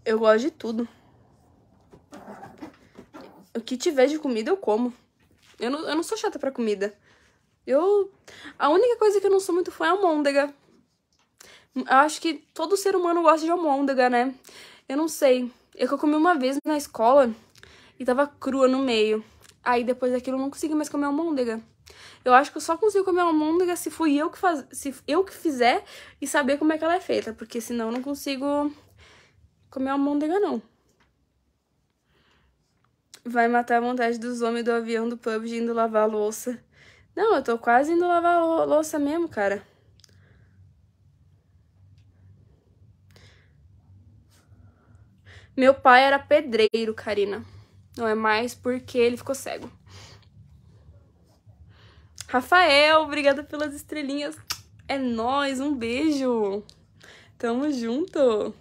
Eu gosto de tudo. O que tiver de comida, eu como. Eu não, eu não sou chata pra comida. Eu... A única coisa que eu não sou muito fã é almôndega. Eu acho que todo ser humano gosta de almôndega, né? Eu não sei. É eu comi uma vez na escola e tava crua no meio. Aí depois daquilo eu não consegui mais comer almôndega. Eu acho que eu só consigo comer uma almôndega se fui eu que faz... se eu que fizer e saber como é que ela é feita, porque senão eu não consigo comer uma almôndega não. Vai matar a vontade dos homens do avião do pub de indo lavar a louça. Não, eu tô quase indo lavar a louça mesmo, cara. Meu pai era pedreiro, Karina. Não é mais porque ele ficou cego. Rafael, obrigada pelas estrelinhas. É nós, um beijo. Tamo junto.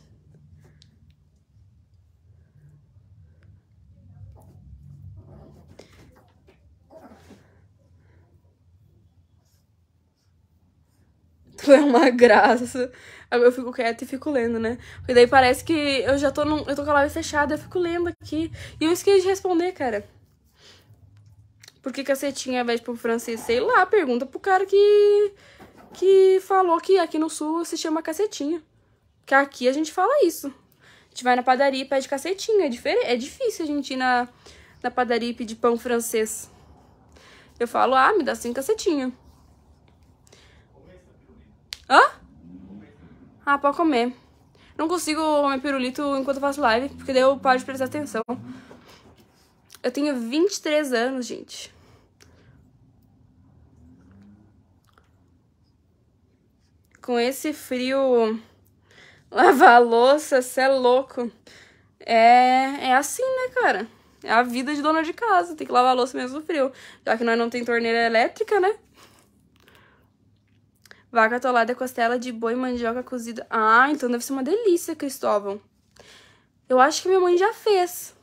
Tu é uma graça. Eu fico quieta e fico lendo, né? Porque daí parece que eu já tô num, eu tô com a live fechada, eu fico lendo aqui. E eu esqueci de responder, cara. Por que cacetinha ao invés de pro francês? Sei lá, pergunta pro cara que, que falou que aqui no sul se chama cacetinha. Que aqui a gente fala isso. A gente vai na padaria e pede cacetinha. É, é difícil a gente ir na, na padaria e pedir pão francês. Eu falo, ah, me dá cinco cacetinha. Hã? Ah, pode comer. Não consigo comer pirulito enquanto eu faço live, porque daí eu paro de prestar atenção. Eu tenho 23 anos, gente. com esse frio, lavar louça, você é louco. É, é assim, né, cara? É a vida de dona de casa, tem que lavar louça mesmo no frio. Já que nós não tem torneira elétrica, né? Vaca atolada, costela de boi, mandioca cozida. Ah, então deve ser uma delícia, Cristóvão. Eu acho que minha mãe já fez.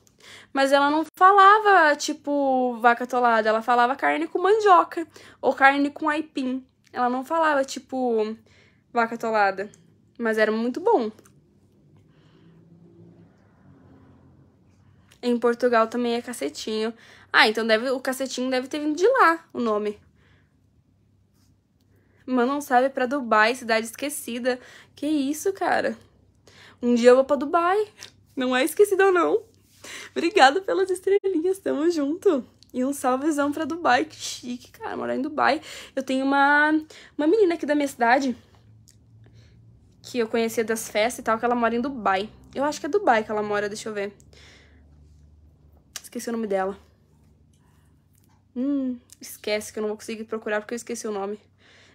Mas ela não falava, tipo, vaca atolada. Ela falava carne com mandioca. Ou carne com aipim. Ela não falava, tipo, vaca atolada. Mas era muito bom. Em Portugal também é cacetinho. Ah, então deve, o cacetinho deve ter vindo de lá o nome. Mas não sabe é para Dubai, cidade esquecida. Que isso, cara? Um dia eu vou para Dubai. Não é esquecida não. Obrigada pelas estrelinhas, tamo junto. E um salvezão pra Dubai, que chique, cara, morar em Dubai. Eu tenho uma, uma menina aqui da minha cidade que eu conhecia das festas e tal, que ela mora em Dubai. Eu acho que é Dubai que ela mora, deixa eu ver. Esqueci o nome dela. Hum, esquece que eu não vou conseguir procurar porque eu esqueci o nome.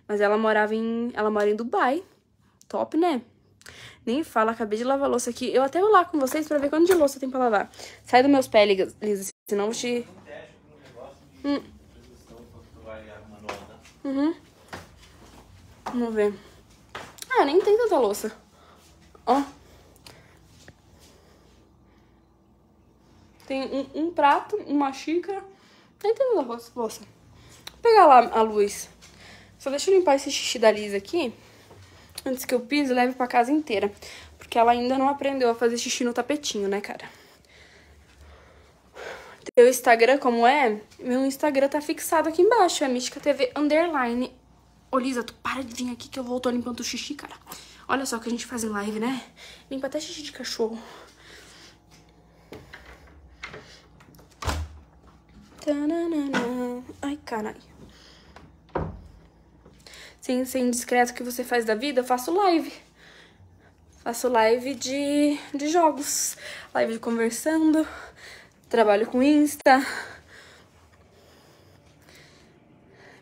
Mas ela morava em... Ela mora em Dubai. Top, né? Nem fala, acabei de lavar louça aqui. Eu até vou lá com vocês pra ver quanto de louça tem pra lavar. Sai dos meus pés, Lisa, senão eu vou te... Hum. Uhum. Vamos ver. Ah, nem tem tanta louça. Ó. Tem um, um prato, uma xícara. Nem tem tanta louça. Vou pegar lá a luz. Só deixa eu limpar esse xixi da Liz aqui. Antes que eu pise, leve pra casa inteira. Porque ela ainda não aprendeu a fazer xixi no tapetinho, né, cara? Teu Instagram, como é? Meu Instagram tá fixado aqui embaixo. É Mística TV Underline Ô, Lisa, tu para de vir aqui que eu vou, tô limpando o xixi, cara. Olha só o que a gente faz em live, né? Limpa até xixi de cachorro. Tananana. Ai, caralho. Sem ser indiscreto que você faz da vida, eu faço live. Faço live de, de jogos. Live de conversando. Trabalho com Insta.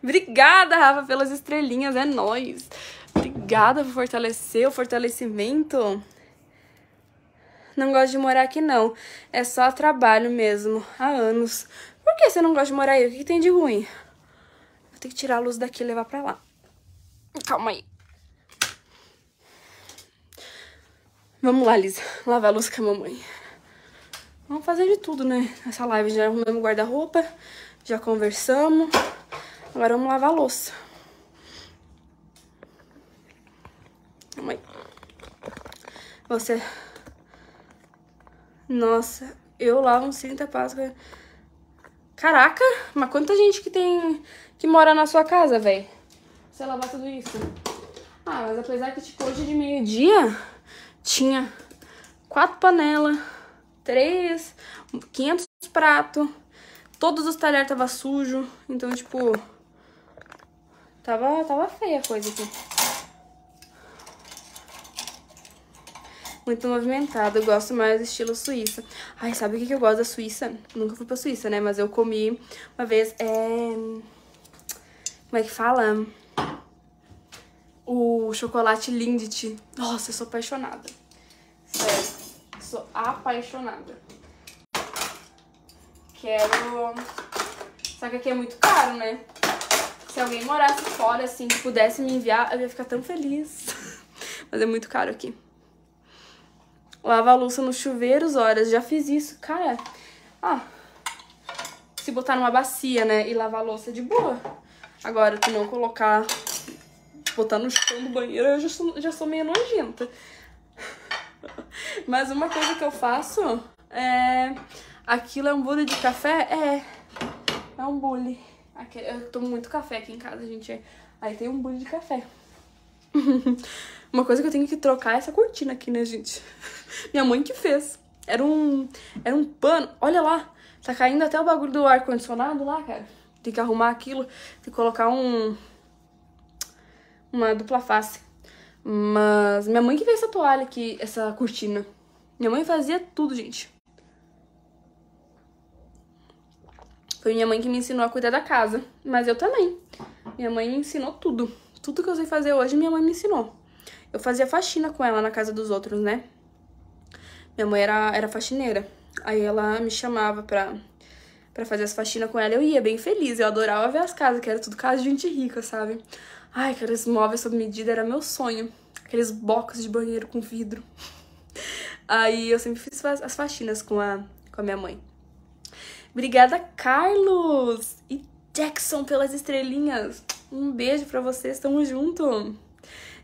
Obrigada, Rafa, pelas estrelinhas, é nós. Obrigada por fortalecer o fortalecimento. Não gosto de morar aqui, não. É só trabalho mesmo, há anos. Por que você não gosta de morar aí? O que, tem de ruim? Vou ter que tirar a luz daqui e levar pra lá. Calma aí. Vamos lá, Lisa. Lavar a luz com a mamãe. Vamos fazer de tudo, né? Nessa live já arrumamos guarda-roupa, já conversamos. Agora vamos lavar a louça. Mãe. Você... Nossa, eu lavo um 30 é Páscoa Caraca, mas quanta gente que tem... Que mora na sua casa, velho? Você lavar tudo isso. Ah, mas apesar que, tipo, hoje de meio-dia... Tinha quatro panelas, três, 500 pratos, todos os talheres tava sujo, então, tipo, Tava, tava feia a coisa aqui. Muito movimentado, eu gosto mais do estilo suíça. Ai, sabe o que, que eu gosto da Suíça? Nunca fui pra Suíça, né? Mas eu comi uma vez, é... Como é que fala? O chocolate Lindt. Nossa, eu sou apaixonada. Sério, sou apaixonada. Quero... Só que aqui é muito caro, né? Se alguém morasse fora, assim, que pudesse me enviar, eu ia ficar tão feliz. [laughs] Mas é muito caro aqui. Lava a louça nos chuveiros, horas. Já fiz isso. Cara, ah, se botar numa bacia, né, e lavar a louça de boa. Agora, tu não colocar, botar no chão do banheiro, eu já sou, já sou meio nojenta. [laughs] Mas uma coisa que eu faço é... Aquilo é um bule de café? É, é um bule. Aqui, eu tomo muito café aqui em casa, gente. Aí tem um bule de café. [laughs] Uma coisa que eu tenho que trocar é essa cortina aqui, né, gente? [laughs] Minha mãe que fez. Era um, era um pano. Olha lá. Tá caindo até o bagulho do ar-condicionado lá, cara. Tem que arrumar aquilo. Tem que colocar um... Uma dupla face. Mas minha mãe que fez essa toalha aqui, essa cortina. Minha mãe fazia tudo, gente. Foi minha mãe que me ensinou a cuidar da casa, mas eu também. Minha mãe me ensinou tudo. Tudo que eu sei fazer hoje, minha mãe me ensinou. Eu fazia faxina com ela na casa dos outros, né? Minha mãe era, era faxineira. Aí ela me chamava pra, pra fazer as faxinas com ela. Eu ia bem feliz. Eu adorava ver as casas, que era tudo casa de gente rica, sabe? Ai, aqueles móveis sob medida era meu sonho. Aqueles blocos de banheiro com vidro. [laughs] Aí eu sempre fiz as faxinas com a, com a minha mãe. Obrigada, Carlos! E Jackson pelas estrelinhas. Um beijo para vocês, tamo junto.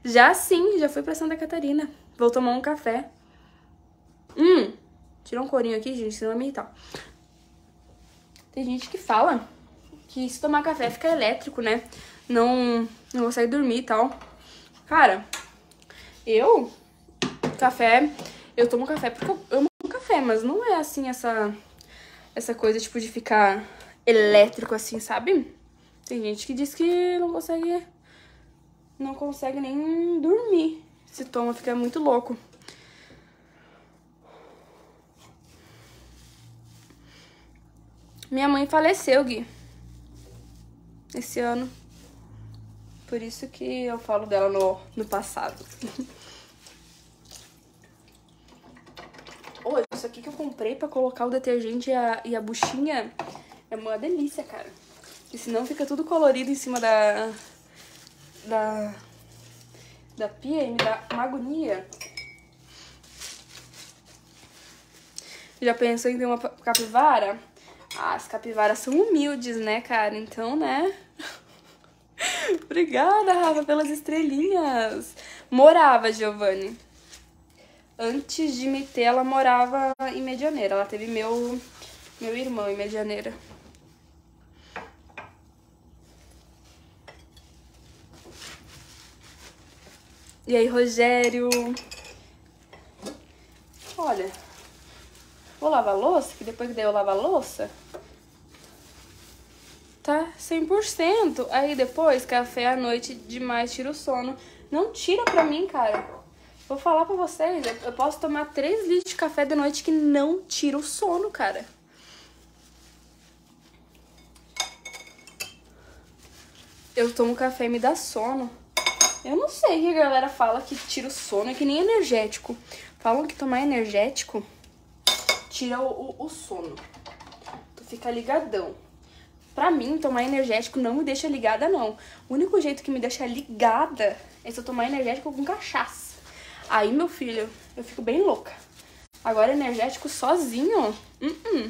Já sim, já fui para Santa Catarina. Vou tomar um café. Hum, tirou um corinho aqui, gente, senão é meio tal. Tem gente que fala que se tomar café fica elétrico, né? Não, não consegue dormir e tal. Cara, eu, café, eu tomo café porque eu amo café, mas não é assim essa essa coisa, tipo, de ficar elétrico assim, sabe? Tem gente que diz que não consegue... Não consegue nem dormir. Se toma, fica muito louco. Minha mãe faleceu, Gui. Esse ano. Por isso que eu falo dela no, no passado. [laughs] Ô, oh, isso aqui que eu comprei pra colocar o detergente e a, e a buchinha é uma delícia, cara. Porque senão fica tudo colorido em cima da... da... da pia e me dá uma agonia. Já pensou em ter uma capivara? Ah, as capivaras são humildes, né, cara? Então, né? [laughs] Obrigada, Rafa, pelas estrelinhas. Morava, Giovanni antes de me ter, ela morava em Medianeira. Ela teve meu, meu irmão em Medianeira. E aí, Rogério? Olha, vou lavar louça, que depois que daí eu lavar louça, tá 100%. Aí depois, café à noite demais, tira o sono. Não tira pra mim, cara. Vou falar pra vocês, eu posso tomar 3 litros de café de noite que não tira o sono, cara. Eu tomo café e me dá sono. Eu não sei que a galera fala que tira o sono, é que nem energético. Falam que tomar energético tira o, o, o sono. Tu fica ligadão. Pra mim, tomar energético não me deixa ligada, não. O único jeito que me deixa ligada é se eu tomar energético com cachaça. Aí, meu filho, eu fico bem louca. Agora, energético sozinho? Uh-uh.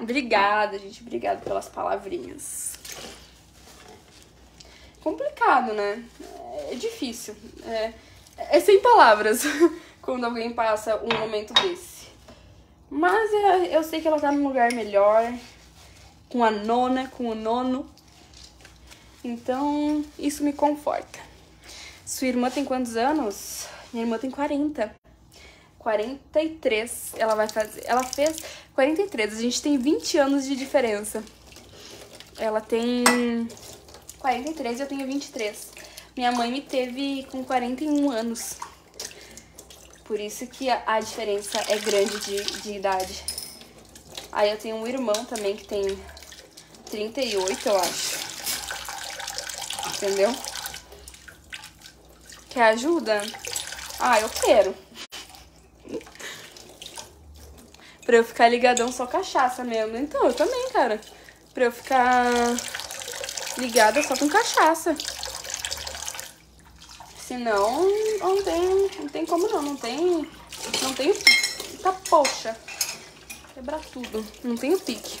Obrigada, gente. Obrigada pelas palavrinhas. Complicado, né? É difícil. É, é sem palavras [laughs] quando alguém passa um momento desse. Mas eu, é, eu sei que ela tá num lugar melhor, com a nona, com o nono. Então, isso me conforta. Sua irmã tem quantos anos? Minha irmã tem 40. 43 ela vai fazer. Ela fez 43. A gente tem 20 anos de diferença. Ela tem 43 e eu tenho 23. Minha mãe me teve com 41 anos. Por isso que a, diferença é grande de, de idade. Aí eu tenho um irmão também que tem 38, eu acho. Entendeu? Quer ajuda? Ah, eu quero. pra eu ficar ligadão só cachaça mesmo. Então, eu também, cara. Pra eu ficar ligada só com cachaça. Senão, não tem, não tem como não. Não tem... Não tem... Tá, poxa. Quebrar tudo. Não tenho pique.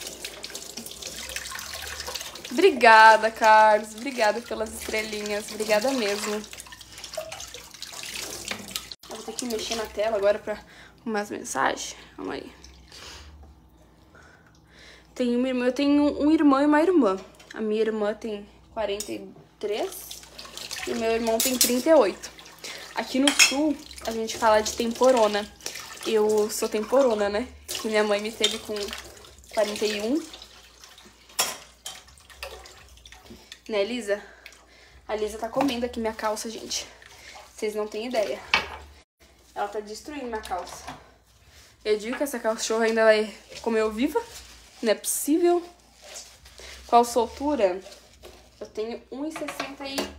Obrigada, Carlos. Obrigada pelas estrelinhas. Obrigada mesmo vou tá ter que mexer na tela agora pra mais mensagens. Calma aí. Tenho uma irmã, eu tenho um irmão e uma irmã. A minha irmã tem 43 e o meu irmão tem 38. Aqui no sul, a gente fala de temporona. Eu sou temporona, né? Que minha mãe me teve com 41. Né, Lisa? A Lisa tá comendo aqui minha calça, gente. Vocês não têm ideia. Ela tá destruindo minha calça. Eu digo que essa cachorra ainda vai comer viva. Não é possível. Qual sua altura? Eu tenho 1,64.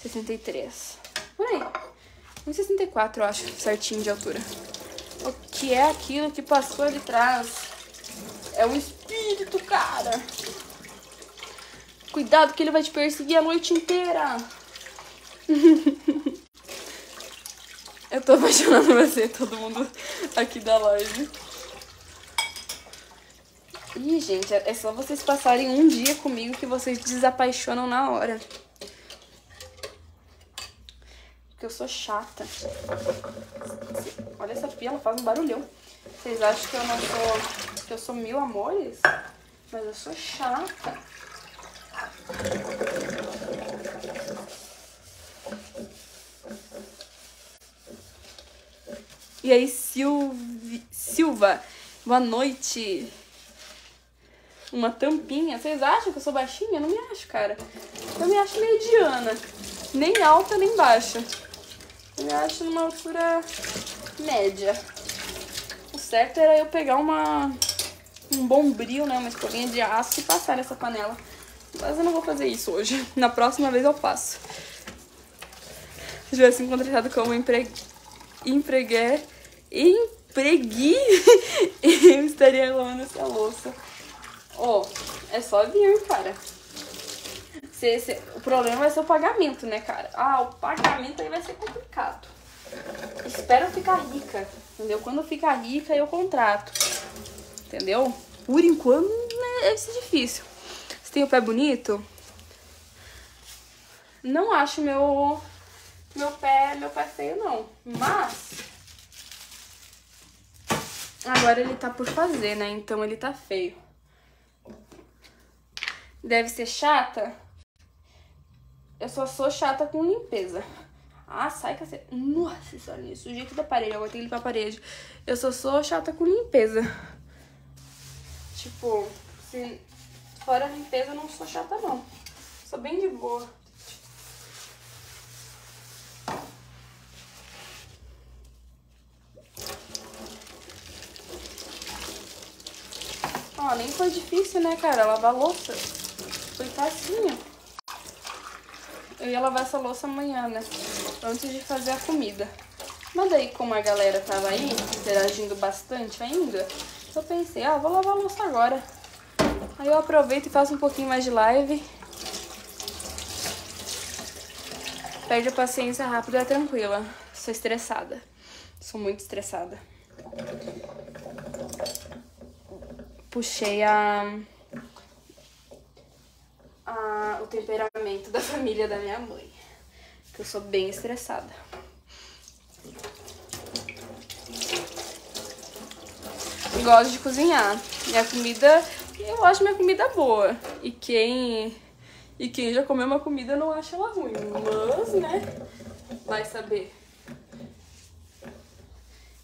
63. Por aí. 1,64 eu acho, certinho de altura. O que é aquilo que passou ali atrás? É um espírito, cara. Cuidado que ele vai te perseguir a noite inteira. [laughs] Eu tô apaixonando você, todo mundo aqui da live. Ih, gente, é só vocês passarem um dia comigo que vocês desapaixonam na hora. Porque eu sou chata. Olha essa pia, ela faz um barulhão. Vocês acham que eu não sou... que eu sou mil amores? Mas eu sou chata. E aí, Silvi, Silva, boa noite. Uma tampinha. Vocês acham que eu sou baixinha? Eu não me acho, cara. Eu me acho mediana. Nem alta, nem baixa. Eu me acho numa altura média. O certo era eu pegar uma um bombril, né? Uma escovinha de aço e passar nessa panela. Mas eu não vou fazer isso hoje. Na próxima vez eu faço. Se tivesse encontrado como empre empreguei, empregui, [laughs] eu estaria lavando essa louça. Ó, oh, é só vir, cara. Se, se, o problema vai é ser o pagamento, né, cara? Ah, o pagamento aí vai ser complicado. Espero ficar rica, entendeu? Quando eu ficar rica, eu contrato, entendeu? Por enquanto, né, deve é ser difícil. Você tem o pé bonito? Não acho meu meu pé, meu pé feio não. Mas agora ele tá por fazer, né? Então ele tá feio. Deve ser chata? Eu só sou chata com limpeza. Ah, sai cacete. Nossa senhora, o sujeito da parede, agora tem que limpar a parede. Eu só sou chata com limpeza. Tipo, se fora limpeza eu não sou chata não. Sou bem de boa. Ó, nem foi difícil, né, cara? Lavar louça. Foi facinho. Eu ia lavar essa louça amanhã, né? Antes de fazer a comida. Mas daí, como a galera tava aí, interagindo bastante ainda, eu pensei, ah, vou lavar a louça agora. Aí eu aproveito e faço um pouquinho mais de live. Perde a paciência rápido e é tranquila. Sou estressada. Sou muito estressada puxei a, a, o temperamento da família da minha mãe, que eu sou bem estressada. Gosto de cozinhar. Minha comida, eu acho minha comida boa. E quem e quem já comeu uma comida não acha ela ruim, mas, né, vai saber.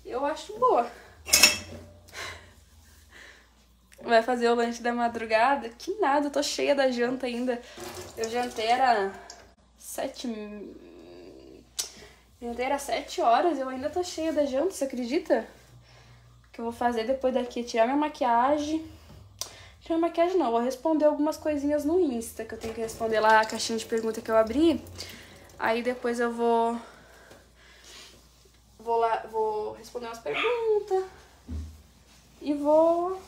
Eu acho boa vai fazer o lanche da madrugada. Que nada, eu tô cheia da janta ainda. Eu jantei era sete. Jantei era sete horas, eu ainda tô cheia da janta, você acredita? O que eu vou fazer depois daqui? Tirar minha maquiagem. Tirar minha maquiagem não, vou responder algumas coisinhas no Insta, que eu tenho que responder lá a caixinha de pergunta que eu abri. Aí depois eu vou. Vou lá, vou responder umas perguntas. E vou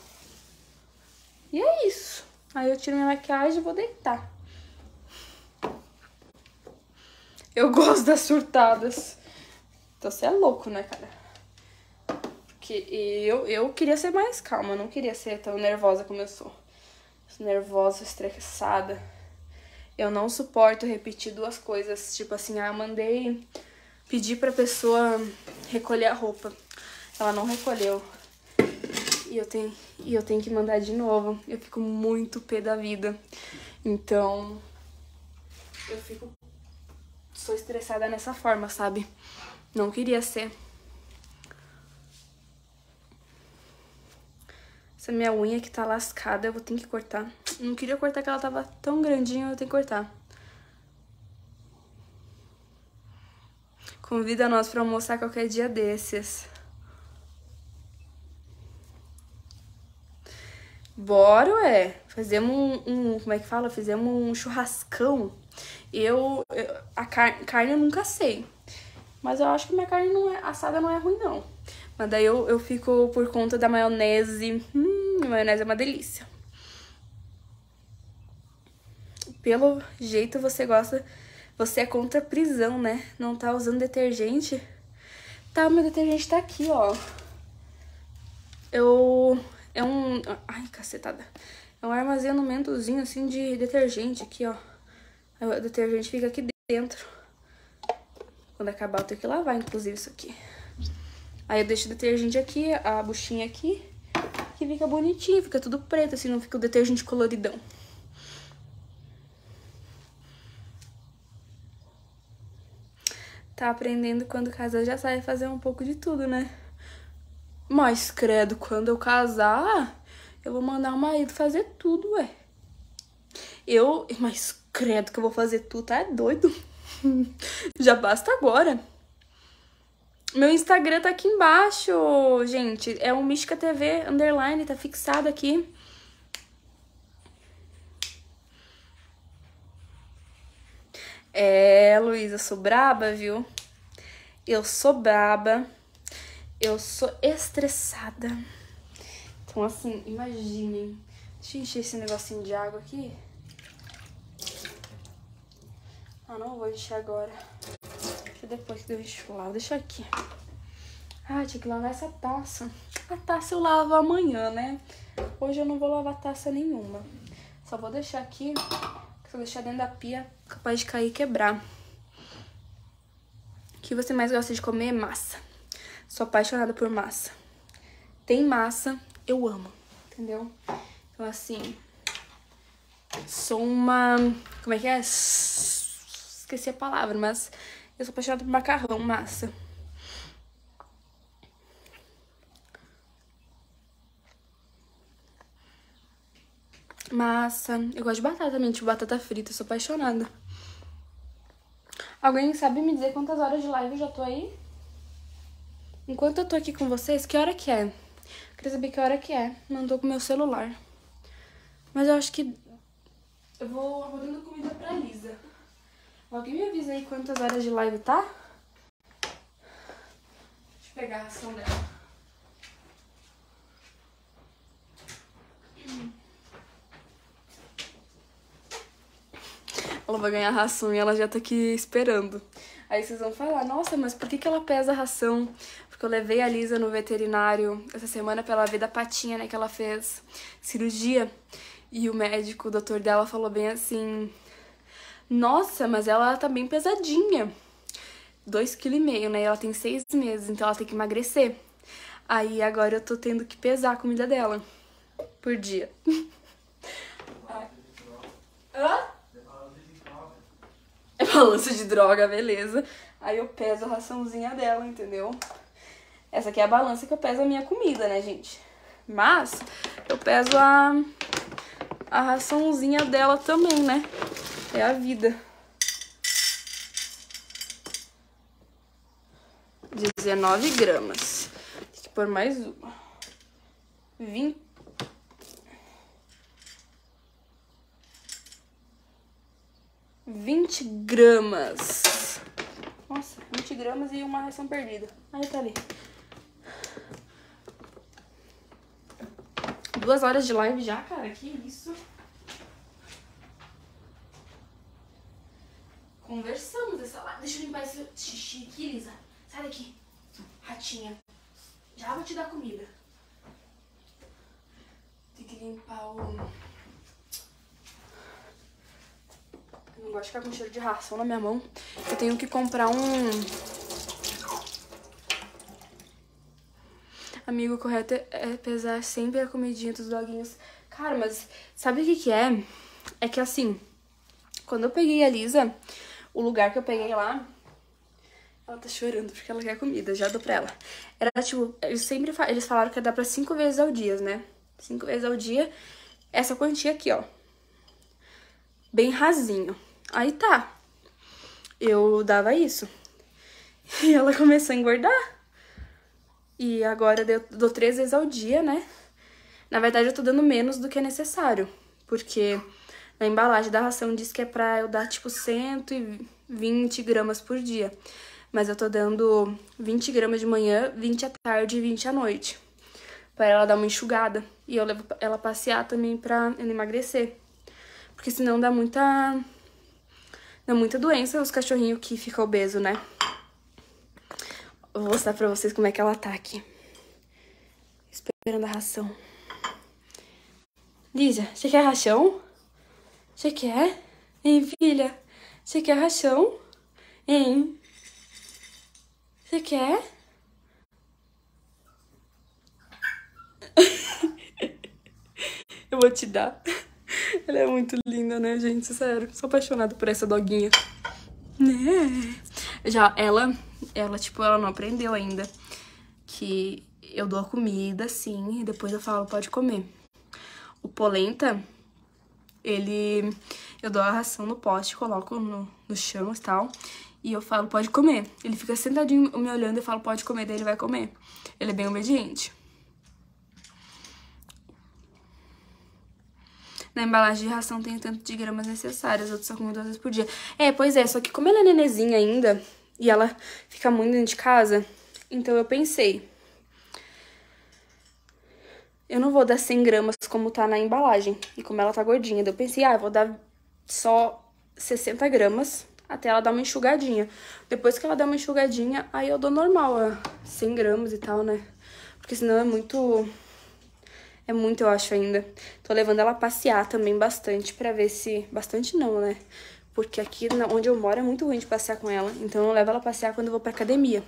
e é isso. Aí eu tiro minha maquiagem e vou deitar. Eu [laughs] gosto das surtadas. Então você é louco, né, cara? Porque eu, eu queria ser mais calma, não queria ser tão nervosa como eu sou. Nervosa, estressada. Eu não suporto repetir duas coisas. Tipo assim, ah, mandei pedir pra pessoa recolher a roupa. Ela não recolheu e eu tenho, e eu tenho que mandar de novo. Eu fico muito pé da vida. Então, eu fico. Sou estressada nessa forma, sabe? Não queria ser. Essa minha unha que tá lascada, eu vou ter que cortar. Não queria cortar que ela tava tão grandinha, eu tenho que cortar. Convida nós pra almoçar qualquer dia desses. Bora, é. Fizemos um, um, Como é que fala? Fizemos um churrascão. Eu. eu a car carne eu nunca sei. Mas eu acho que minha carne não é, assada não é ruim, não. Mas daí eu, eu fico por conta da maionese. Hum, maionese é uma delícia. Pelo jeito você gosta. Você é contra a prisão, né? Não tá usando detergente. Tá, meu detergente tá aqui, ó. Eu é um... Ai, cacetada. É um armazenamentozinho, assim, de detergente aqui, ó. O detergente fica aqui dentro. Quando acabar, eu tenho que lavar, inclusive, isso aqui. Aí eu deixo o detergente aqui, a buchinha aqui, que fica bonitinho, fica tudo preto, assim, não fica o detergente coloridão. Tá aprendendo quando casal já sai fazer um pouco de tudo, né? Mas, credo, quando eu casar, eu vou mandar o marido fazer tudo, ué. Eu, mas credo que eu vou fazer tudo, tá? É doido. [laughs] Já basta agora. Meu Instagram tá aqui embaixo, gente. É o Mística TV underline, tá fixado aqui. É, Luísa, sou braba, viu? Eu sou braba. Eu sou estressada. Então, assim, imaginem. Deixa eu encher esse negocinho de água aqui. Ah, não vou encher agora. Deixa depois que eu encho lá. Deixa aqui. Ah, tinha que lavar essa taça. A taça eu lavo amanhã, né? Hoje eu não vou lavar taça nenhuma. Só vou deixar aqui. Se eu deixar dentro da pia, capaz de cair e quebrar. O que você mais gosta de comer? Massa. Sou apaixonada por massa. Tem massa, eu amo, entendeu? Então, assim, sou uma... Como é que é? Esqueci a palavra, mas eu sou apaixonada por macarrão, massa. Massa. Eu gosto de batata também, tipo batata frita. Eu sou apaixonada. Alguém sabe me dizer quantas horas de live eu já tô aí? Enquanto eu tô aqui com vocês, que hora que é? Queria saber que hora que é. Não tô com meu celular. Mas eu acho que... Eu vou arrumando comida pra Lisa. Alguém me avisa aí quantas horas de live tá? Deixa eu pegar a ração dela. Ela vai ganhar ração e ela já tá aqui esperando. Aí vocês vão falar, nossa, mas por que, que ela pesa a ração? porque eu levei a Lisa no veterinário essa semana pela vida patinha, né, que ela fez cirurgia. E o médico, o doutor dela, falou bem assim: Nossa, mas ela tá bem pesadinha. 2,5 kg, né? E ela tem 6 meses, então ela tem que emagrecer. Aí agora eu tô tendo que pesar a comida dela por dia. [laughs] Hã? É balança de droga, beleza. Aí eu peso a raçãozinha dela, entendeu? Essa aqui é a balança que eu peso a minha comida, né, gente? Mas eu peso a, a raçãozinha dela também, né? É a vida. 19 gramas. Tem que pôr mais uma. 20. Vinte gramas. Nossa, 20 gramas e uma ração perdida. Aí tá ali. Duas horas de live já, cara? Que isso? Conversamos essa live. Deixa eu limpar esse xixi aqui, Lisa. Sai daqui, ratinha. Já vou te dar comida. Tem que limpar o... Eu não gosto de ficar com cheiro de ração na minha mão. Eu tenho que comprar um amigo correto é pesar sempre a comidinha dos doguinhos. Cara, mas sabe o que que é? É que assim, quando eu peguei a Lisa, o lugar que eu peguei lá, ela tá chorando porque ela quer comida, já dou pra ela. Era tipo, eles sempre eles falaram que ia dar pra cinco vezes ao dia, né? Cinco vezes ao dia, essa quantia aqui, ó. Bem rasinho. Aí tá. Eu dava isso. [laughs] E ela começou a engordar. E agora eu dou três vezes ao dia, né? Na verdade, eu tô dando menos do que é necessário. Porque na embalagem da ração diz que é pra eu dar, tipo, 120 gramas por dia. Mas eu tô dando 20 gramas de manhã, 20 à tarde e 20 à noite. Pra ela dar uma enxugada. E eu levo ela passear também pra ela emagrecer. Porque senão dá muita... Dá muita doença os cachorrinhos que ficam obesos, né? vou mostrar pra vocês como é que ela tá aqui. Esperando a ração. Lisa, você quer ração? Você quer? Hein, filha? Você quer ração? Hein? Você quer? [laughs] Eu vou te dar. Ela é muito linda, né, gente? Sério, sou apaixonada por essa doguinha. Né? Já ela, ela, tipo, ela não aprendeu ainda que eu dou a comida, sim e depois eu falo, pode comer. O polenta, ele... Eu dou a ração no poste, coloco no, no chão e tal, e eu falo, pode comer. Ele fica sentadinho me olhando e eu falo, pode comer, daí ele vai comer. Ele é bem obediente. na embalagem de ração tem o tanto de gramas necessárias, outros só comem duas vezes por dia. É, pois é, só que como ela é nenezinha ainda, e ela fica muito dentro de casa, então eu pensei... Eu não vou dar 100 gramas como tá na embalagem e como ela tá gordinha. Daí eu pensei, ah, eu vou dar só 60 gramas até ela dar uma enxugadinha. Depois que ela der uma enxugadinha, aí eu dou normal, ó, 100 gramas e tal, né? Porque senão é muito é muito, eu acho, ainda. Tô levando ela a passear também bastante pra ver se... Bastante não, né? Porque aqui onde eu moro é muito ruim de passear com ela. Então eu levo ela a passear quando eu vou pra academia.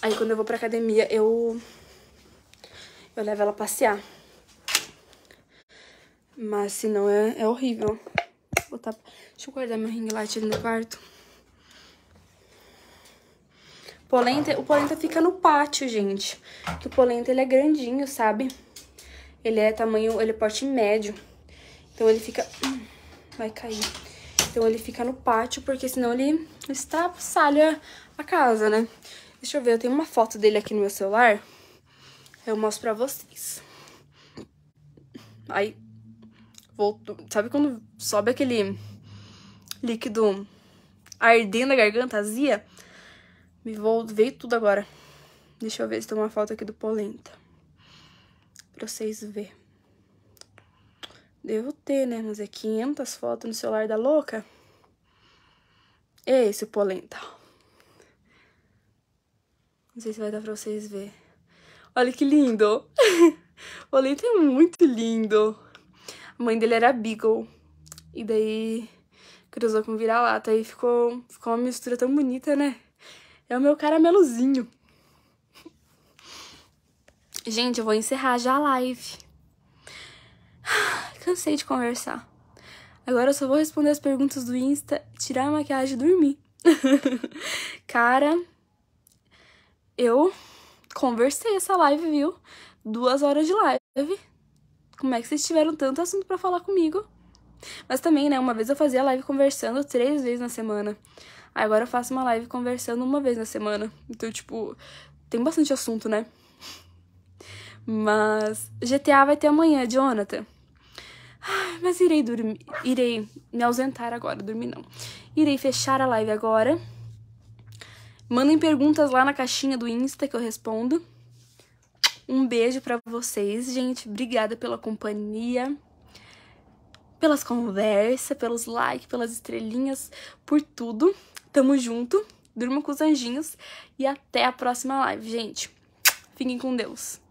Aí quando eu vou pra academia, eu... Eu levo ela a passear. Mas não é, é horrível. Vou botar... Tá, deixa eu guardar meu ring light ali no quarto. Polenta, o polenta fica no pátio, gente. Que o polenta ele é grandinho, sabe? Ele é tamanho, ele é porte médio. Então ele fica... Hum, vai cair. Então ele fica no pátio, porque senão ele está salha a casa, né? Deixa eu ver, eu tenho uma foto dele aqui no meu celular. Eu mostro pra vocês. Aí, Sabe quando sobe aquele líquido ardendo a garganta, azia? Me vou... veio tudo agora. Deixa eu ver se tem uma foto aqui do polenta pra vocês verem. Devo ter, né? Mas é 500 fotos no celular da louca. É esse o polenta. Não sei se vai dar pra vocês verem. Olha que lindo. o [laughs] polenta é muito lindo. A mãe dele era Beagle. E daí cruzou com vira-lata e ficou, ficou uma mistura tão bonita, né? É o meu caramelozinho. Gente, eu vou encerrar já a live. [sighs] Cansei de conversar. Agora eu só vou responder as perguntas do Insta, tirar a maquiagem e dormir. [laughs] Cara, eu conversei essa live, viu? Duas horas de live. Como é que vocês tiveram tanto assunto para falar comigo? Mas também, né? Uma vez eu fazia live conversando três vezes na semana. Agora eu faço uma live conversando uma vez na semana. Então, tipo, tem bastante assunto, né? Mas GTA vai ter amanhã, Jonathan. mas irei dormir. Irei me ausentar agora, dormir não. Irei fechar a live agora. Mandem perguntas lá na caixinha do Insta que eu respondo. Um beijo para vocês, gente. Obrigada pela companhia, pelas conversas, pelos likes, pelas estrelinhas, por tudo. Tamo junto. Durma com os anjinhos e até a próxima live, gente. Fiquem com Deus.